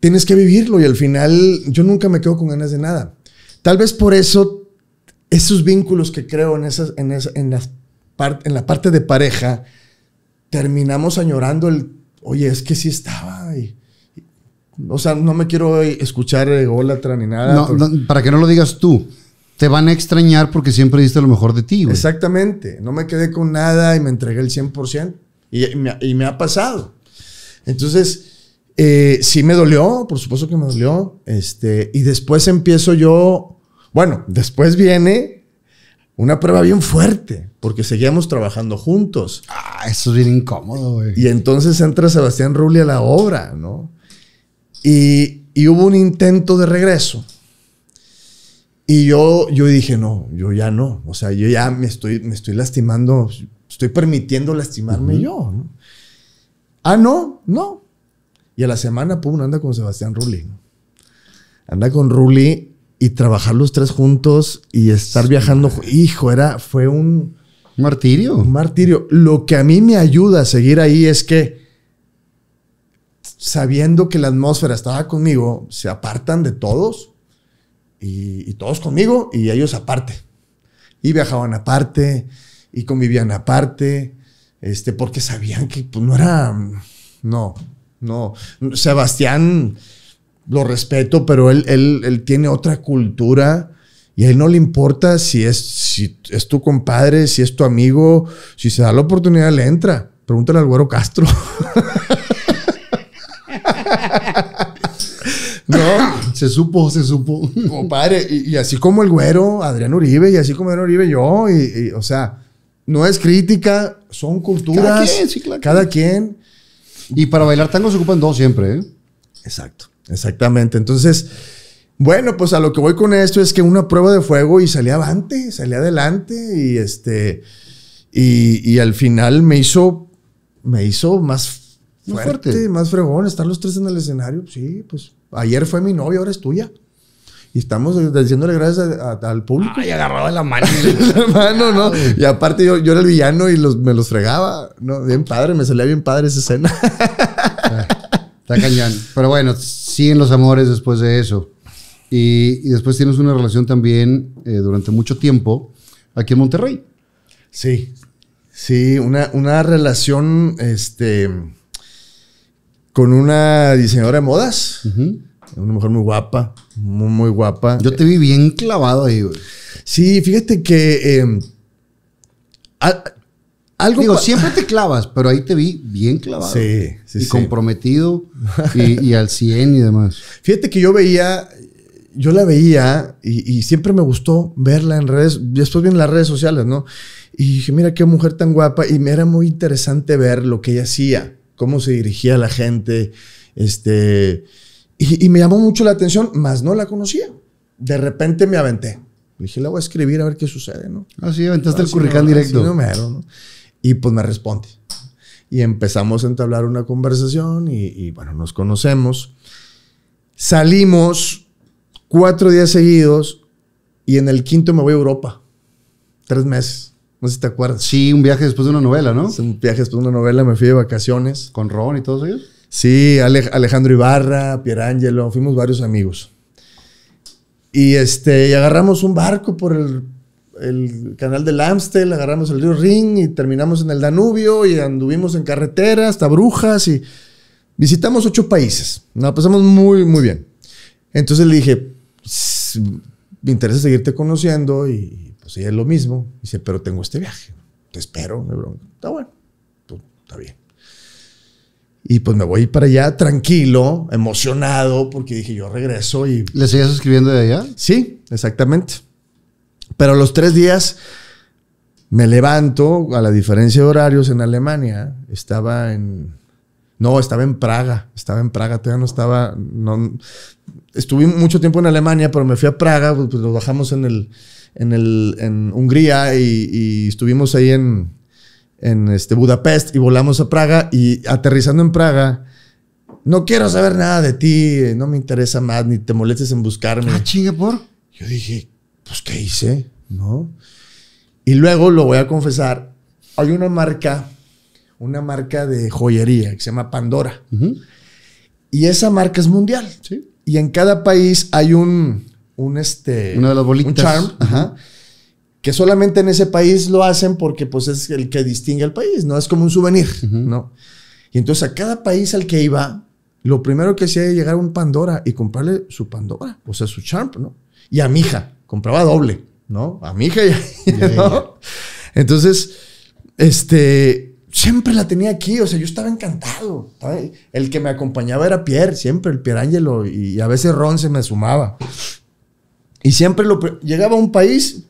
tienes que vivirlo y al final yo nunca me quedo con ganas de nada. Tal vez por eso esos vínculos que creo en, esas, en, en, las en la parte de pareja, terminamos añorando el, oye, es que sí estaba. Y, o sea, no me quiero escuchar eh, ególatra ni nada. Pues". para que no lo digas tú. Te van a extrañar porque siempre diste lo mejor de ti. Exactamente. No me quedé con nada y me entregué el 100%. me, y me ha pasado. Entonces, eh, sí me dolió, por supuesto que me dolió. Este, y después empiezo yo, bueno, después viene una prueba bien fuerte, porque seguíamos trabajando juntos. Ah, eso es bien incómodo, güey. Y entonces entra Sebastián Rulli a la obra, ¿no? Y, hubo un intento de regreso. Y yo, yo dije, no, yo ya no. O sea, yo ya me estoy, me estoy lastimando, estoy permitiendo lastimarme yo. ¿no? Ah, no, no. Y a la semana, pum, anda con Sebastián Rulli. Anda con Rulli y trabajar los tres juntos y estar viajando. Hijo, era, fue un... martirio. Un martirio. Lo que a mí me ayuda a seguir ahí es que sabiendo que la atmósfera estaba conmigo, se apartan de todos y, todos conmigo y ellos aparte. Y viajaban aparte y convivían aparte, este, porque sabían que pues, no era, no, no, Sebastián lo respeto, pero él, él, él tiene otra cultura y a él no le importa si es, si es tu compadre, si es tu amigo, si se da la oportunidad, le entra. Pregúntale al güero Castro. no, se supo, se supo. Compadre, y, así como el güero, Adrián Uribe, y así como Adrián Uribe, yo, y, o sea, no es crítica, son culturas. Cada quien, sí, claro. Cada quien y para bailar tango se ocupan dos siempre, ¿eh? Exacto, exactamente. Entonces, bueno, pues a lo que voy con esto es que una prueba de fuego y salí adelante, salí adelante y este, y, al final me hizo, me hizo más fuerte, más, fuerte. más fregón estar los tres en el escenario. Sí, pues ayer fue mi novia, ahora es tuya. Y estamos diciéndole gracias al público. Ay, agarraba la mano. la mano, ¿no? Y aparte yo, era el villano y me los fregaba. ¿no? Bien padre, me salía bien padre esa escena. está, Pero bueno, siguen los amores después de eso. Y, después tienes una relación también eh, durante mucho tiempo aquí en Monterrey. Sí. Sí, una, una relación este, con una diseñadora de modas. Una mujer muy guapa, muy, guapa. Yo te vi bien clavado ahí, güey. Sí, fíjate que... Em, algo Digo, siempre te clavas, pero ahí te vi bien clavado. Sí, sí, Y comprometido y, al 100 y demás. Fíjate que yo veía, yo la veía y, siempre me gustó verla en redes, después vi en las redes sociales, ¿no? Y dije, mira qué mujer tan guapa. Y me era muy interesante ver lo que ella hacía, cómo se dirigía a la gente, este... Y, me llamó mucho la atención, más no la conocía. De repente me aventé. Le dije, la voy a escribir a ver qué sucede, ¿no? Ah, sí, aventaste el curricán directo. ¿no? Y pues me responde. Y empezamos a entablar una conversación y, bueno, nos conocemos. Salimos cuatro días seguidos y en el quinto me voy a Europa. Tres meses. No sé si te acuerdas. Sí, un viaje después de una novela, ¿no? un viaje después de una novela. Me fui de vacaciones. ¿Con Ron y todos ellos? Sí, Alejandro Ibarra, Pierangelo, fuimos varios amigos. Y, este, y agarramos un barco por el, canal del Amstel, agarramos el río Ring y terminamos en el Danubio y anduvimos en carretera hasta Brujas y visitamos ocho países. Nos pasamos muy, muy bien. Entonces le dije, me interesa seguirte conociendo y pues ella es lo mismo. Dice, pero tengo este viaje, te espero, Está bueno, pues, está bien. Y pues me voy para allá tranquilo, emocionado, porque dije, yo regreso y... ¿Le seguías escribiendo de allá? Sí, exactamente. Pero los tres días me levanto, a la diferencia de horarios en Alemania, estaba en... No, estaba en Praga, estaba en Praga, todavía no estaba... No, estuve mucho tiempo en Alemania, pero me fui a Praga, pues, pues nos bajamos en el... En, el, en Hungría y, y estuvimos ahí en, en este Budapest y volamos a Praga y aterrizando en Praga, no quiero saber nada de ti, no me interesa más, ni te molestes en buscarme. Ah, chingue por. Yo dije, pues, ¿qué hice? ¿No? Y luego lo voy a confesar, hay una marca, una marca de joyería que se llama Pandora. Y esa marca es mundial. ¿Sí? Y en cada país hay un, un este, una de las bolitas. Un charm. Ajá que solamente en ese país lo hacen porque pues es el que distingue al país, ¿no? Es como un souvenir, ¿no? Y entonces a cada país al que iba, lo primero que hacía era llegar a un Pandora y comprarle su Pandora, o sea, su Charm, ¿no? Y a mi hija, compraba doble, ¿no? A mi hija y ¿no? Entonces, este, siempre la tenía aquí, o sea, yo estaba encantado. El que me acompañaba era Pierre, siempre, el Pierre Ángelo. y a veces Ron se me sumaba. Y siempre lo, llegaba a un país,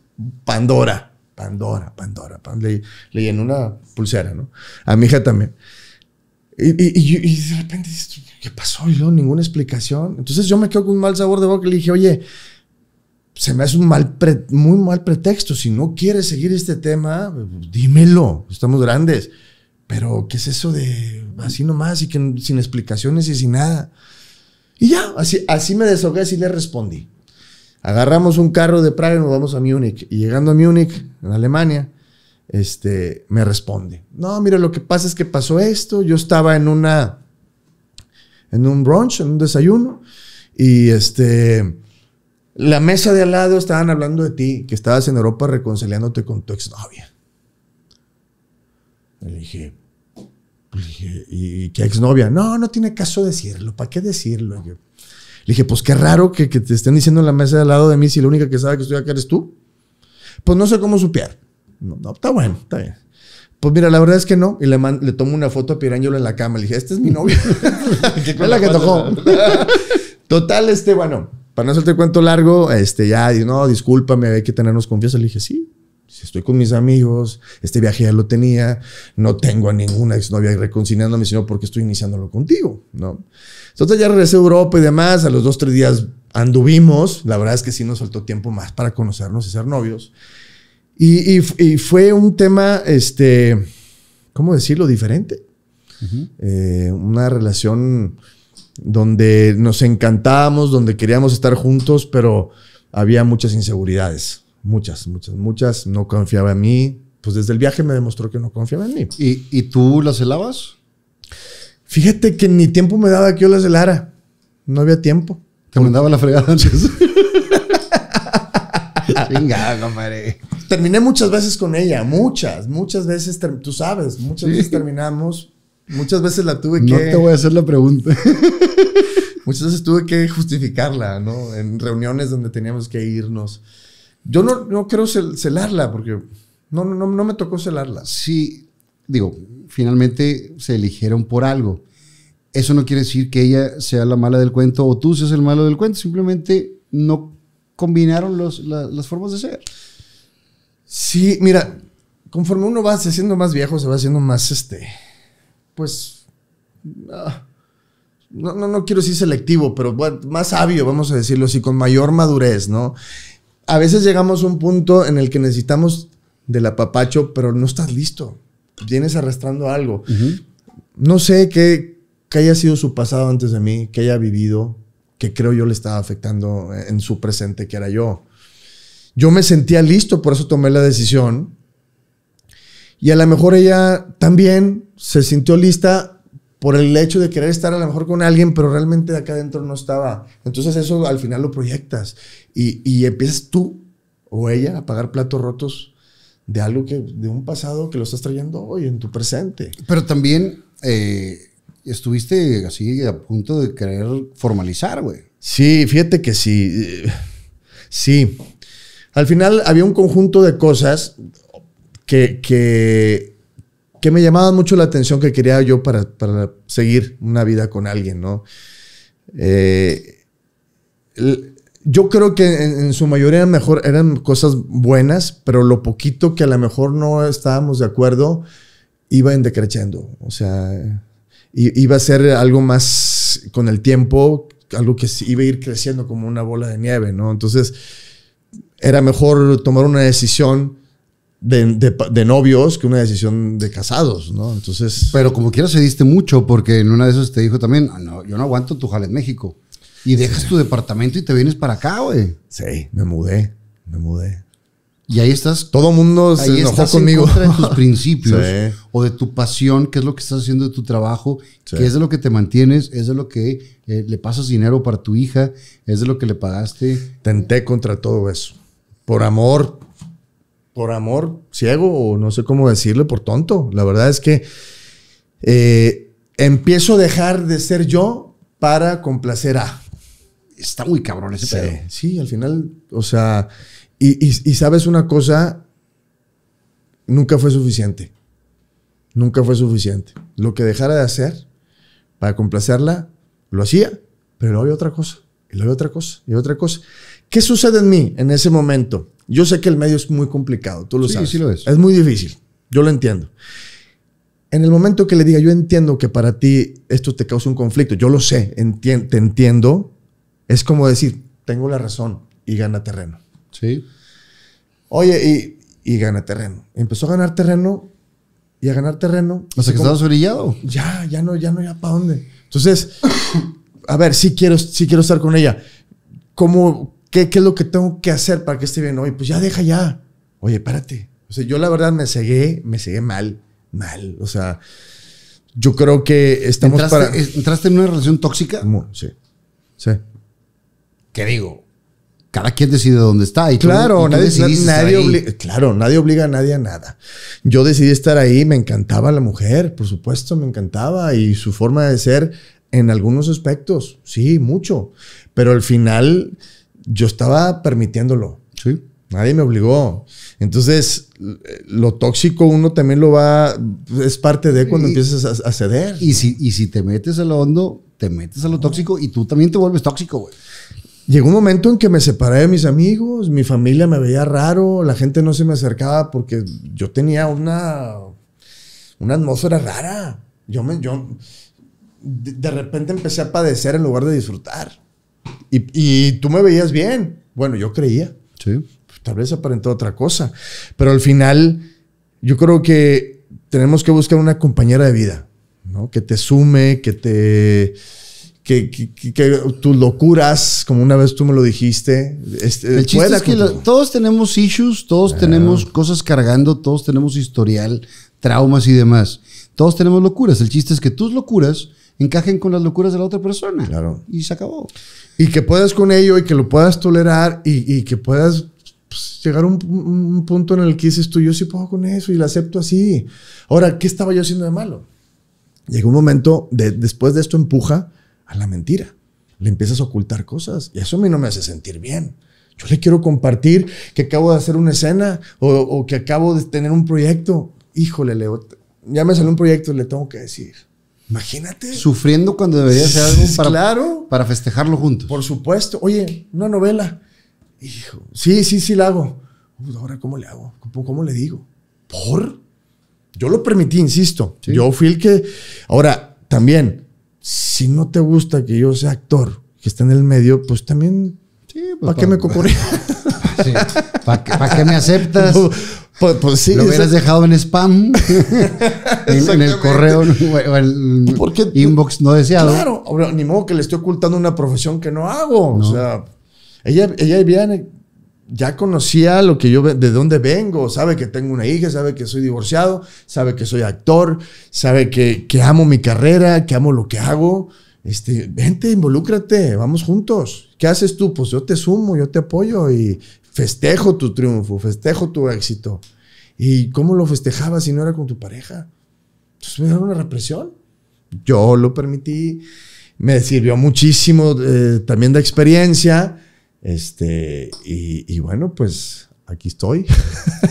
Pandora, Pandora, Pandora. Leí Le, una pulsera, ¿no? A mi hija también. Y, de repente, ¿qué pasó? Y luego ninguna explicación. Entonces yo me quedo con un mal sabor de boca y le dije, oye, se me hace un mal muy mal pretexto. Si no quieres seguir este tema, dímelo. Estamos grandes. Pero, ¿qué es eso de así nomás y que sin explicaciones y sin nada? Y ya, así, así me desahogué, Y le respondí. Agarramos un carro de Praga y nos vamos a Múnich. Y llegando a Múnich, en Alemania, este, me responde. No, mira, lo que pasa es que pasó esto. Yo estaba en una, en un brunch, en un desayuno. Y este, la mesa de al lado estaban hablando de ti, que estabas en Europa reconciliándote con tu exnovia. Le dije, ¿y qué exnovia? No, no tiene caso decirlo. ¿Para qué decirlo? Le dije, pues qué raro que, te estén diciendo en la mesa de al lado de mí si la única que sabe que estoy acá eres tú. Pues no sé cómo supear. No, está bueno, está bien. Pues mira, la verdad es que no. Y le, le tomo una foto a piráñola en la cama. Le dije, este es mi novia. es la que tocó. Total, este, bueno, para no hacerte cuento largo, este, ya, no, discúlpame, hay que tenernos confianza. Le dije, sí, estoy con mis amigos, este viaje ya lo tenía, no tengo a ninguna exnovia reconciliándome, sino porque estoy iniciándolo contigo, ¿no? Entonces ya regresé a Europa y demás, a los dos, tres días anduvimos, la verdad es que sí nos faltó tiempo más para conocernos y ser novios. Y, fue un tema, este, ¿cómo decirlo? Diferente. Eh, una relación donde nos encantábamos, donde queríamos estar juntos, pero había muchas inseguridades. Muchas, muchas, muchas. No confiaba en mí. Pues desde el viaje me demostró que no confiaba en mí. ¿Y, tú las helabas? Fíjate que ni tiempo me daba que yo las helara. No había tiempo. Te mandaba la fregada antes. compadre. Terminé muchas veces con ella, muchas, muchas veces, tú sabes, muchas veces terminamos, muchas veces la tuve que... No te voy a hacer la pregunta. muchas veces tuve que justificarla, ¿no? En reuniones donde teníamos que irnos. Yo no, quiero celarla porque no, no, me tocó celarla. Sí, digo, finalmente se eligieron por algo. Eso no quiere decir que ella sea la mala del cuento o tú seas el malo del cuento. Simplemente no combinaron las formas de ser. Sí, mira, conforme uno va haciendo más viejo, se va haciendo más este. Pues. Ah, no, no, quiero decir selectivo, pero más sabio, vamos a decirlo así, con mayor madurez, ¿no? a veces llegamos a un punto en el que necesitamos del apapacho, pero no estás listo. Vienes arrastrando algo. No sé qué, qué haya sido su pasado antes de mí, qué haya vivido, que creo yo le estaba afectando en su presente, que era yo. Yo me sentía listo, por eso tomé la decisión. Y a lo mejor ella también se sintió lista por el hecho de querer estar a lo mejor con alguien, pero realmente de acá adentro no estaba. Entonces eso al final lo proyectas y, y empiezas tú o ella a pagar platos rotos de algo que, de un pasado que lo estás trayendo hoy en tu presente. Pero también eh, estuviste así a punto de querer formalizar, güey. Sí, fíjate que sí. Sí. Al final había un conjunto de cosas que que me llamaban mucho la atención que quería yo para, seguir una vida con alguien, ¿no? Eh, yo creo que en, su mayoría mejor, eran cosas buenas, pero lo poquito que a lo mejor no estábamos de acuerdo iba en decreciendo. O sea, iba a ser algo más con el tiempo, algo que iba a ir creciendo como una bola de nieve, ¿no? Entonces, era mejor tomar una decisión de, novios que una decisión de casados, ¿no? Entonces. Pero como quiera diste mucho, porque en una de esas te dijo también, ah, no, yo no aguanto tu jale en México. Y dejas tu departamento y te vienes para acá, güey. Sí, me mudé, me mudé. Y ahí estás. Todo mundo se ahí estás conmigo. En contra de tus principios o de tu pasión, que es lo que estás haciendo de tu trabajo, que es de lo que te mantienes, es de lo que eh, le pasas dinero para tu hija, es de lo que le pagaste. Tenté contra todo eso. Por amor, por amor ciego o no sé cómo decirle, por tonto. La verdad es que eh, empiezo a dejar de ser yo para complacer a. Está muy cabrón ese sí, al final, o sea, y, sabes una cosa, nunca fue suficiente. Nunca fue suficiente. Lo que dejara de hacer para complacerla, lo hacía, pero luego había otra cosa, y luego había otra cosa, y otra cosa. ¿Qué sucede en mí en ese momento? Yo sé que el medio es muy complicado, tú lo sabes. Sí, lo es. Es muy difícil, yo lo entiendo. En el momento que le diga, yo entiendo que para ti esto te causa un conflicto, yo lo sé, te entiendo, es como decir, tengo la razón y gana terreno. Sí. Oye, y, gana terreno. Empezó a ganar terreno y a ganar terreno. Hasta que estabas orillado. Ya, ya no, ya no, ya para dónde. Entonces, a ver, sí quiero, sí quiero estar con ella. ¿Cómo, ¿Qué, es lo que tengo que hacer para que esté bien? hoy? pues ya deja ya. Oye, párate. O sea, yo la verdad me cegué, me cegué mal, mal. O sea, yo creo que estamos para... ¿Entraste en una relación tóxica? Sí, sí. ¿Qué digo? Cada quien decide dónde está. Y claro, nadie, claro, nadie obliga a nadie a nada. Yo decidí estar ahí, me encantaba la mujer, por supuesto, me encantaba y su forma de ser en algunos aspectos, sí, mucho. Pero al final yo estaba permitiéndolo. Sí. Nadie me obligó. Entonces, lo tóxico uno también lo va, es parte de cuando empiezas a, ceder. Y si, si te metes a lo hondo, te metes a lo tóxico y tú también te vuelves tóxico, güey. Llegó un momento en que me separé de mis amigos, mi familia me veía raro, la gente no se me acercaba porque yo tenía una, una atmósfera rara. Yo, me, yo de repente empecé a padecer en lugar de disfrutar. Y, tú me veías bien. Bueno, yo creía. Sí. Pues, tal vez aparentó otra cosa. Pero al final, yo creo que tenemos que buscar una compañera de vida, ¿no? Que te sume, que te... Que, tus locuras, como una vez tú me lo dijiste, este, el chiste es que todos tenemos issues, todos tenemos cosas cargando, todos tenemos historial, traumas y demás. Todos tenemos locuras. El chiste es que tus locuras encajen con las locuras de la otra persona. Y se acabó. Y que puedas con ello y que lo puedas tolerar y, que puedas pues, llegar a un, punto en el que dices tú, yo sí puedo con eso y lo acepto así. Ahora, ¿qué estaba yo haciendo de malo? llega un momento, después de esto empuja a la mentira. Le empiezas a ocultar cosas y eso a mí no me hace sentir bien. Yo le quiero compartir que acabo de hacer una escena o, que acabo de tener un proyecto. Híjole, Leo, ya me salió un proyecto, le tengo que decir. Imagínate. Sufriendo cuando debería ser algo para, festejarlo juntos. Por supuesto. Oye, una novela. Hijo, sí, sí, sí la hago. Pues, ahora, ¿cómo le hago? ¿Cómo, le digo? ¿Por? Yo lo permití, insisto. Yo fui el que... Ahora, también, si no te gusta que yo sea actor, que esté en el medio, pues también... Sí, pues, ¿Para, qué me cocoré? ¿Para, qué, me aceptas? Pues, pues Lo hubieras dejado en spam, en, el correo o en el inbox no deseado. Claro, ni modo que le estoy ocultando una profesión que no hago. O sea, ella, ella ya conocía lo que yo, de dónde vengo, sabe que tengo una hija, sabe que soy divorciado, sabe que soy actor, sabe que, amo mi carrera, que amo lo que hago. Este, vente, involúcrate, vamos juntos. ¿Qué haces tú? Pues yo te sumo, yo te apoyo y Festejo tu triunfo, festejo tu éxito. ¿Y cómo lo festejabas si no era con tu pareja? Pues me una represión. Yo lo permití. Me sirvió muchísimo eh, también de experiencia. Este, y, y bueno, pues aquí estoy.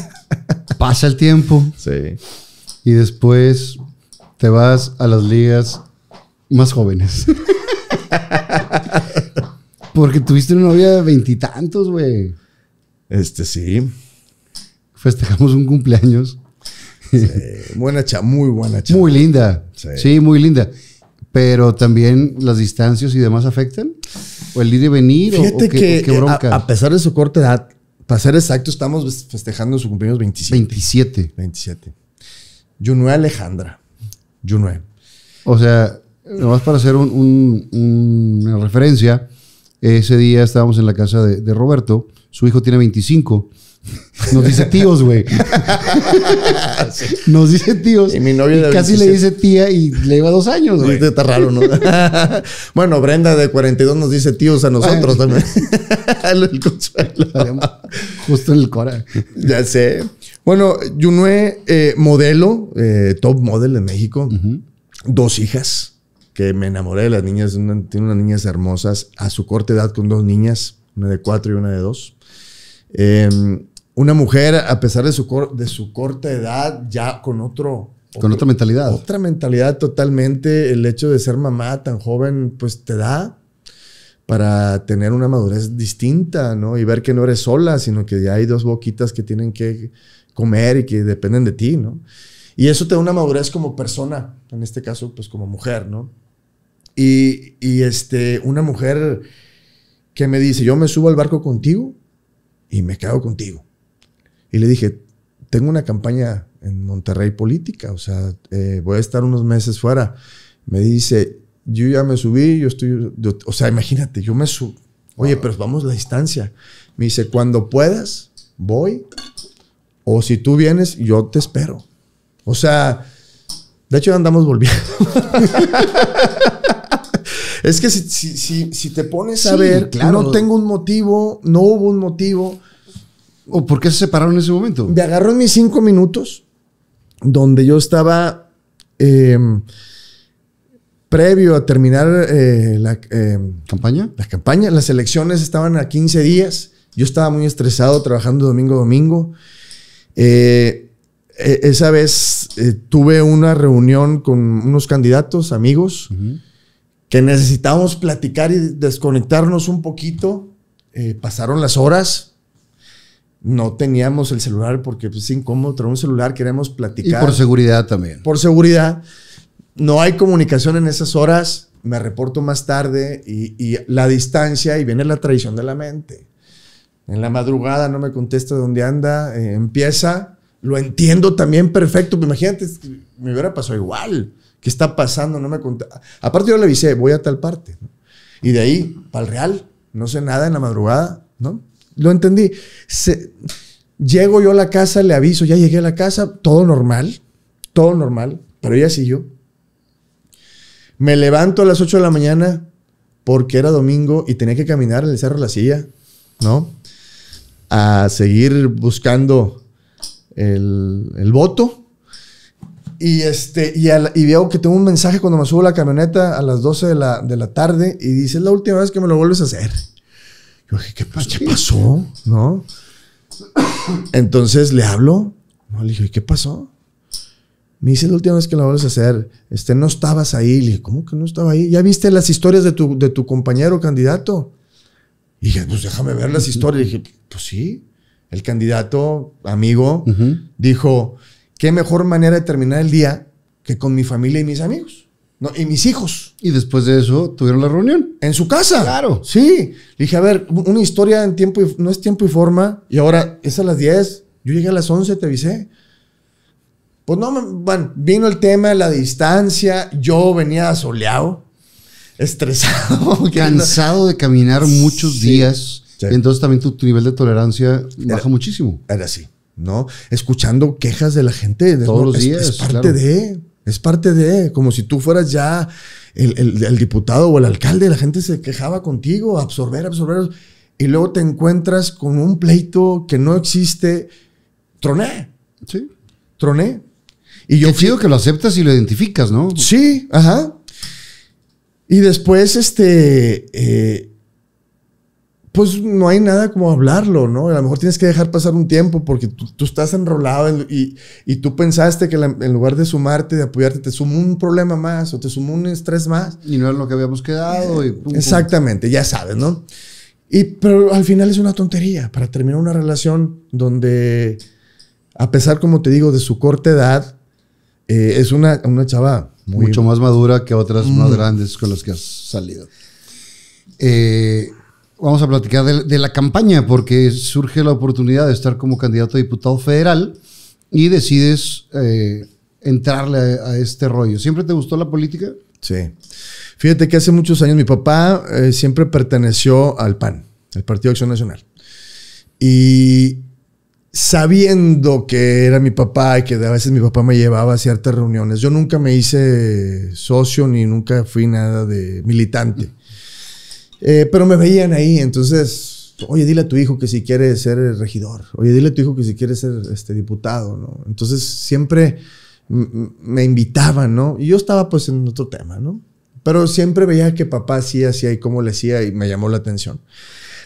Pasa el tiempo. Sí. Y después te vas a las ligas más jóvenes. Porque tuviste una novia de veintitantos, güey. Este, sí. Festejamos un cumpleaños. buena cha, muy buena cha Muy linda. Sí. muy linda. Pero también las distancias y demás afectan. O el ir y venir. Fíjate que, eh, A, pesar de su corta edad, para ser exacto, estamos festejando su cumpleaños 27. 27. 27. Junue Alejandra. Junue. O sea, nomás para hacer una referencia, ese día estábamos en la casa de, Roberto, su hijo tiene 25. Nos dice tíos, güey. Nos dice tíos. Y mi novia casi le dice tía y le iba dos años, güey. Está raro, ¿no? bueno, Brenda de 42 nos dice tíos a nosotros también. Justo en el cora. ya sé. Bueno, Yunue, eh, modelo, eh, top model en México. Dos hijas que me enamoré de las niñas. tiene unas niñas hermosas a su corta edad con dos niñas, una de cuatro y una de dos. Em, una mujer, a pesar de su, de su corta edad, ya con otro... Con otra mentalidad. Otra mentalidad totalmente. El hecho de ser mamá tan joven, pues te da para tener una madurez distinta, ¿no? Y ver que no eres sola, sino que ya hay dos boquitas que tienen que comer y que dependen de ti, ¿no? Y eso te da una madurez como persona, en este caso, pues como mujer, ¿no? Y, este, una mujer que me dice, yo me subo al barco contigo y me quedo contigo. Y le dije, tengo una campaña en Monterrey política, o sea, eh, voy a estar unos meses fuera. Me dice, yo ya me subí, yo estoy, o sea, imagínate, yo me subo. Oye, pero vamos la distancia. Me dice, cuando puedas, voy. O si tú vienes, yo te espero. O sea, de hecho andamos volviendo. Es que si, si, te pones a ver, no tengo un motivo, no hubo un motivo. ¿O por qué se separaron en ese momento? Me agarró en mis cinco minutos, donde yo estaba em, previo a terminar eh, la em, campaña. La campaña, las elecciones estaban a 15 días. Yo estaba muy estresado trabajando domingo a domingo. Eh, e, esa vez eh, tuve una reunión con unos candidatos, amigos que necesitábamos platicar y desconectarnos un poquito. Eh, pasaron las horas, no teníamos el celular porque pues, es incómodo traer un celular, queremos platicar. Y por seguridad también. Por seguridad. No hay comunicación en esas horas, me reporto más tarde y, la distancia y viene la traición de la mente. En la madrugada no me contesta dónde anda, eh, empieza. Lo entiendo también perfecto, imagínate, me hubiera pasado igual. ¿Qué está pasando? No me Aparte yo le avisé, voy a tal parte. Y de ahí, para el real, no sé nada en la madrugada, ¿no? Lo entendí. Se... Llego yo a la casa, le aviso, ya llegué a la casa, todo normal, todo normal, pero ella sí yo. Me levanto a las 8 de la mañana porque era domingo y tenía que caminar le el Cerro la Silla, ¿no? A seguir buscando el, el voto, y, este, y, veo que tengo un mensaje cuando me subo la camioneta a las 12 de la, tarde y dice, es la última vez que me lo vuelves a hacer. Yo dije, ¿qué, pasó? ¿No? Entonces le hablo. le dije, ¿qué pasó? Me dice, la última vez que lo vuelves a hacer, este, no estabas ahí. Le dije, ¿cómo que no estaba ahí? ¿Ya viste las historias de tu, de tu compañero candidato? Y dije, pues déjame ver las historias. Le dije, pues sí. El candidato, amigo, dijo, qué mejor manera de terminar el día que con mi familia y mis amigos. No, y mis hijos. Y después de eso tuvieron la reunión. En su casa. Claro. Sí. dije, a ver, una historia en tiempo y, no es tiempo y forma. Y ahora es a las 10. Yo llegué a las 11, te avisé. Pues no, bueno, vino el tema de la distancia. Yo venía soleado, estresado. Cansado de caminar muchos días. Entonces también tu, nivel de tolerancia baja muchísimo. Era así. ¿no? Escuchando quejas de la gente. Todos los días. Es parte de, es parte de, como si tú fueras ya el, diputado o el alcalde, la gente se quejaba contigo, absorber, absorber, y luego te encuentras con un pleito que no existe. Troné. Sí. Troné. Y yo que lo aceptas y lo identificas, ¿no? Sí, ajá. Y después, este, eh, pues no hay nada como hablarlo, ¿no? A lo mejor tienes que dejar pasar un tiempo porque tú, estás enrolado y, tú pensaste que en lugar de sumarte, de apoyarte, te sumó un problema más o te sumó un estrés más. Y no es lo que habíamos quedado. Exactamente, ya sabes, ¿no? Y, pero al final es una tontería para terminar una relación donde, a pesar, como te digo, de su corta edad, eh, es una, chava mucho más madura que otras más mm. grandes con las que has salido. Eh, vamos a platicar de, la campaña, porque surge la oportunidad de estar como candidato a diputado federal y decides eh, entrarle a, este rollo. ¿Siempre te gustó la política? Sí. Fíjate que hace muchos años mi papá eh, siempre perteneció al PAN, al Partido Acción Nacional. Y sabiendo que era mi papá y que a veces mi papá me llevaba a ciertas reuniones, yo nunca me hice socio ni nunca fui nada de militante. Eh, pero me veían ahí, entonces, oye, dile a tu hijo que si quiere ser regidor, oye, dile a tu hijo que si quiere ser este, diputado, ¿no? Entonces siempre me invitaban, ¿no? Y yo estaba pues en otro tema, ¿no? Pero siempre veía que papá sí hacía y cómo le hacía y me llamó la atención.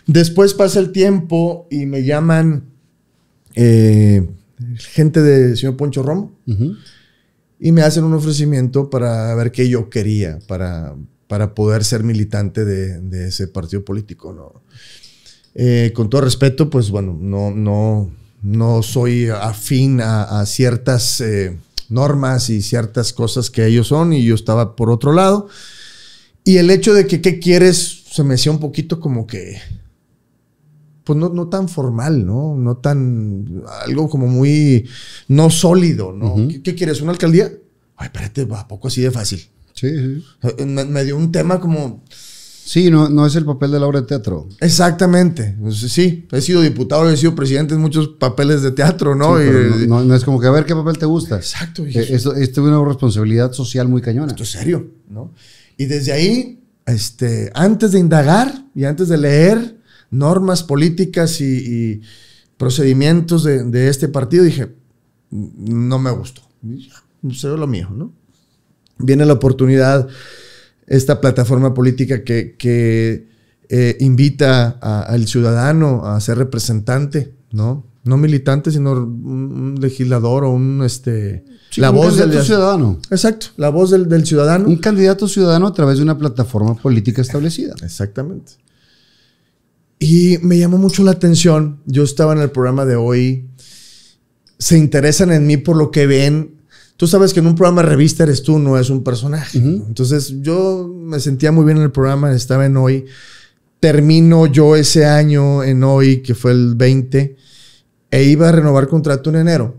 Después pasa el tiempo y me llaman eh, gente del señor Poncho Romo y me hacen un ofrecimiento para ver qué yo quería, para para poder ser militante de, ese partido político. ¿no? Eh, con todo respeto, pues bueno, no, no, no soy afín a, ciertas eh, normas y ciertas cosas que ellos son y yo estaba por otro lado. Y el hecho de que qué quieres se me hacía un poquito como que, pues no, tan formal, ¿no? No tan, algo como muy no sólido, ¿no? ¿Qué, ¿Qué, quieres? ¿Una alcaldía? Ay, espérate, ¿a poco así de fácil? Sí, sí. Me, dio un tema como... Sí, no, no es el papel de la obra de teatro. Exactamente. Sí, he sido diputado, he sido presidente en muchos papeles de teatro, ¿no? y, no, es como que a ver qué papel te gusta. Exacto. dije. Eh, esto, es una responsabilidad social muy cañona. Esto es serio, ¿no? Y desde ahí, este, antes de indagar y antes de leer normas políticas y, procedimientos de, este partido, dije, mm, no me gustó. Ah, sé pues, lo mío, ¿no? viene la oportunidad, esta plataforma política que, eh, invita al ciudadano a ser representante, ¿no? No militante, sino un, legislador o un este. la voz del ciudadano. Exacto, la voz del, del ciudadano. Un candidato ciudadano a través de una plataforma política establecida. Exactamente. Y me llamó mucho la atención. Yo estaba en el programa de hoy. Se interesan en mí por lo que ven tú sabes que en un programa de revista eres tú, no es un personaje. Entonces yo me sentía muy bien en el programa, estaba en hoy. Termino yo ese año en hoy, que fue el 20, e iba a renovar contrato en enero.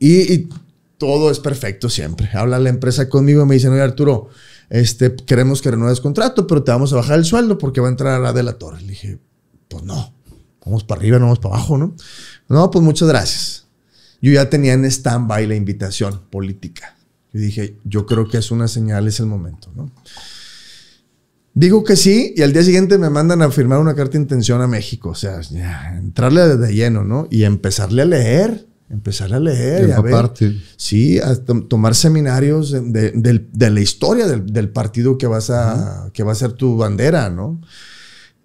Y, todo es perfecto siempre. Habla la empresa conmigo y me dice, oye Arturo, este, queremos que renueves contrato, pero te vamos a bajar el sueldo porque va a entrar a de la torre. Le dije, pues no, vamos para arriba, no vamos para abajo, ¿no? No, pues muchas gracias yo ya tenía en stand-by la invitación política. Y dije, yo creo que es una señal, es el momento, ¿no? Digo que sí, y al día siguiente me mandan a firmar una carta de intención a México. O sea, entrarle desde lleno, ¿no? Y empezarle a leer, empezarle a leer. Y a ver, sí, a tomar seminarios de, la historia del, partido que vas a, que va a ser tu bandera, ¿no?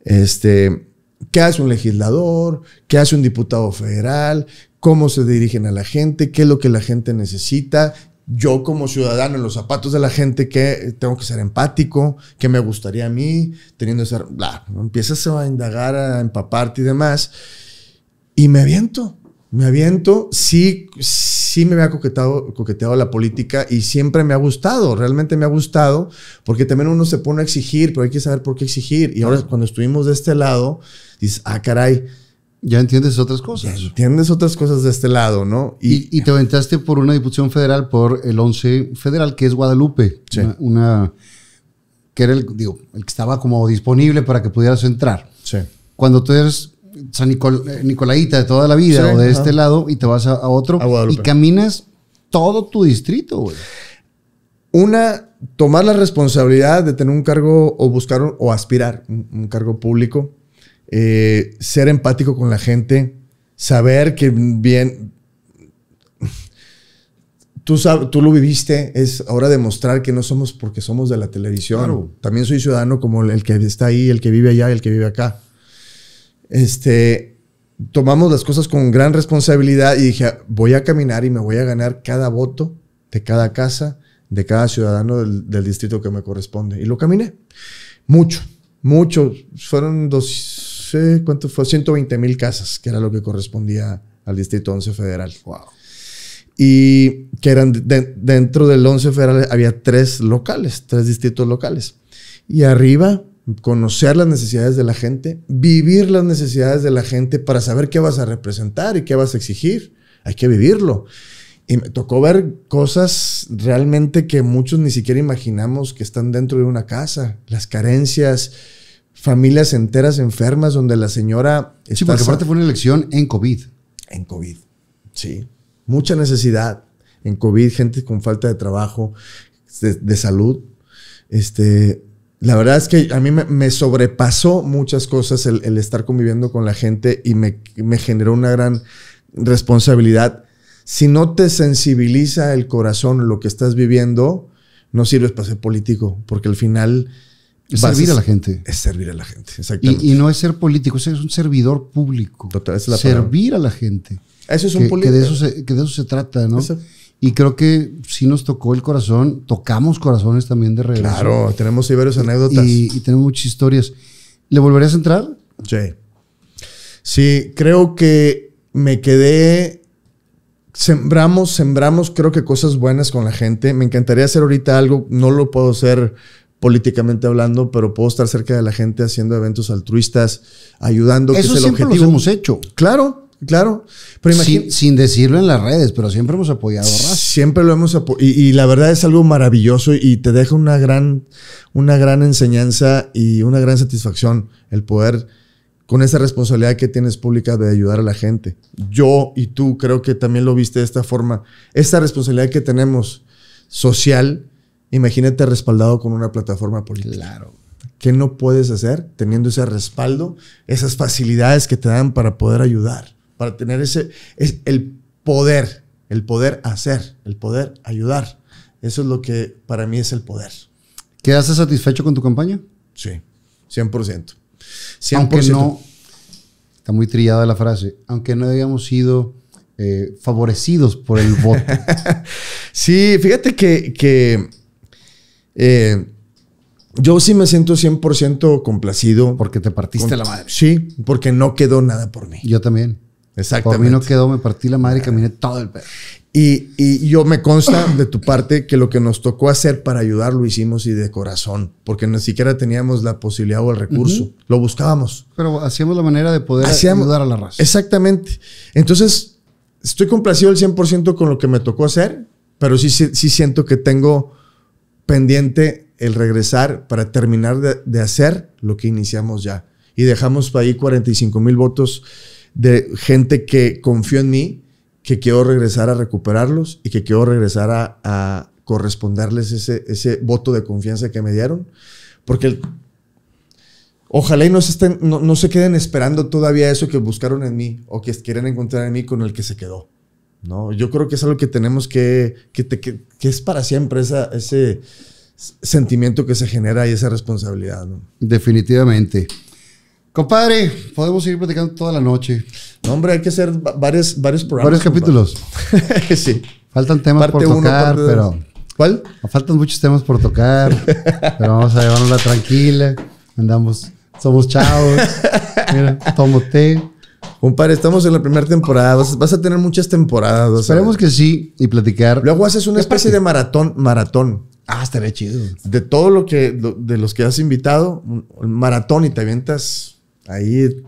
Este, ¿qué hace un legislador? ¿Qué hace un diputado federal? cómo se dirigen a la gente, qué es lo que la gente necesita. Yo como ciudadano en los zapatos de la gente que tengo que ser empático, que me gustaría a mí, teniendo ser, Bla, empiezas a indagar, a empaparte y demás. Y me aviento, me aviento. Sí, sí me había coquetado, coqueteado la política y siempre me ha gustado, realmente me ha gustado, porque también uno se pone a exigir, pero hay que saber por qué exigir. Y ahora cuando estuvimos de este lado, dices, ah, caray, ya entiendes otras cosas. Ya entiendes otras cosas de este lado, ¿no? Y, te aventaste por una diputación federal por el 11 federal, que es Guadalupe. Sí. Una, que era el, digo, el que estaba como disponible para que pudieras entrar. Sí. Cuando tú eres San Nicol, eh, Nicolaita de toda la vida o de este lado y te vas a, otro y caminas todo tu distrito, güey. Una, tomar la responsabilidad de tener un cargo o buscar o aspirar un cargo público eh, ser empático con la gente, saber que bien, Tú, tú, lo viviste, es ahora demostrar que no somos porque somos de la televisión. También soy ciudadano como el, que está ahí, el que vive allá, el que vive acá. Este, tomamos las cosas con gran responsabilidad y dije, voy a caminar y me voy a ganar cada voto de cada casa, de cada ciudadano del, del distrito que me corresponde. Y lo caminé. Mucho, mucho. Fueron dos, cuánto fue, 120 mil casas, que era lo que correspondía al Distrito 11 Federal. Y que eran dentro del 11 Federal había tres locales, tres distritos locales. Y arriba, conocer las necesidades de la gente, vivir las necesidades de la gente para saber qué vas a representar y qué vas a exigir. Hay que vivirlo. Y me tocó ver cosas realmente que muchos ni siquiera imaginamos que están dentro de una casa, las carencias, familias enteras enfermas donde la señora... Sí, porque aparte fue una elección en COVID. En COVID, sí. Mucha necesidad en COVID, gente con falta de trabajo, de, salud. Este, la verdad es que a mí me, sobrepasó muchas cosas el, estar conviviendo con la gente y me, me generó una gran responsabilidad. Si no te sensibiliza el corazón lo que estás viviendo, no sirves para ser político, porque al final servir a la gente. Es servir a la gente, exactamente. Y, no es ser político, es un servidor público. Total, es la servir a la gente. Eso es un político. Que de eso se, que de eso se trata, ¿no? Y creo que sí nos tocó el corazón, tocamos corazones también de regreso. Claro, tenemos ahí anécdotas. Y, y, tenemos muchas historias. ¿Le volverías a entrar? Sí. Sí, creo que me quedé. Sembramos, sembramos, creo que cosas buenas con la gente. Me encantaría hacer ahorita algo, no lo puedo hacer políticamente hablando, pero puedo estar cerca de la gente haciendo eventos altruistas, ayudando, Eso que es el objetivo. hemos hecho. Claro, claro. Pero sin, decirlo en las redes, pero siempre hemos apoyado Siempre lo hemos apoyado. Y, la verdad es algo maravilloso y te deja una gran, una gran enseñanza y una gran satisfacción el poder con esa responsabilidad que tienes pública de ayudar a la gente. Yo y tú creo que también lo viste de esta forma. Esta responsabilidad que tenemos social, Imagínate respaldado con una plataforma política. Claro. ¿Qué no puedes hacer teniendo ese respaldo, esas facilidades que te dan para poder ayudar, para tener ese, es el poder, el poder hacer, el poder ayudar? Eso es lo que para mí es el poder. ¿Quedaste satisfecho con tu campaña? Sí, 100%. 100%. Aunque no, está muy trillada la frase, aunque no hayamos sido eh, favorecidos por el voto. sí, fíjate que, que eh, yo sí me siento 100% complacido. Porque te partiste la madre. Sí, porque no quedó nada por mí. Yo también. Exactamente. A mí no quedó, me partí la madre y caminé todo el perro. Y, y, yo me consta de tu parte que lo que nos tocó hacer para ayudar lo hicimos y de corazón, porque ni siquiera teníamos la posibilidad o el recurso. Lo buscábamos. Pero hacíamos la manera de poder ayudar a la raza. Exactamente. Entonces, estoy complacido al 100% con lo que me tocó hacer, pero sí, sí siento que tengo pendiente el regresar para terminar de, hacer lo que iniciamos ya. Y dejamos ahí 45 mil votos de gente que confió en mí, que quiero regresar a recuperarlos y que quiero regresar a, corresponderles ese, voto de confianza que me dieron. Porque ojalá y no estén, no se queden esperando todavía eso que buscaron en mí o que quieren encontrar en mí con el que se quedó. ¿no? Yo creo que es algo que tenemos que, que, es para siempre ese sentimiento que se genera y esa responsabilidad, Definitivamente. Compadre, podemos seguir platicando toda la noche. No, hombre, hay que hacer varios, varios programas. Varios capítulos. sí. Faltan temas por tocar, pero... ¿Cuál? Faltan muchos temas por tocar, pero vamos a llevárnosla tranquila. Andamos, somos chavos. Mira, tomo té. Un par, estamos en la primera temporada. Vas, a tener muchas temporadas. Sabemos que sí y platicar. Luego haces una especie de maratón, maratón. Ah, estaría chido. De todo lo que, de los que has invitado, maratón y te avientas ahí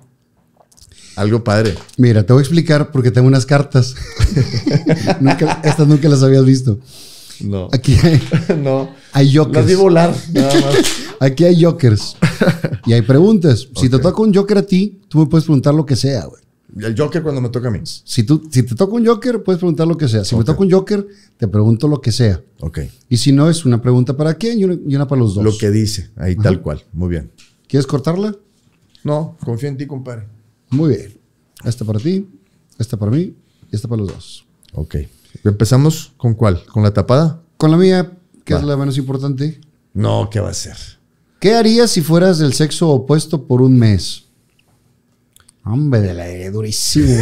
algo padre. Mira, te voy a explicar porque tengo unas cartas. estas nunca las habías visto. No. Aquí no. Hay que Las vi volar, nada más. Aquí hay jokers. Y hay preguntas. Si te toca un joker a ti, tú me puedes preguntar lo que sea, güey. El joker cuando me toca a mí. Si, tú, si te toca un joker, puedes preguntar lo que sea. Si me toca un joker, te pregunto lo que sea. Ok. Y si no, es una pregunta para quién y una, para los dos. Lo que dice, ahí tal cual. Muy bien. ¿Quieres cortarla? No, confío en ti, compadre. Muy bien. Esta para ti, esta para mí y esta para los dos. Ok. ¿Empezamos con cuál? ¿Con la tapada? Con la mía, que es la menos importante. No, ¿qué va a ser? ¿Qué harías si fueras del sexo opuesto por un mes? Hombre, de la durísimo.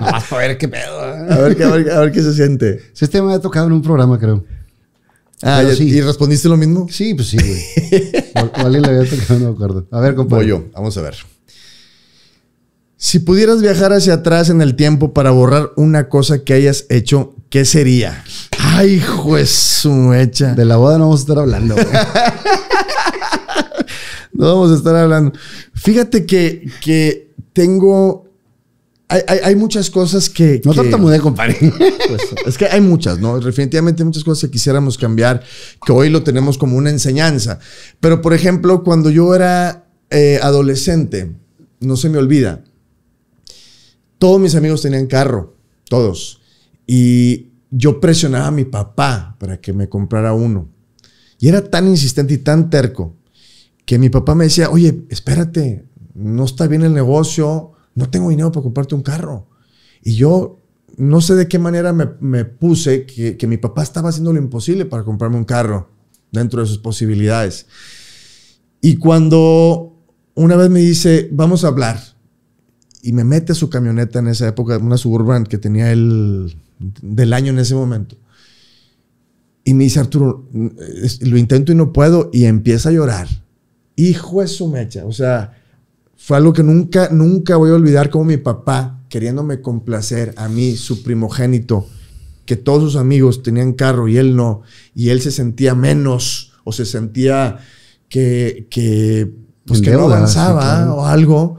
Nomás ¿eh? a ver qué pedo. A ver, qué se siente. este me ha tocado en un programa, creo. Ah, y, sí. ¿y respondiste lo mismo? Sí, pues sí, güey. o, le había tocado, no me acuerdo. A ver, compadre. Voy yo, vamos a ver. Si pudieras viajar hacia atrás en el tiempo para borrar una cosa que hayas hecho, ¿qué sería? Ay, juez, su mecha. De la boda no vamos a estar hablando, güey. no vamos a estar hablando. Fíjate que, que tengo. Hay, muchas cosas que. No tanto mude, compadre. Pues, es que hay muchas, ¿no? Definitivamente hay muchas cosas que quisiéramos cambiar, que hoy lo tenemos como una enseñanza. Pero, por ejemplo, cuando yo era eh, adolescente, no se me olvida, todos mis amigos tenían carro, todos. Y yo presionaba a mi papá para que me comprara uno. Y era tan insistente y tan terco que mi papá me decía, oye, espérate, no está bien el negocio, no tengo dinero para comprarte un carro. Y yo no sé de qué manera me, puse que, que, mi papá estaba haciendo lo imposible para comprarme un carro dentro de sus posibilidades. Y cuando una vez me dice, vamos a hablar, y me mete a su camioneta en esa época, una suburban que tenía él del año en ese momento, y me dice Arturo, mm, lo intento y no puedo, y empieza a llorar. Hijo de su mecha. O sea, fue algo que nunca, nunca voy a olvidar, como mi papá, queriéndome complacer a mí, su primogénito, que todos sus amigos tenían carro y él no, y él se sentía menos, o se sentía que, que, pues que no avanzaba o algo.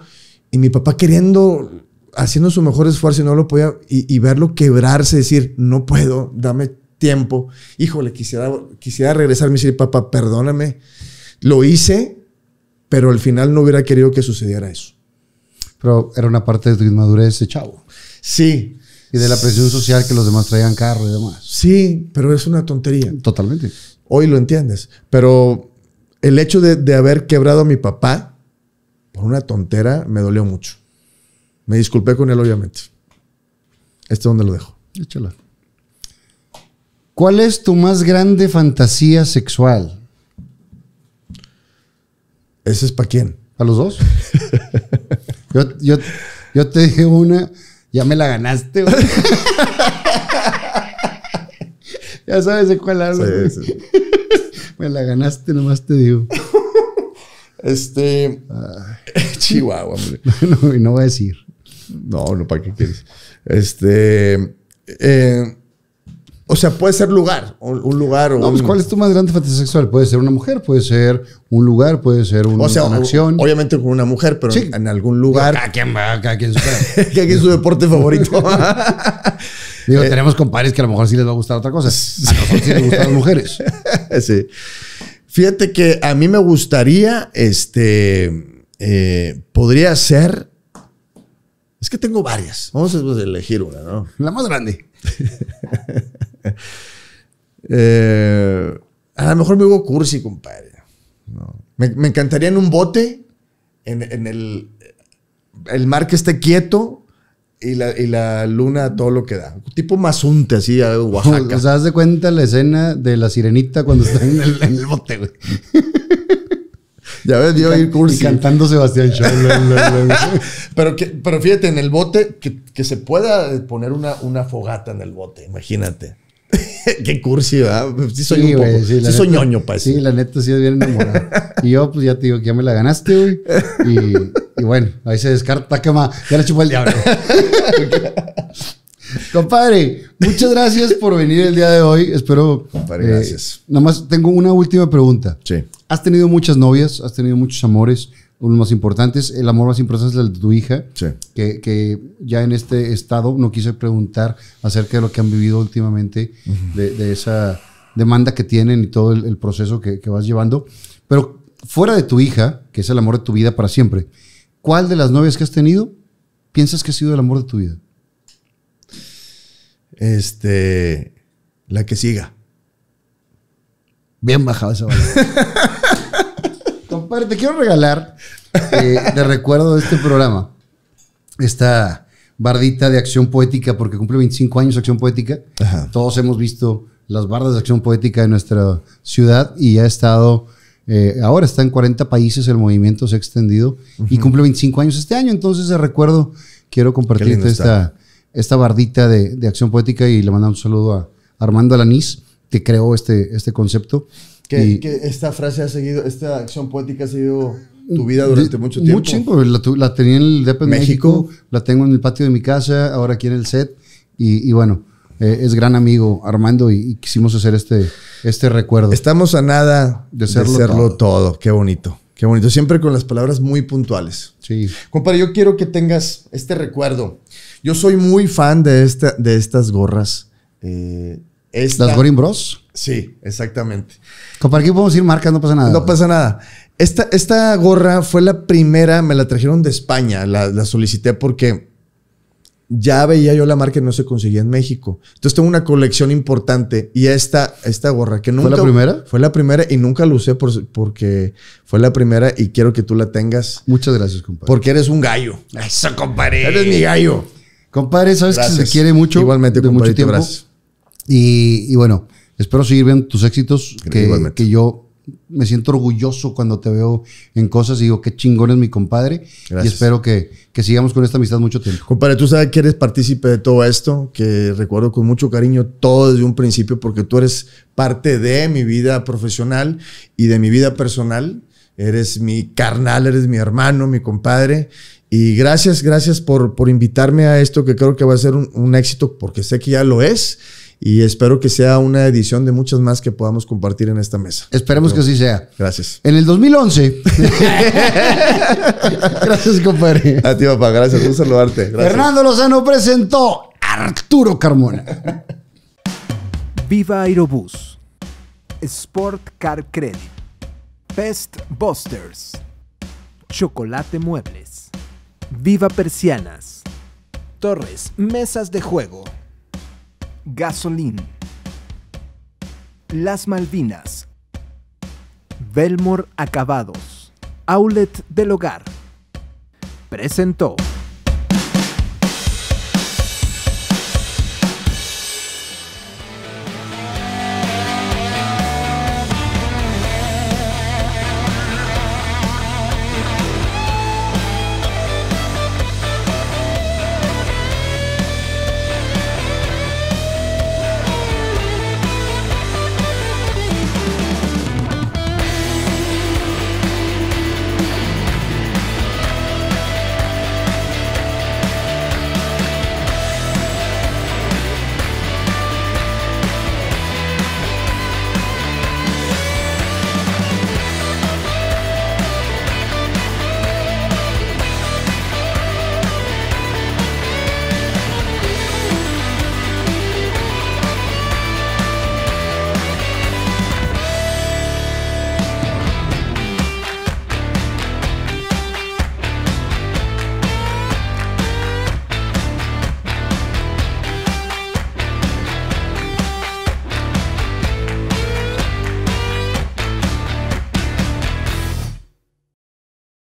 Y mi papá queriendo, haciendo su mejor esfuerzo y no lo podía, y, y verlo quebrarse, decir, no puedo, dame tiempo, híjole, quisiera, quisiera regresarme y decir, papá, perdóname, lo hice, pero al final no hubiera querido que sucediera eso. Pero era una parte de tu inmadurez chavo. Sí. Y de la presión social que los demás traían carro y demás. Sí, pero es una tontería. Totalmente. Hoy lo entiendes. Pero el hecho de, haber quebrado a mi papá por una tontera me dolió mucho. Me disculpé con él, obviamente. Este es donde lo dejo. Échalo. ¿Cuál es tu más grande fantasía sexual? ¿Ese es para quién? ¿Para los dos? yo, yo, yo, te dije una, ya me la ganaste. ya sabes de cuál hablo. Sí, me la ganaste, nomás te digo. Este. Chihuahua, hombre. no, no voy a decir. No, no, ¿para qué quieres? Este. Eh, o sea, puede ser lugar, un lugar o No, pues, ¿cuál es tu más grande fantasía sexual? Puede ser una mujer, puede ser un lugar, puede ser o sea, una acción. Obviamente con una mujer, pero en algún lugar. Cada quien va, cada quien su, su deporte favorito. Digo, eh. tenemos compadres que a lo mejor sí les va a gustar otra cosa. A lo mejor sí les gustan las mujeres. sí. Fíjate que a mí me gustaría, este, eh, podría ser... Es que tengo varias. Vamos a elegir una, ¿no? La más grande. Eh, a lo mejor me hubo cursi, compadre. Me, encantaría en un bote, en, el, mar que esté quieto y la, luna todo lo que da. Tipo mazunte, así, a Oaxaca. O de cuenta la escena de la sirenita cuando está en el, bote, Ya ves, yo ir cursi. cantando Sebastián pero, pero fíjate, en el bote, que, se pueda poner una fogata en el bote, imagínate. Qué cursi, ¿verdad? Sí soy sí, un poco, sí, soy ñoño pues. Sí, la neta sí es bien enamorado. y yo pues ya te digo que ya me la ganaste, güey. Y, bueno, ahí se descarta que más. Ya la chupó el diablo. Compadre, muchas gracias por venir el día de hoy. Espero. Compadre, eh, gracias. Nada más tengo una última pregunta. Sí. ¿Has tenido muchas novias? ¿Has tenido muchos amores? uno más importantes. El amor más importante es el de tu hija, que, ya en este estado no quise preguntar acerca de lo que han vivido últimamente, de, esa demanda que tienen y todo el, proceso que, vas llevando. Pero fuera de tu hija, que es el amor de tu vida para siempre, ¿cuál de las novias que has tenido piensas que ha sido el amor de tu vida? Este, la que siga. Bien bajada esa te quiero regalar eh, de recuerdo de este programa. Esta bardita de acción poética, porque cumple 25 años acción poética. Todos hemos visto las bardas de acción poética en nuestra ciudad y ha estado, eh, ahora está en 40 países, el movimiento se ha extendido y cumple 25 años este año. Entonces, de recuerdo, quiero compartirte esta, esta bardita de, de, acción poética y le mando un saludo a Armando Alanís, que creó este, este concepto. Que, esta frase ha seguido, esta acción poética ha seguido tu vida durante mucho tiempo. Mucho tiempo. La, tenía en el DEP México. la tengo en el patio de mi casa, ahora aquí en el set. Y, bueno, eh, es gran amigo Armando y, quisimos hacer este, este recuerdo. Estamos a nada de hacerlo todo. Qué bonito, qué bonito. Siempre con las palabras muy puntuales. Sí. Compadre, yo quiero que tengas este recuerdo. Yo soy muy fan de, esta, de estas gorras. Eh, ¿Las Goring Bros? Sí, exactamente. ¿Compar aquí podemos ir marcas, no pasa nada. No pasa nada. Esta, esta gorra fue la primera, me la trajeron de España, la, solicité porque ya veía yo la marca y no se conseguía en México. Entonces tengo una colección importante y esta, esta gorra que nunca... ¿Fue la primera? Fue la primera y nunca la usé porque fue la primera y quiero que tú la tengas. Muchas gracias, compadre. Porque eres un gallo. Eso, compadre. Eres mi gallo. Compadre, sabes que se quiere mucho. Igualmente, compadre, mucho tiempo. Y, y bueno, Espero seguir viendo tus éxitos, que, que, yo me siento orgulloso cuando te veo en cosas y digo, qué chingón es mi compadre. Y espero que, que sigamos con esta amistad mucho tiempo. Compadre, tú sabes que eres partícipe de todo esto, que recuerdo con mucho cariño todo desde un principio, porque tú eres parte de mi vida profesional y de mi vida personal. Eres mi carnal, eres mi hermano, mi compadre. Y gracias, gracias por, por invitarme a esto que creo que va a ser un éxito porque sé que ya lo es y espero que sea una edición de muchas más que podamos compartir en esta mesa. Esperemos que así sea. Gracias. En el 2011. gracias, compadre. A ti, papá. Gracias. Un saludarte. Gracias. Fernando Lozano presentó Arturo Carmona. Viva Aerobús. Sport Car Credit. Best Busters. Chocolate Muebles. Viva Persianas. Torres, Mesas de Juego. Gasoline, Las Malvinas, Belmore Acabados, Aulet del Hogar. Presentó.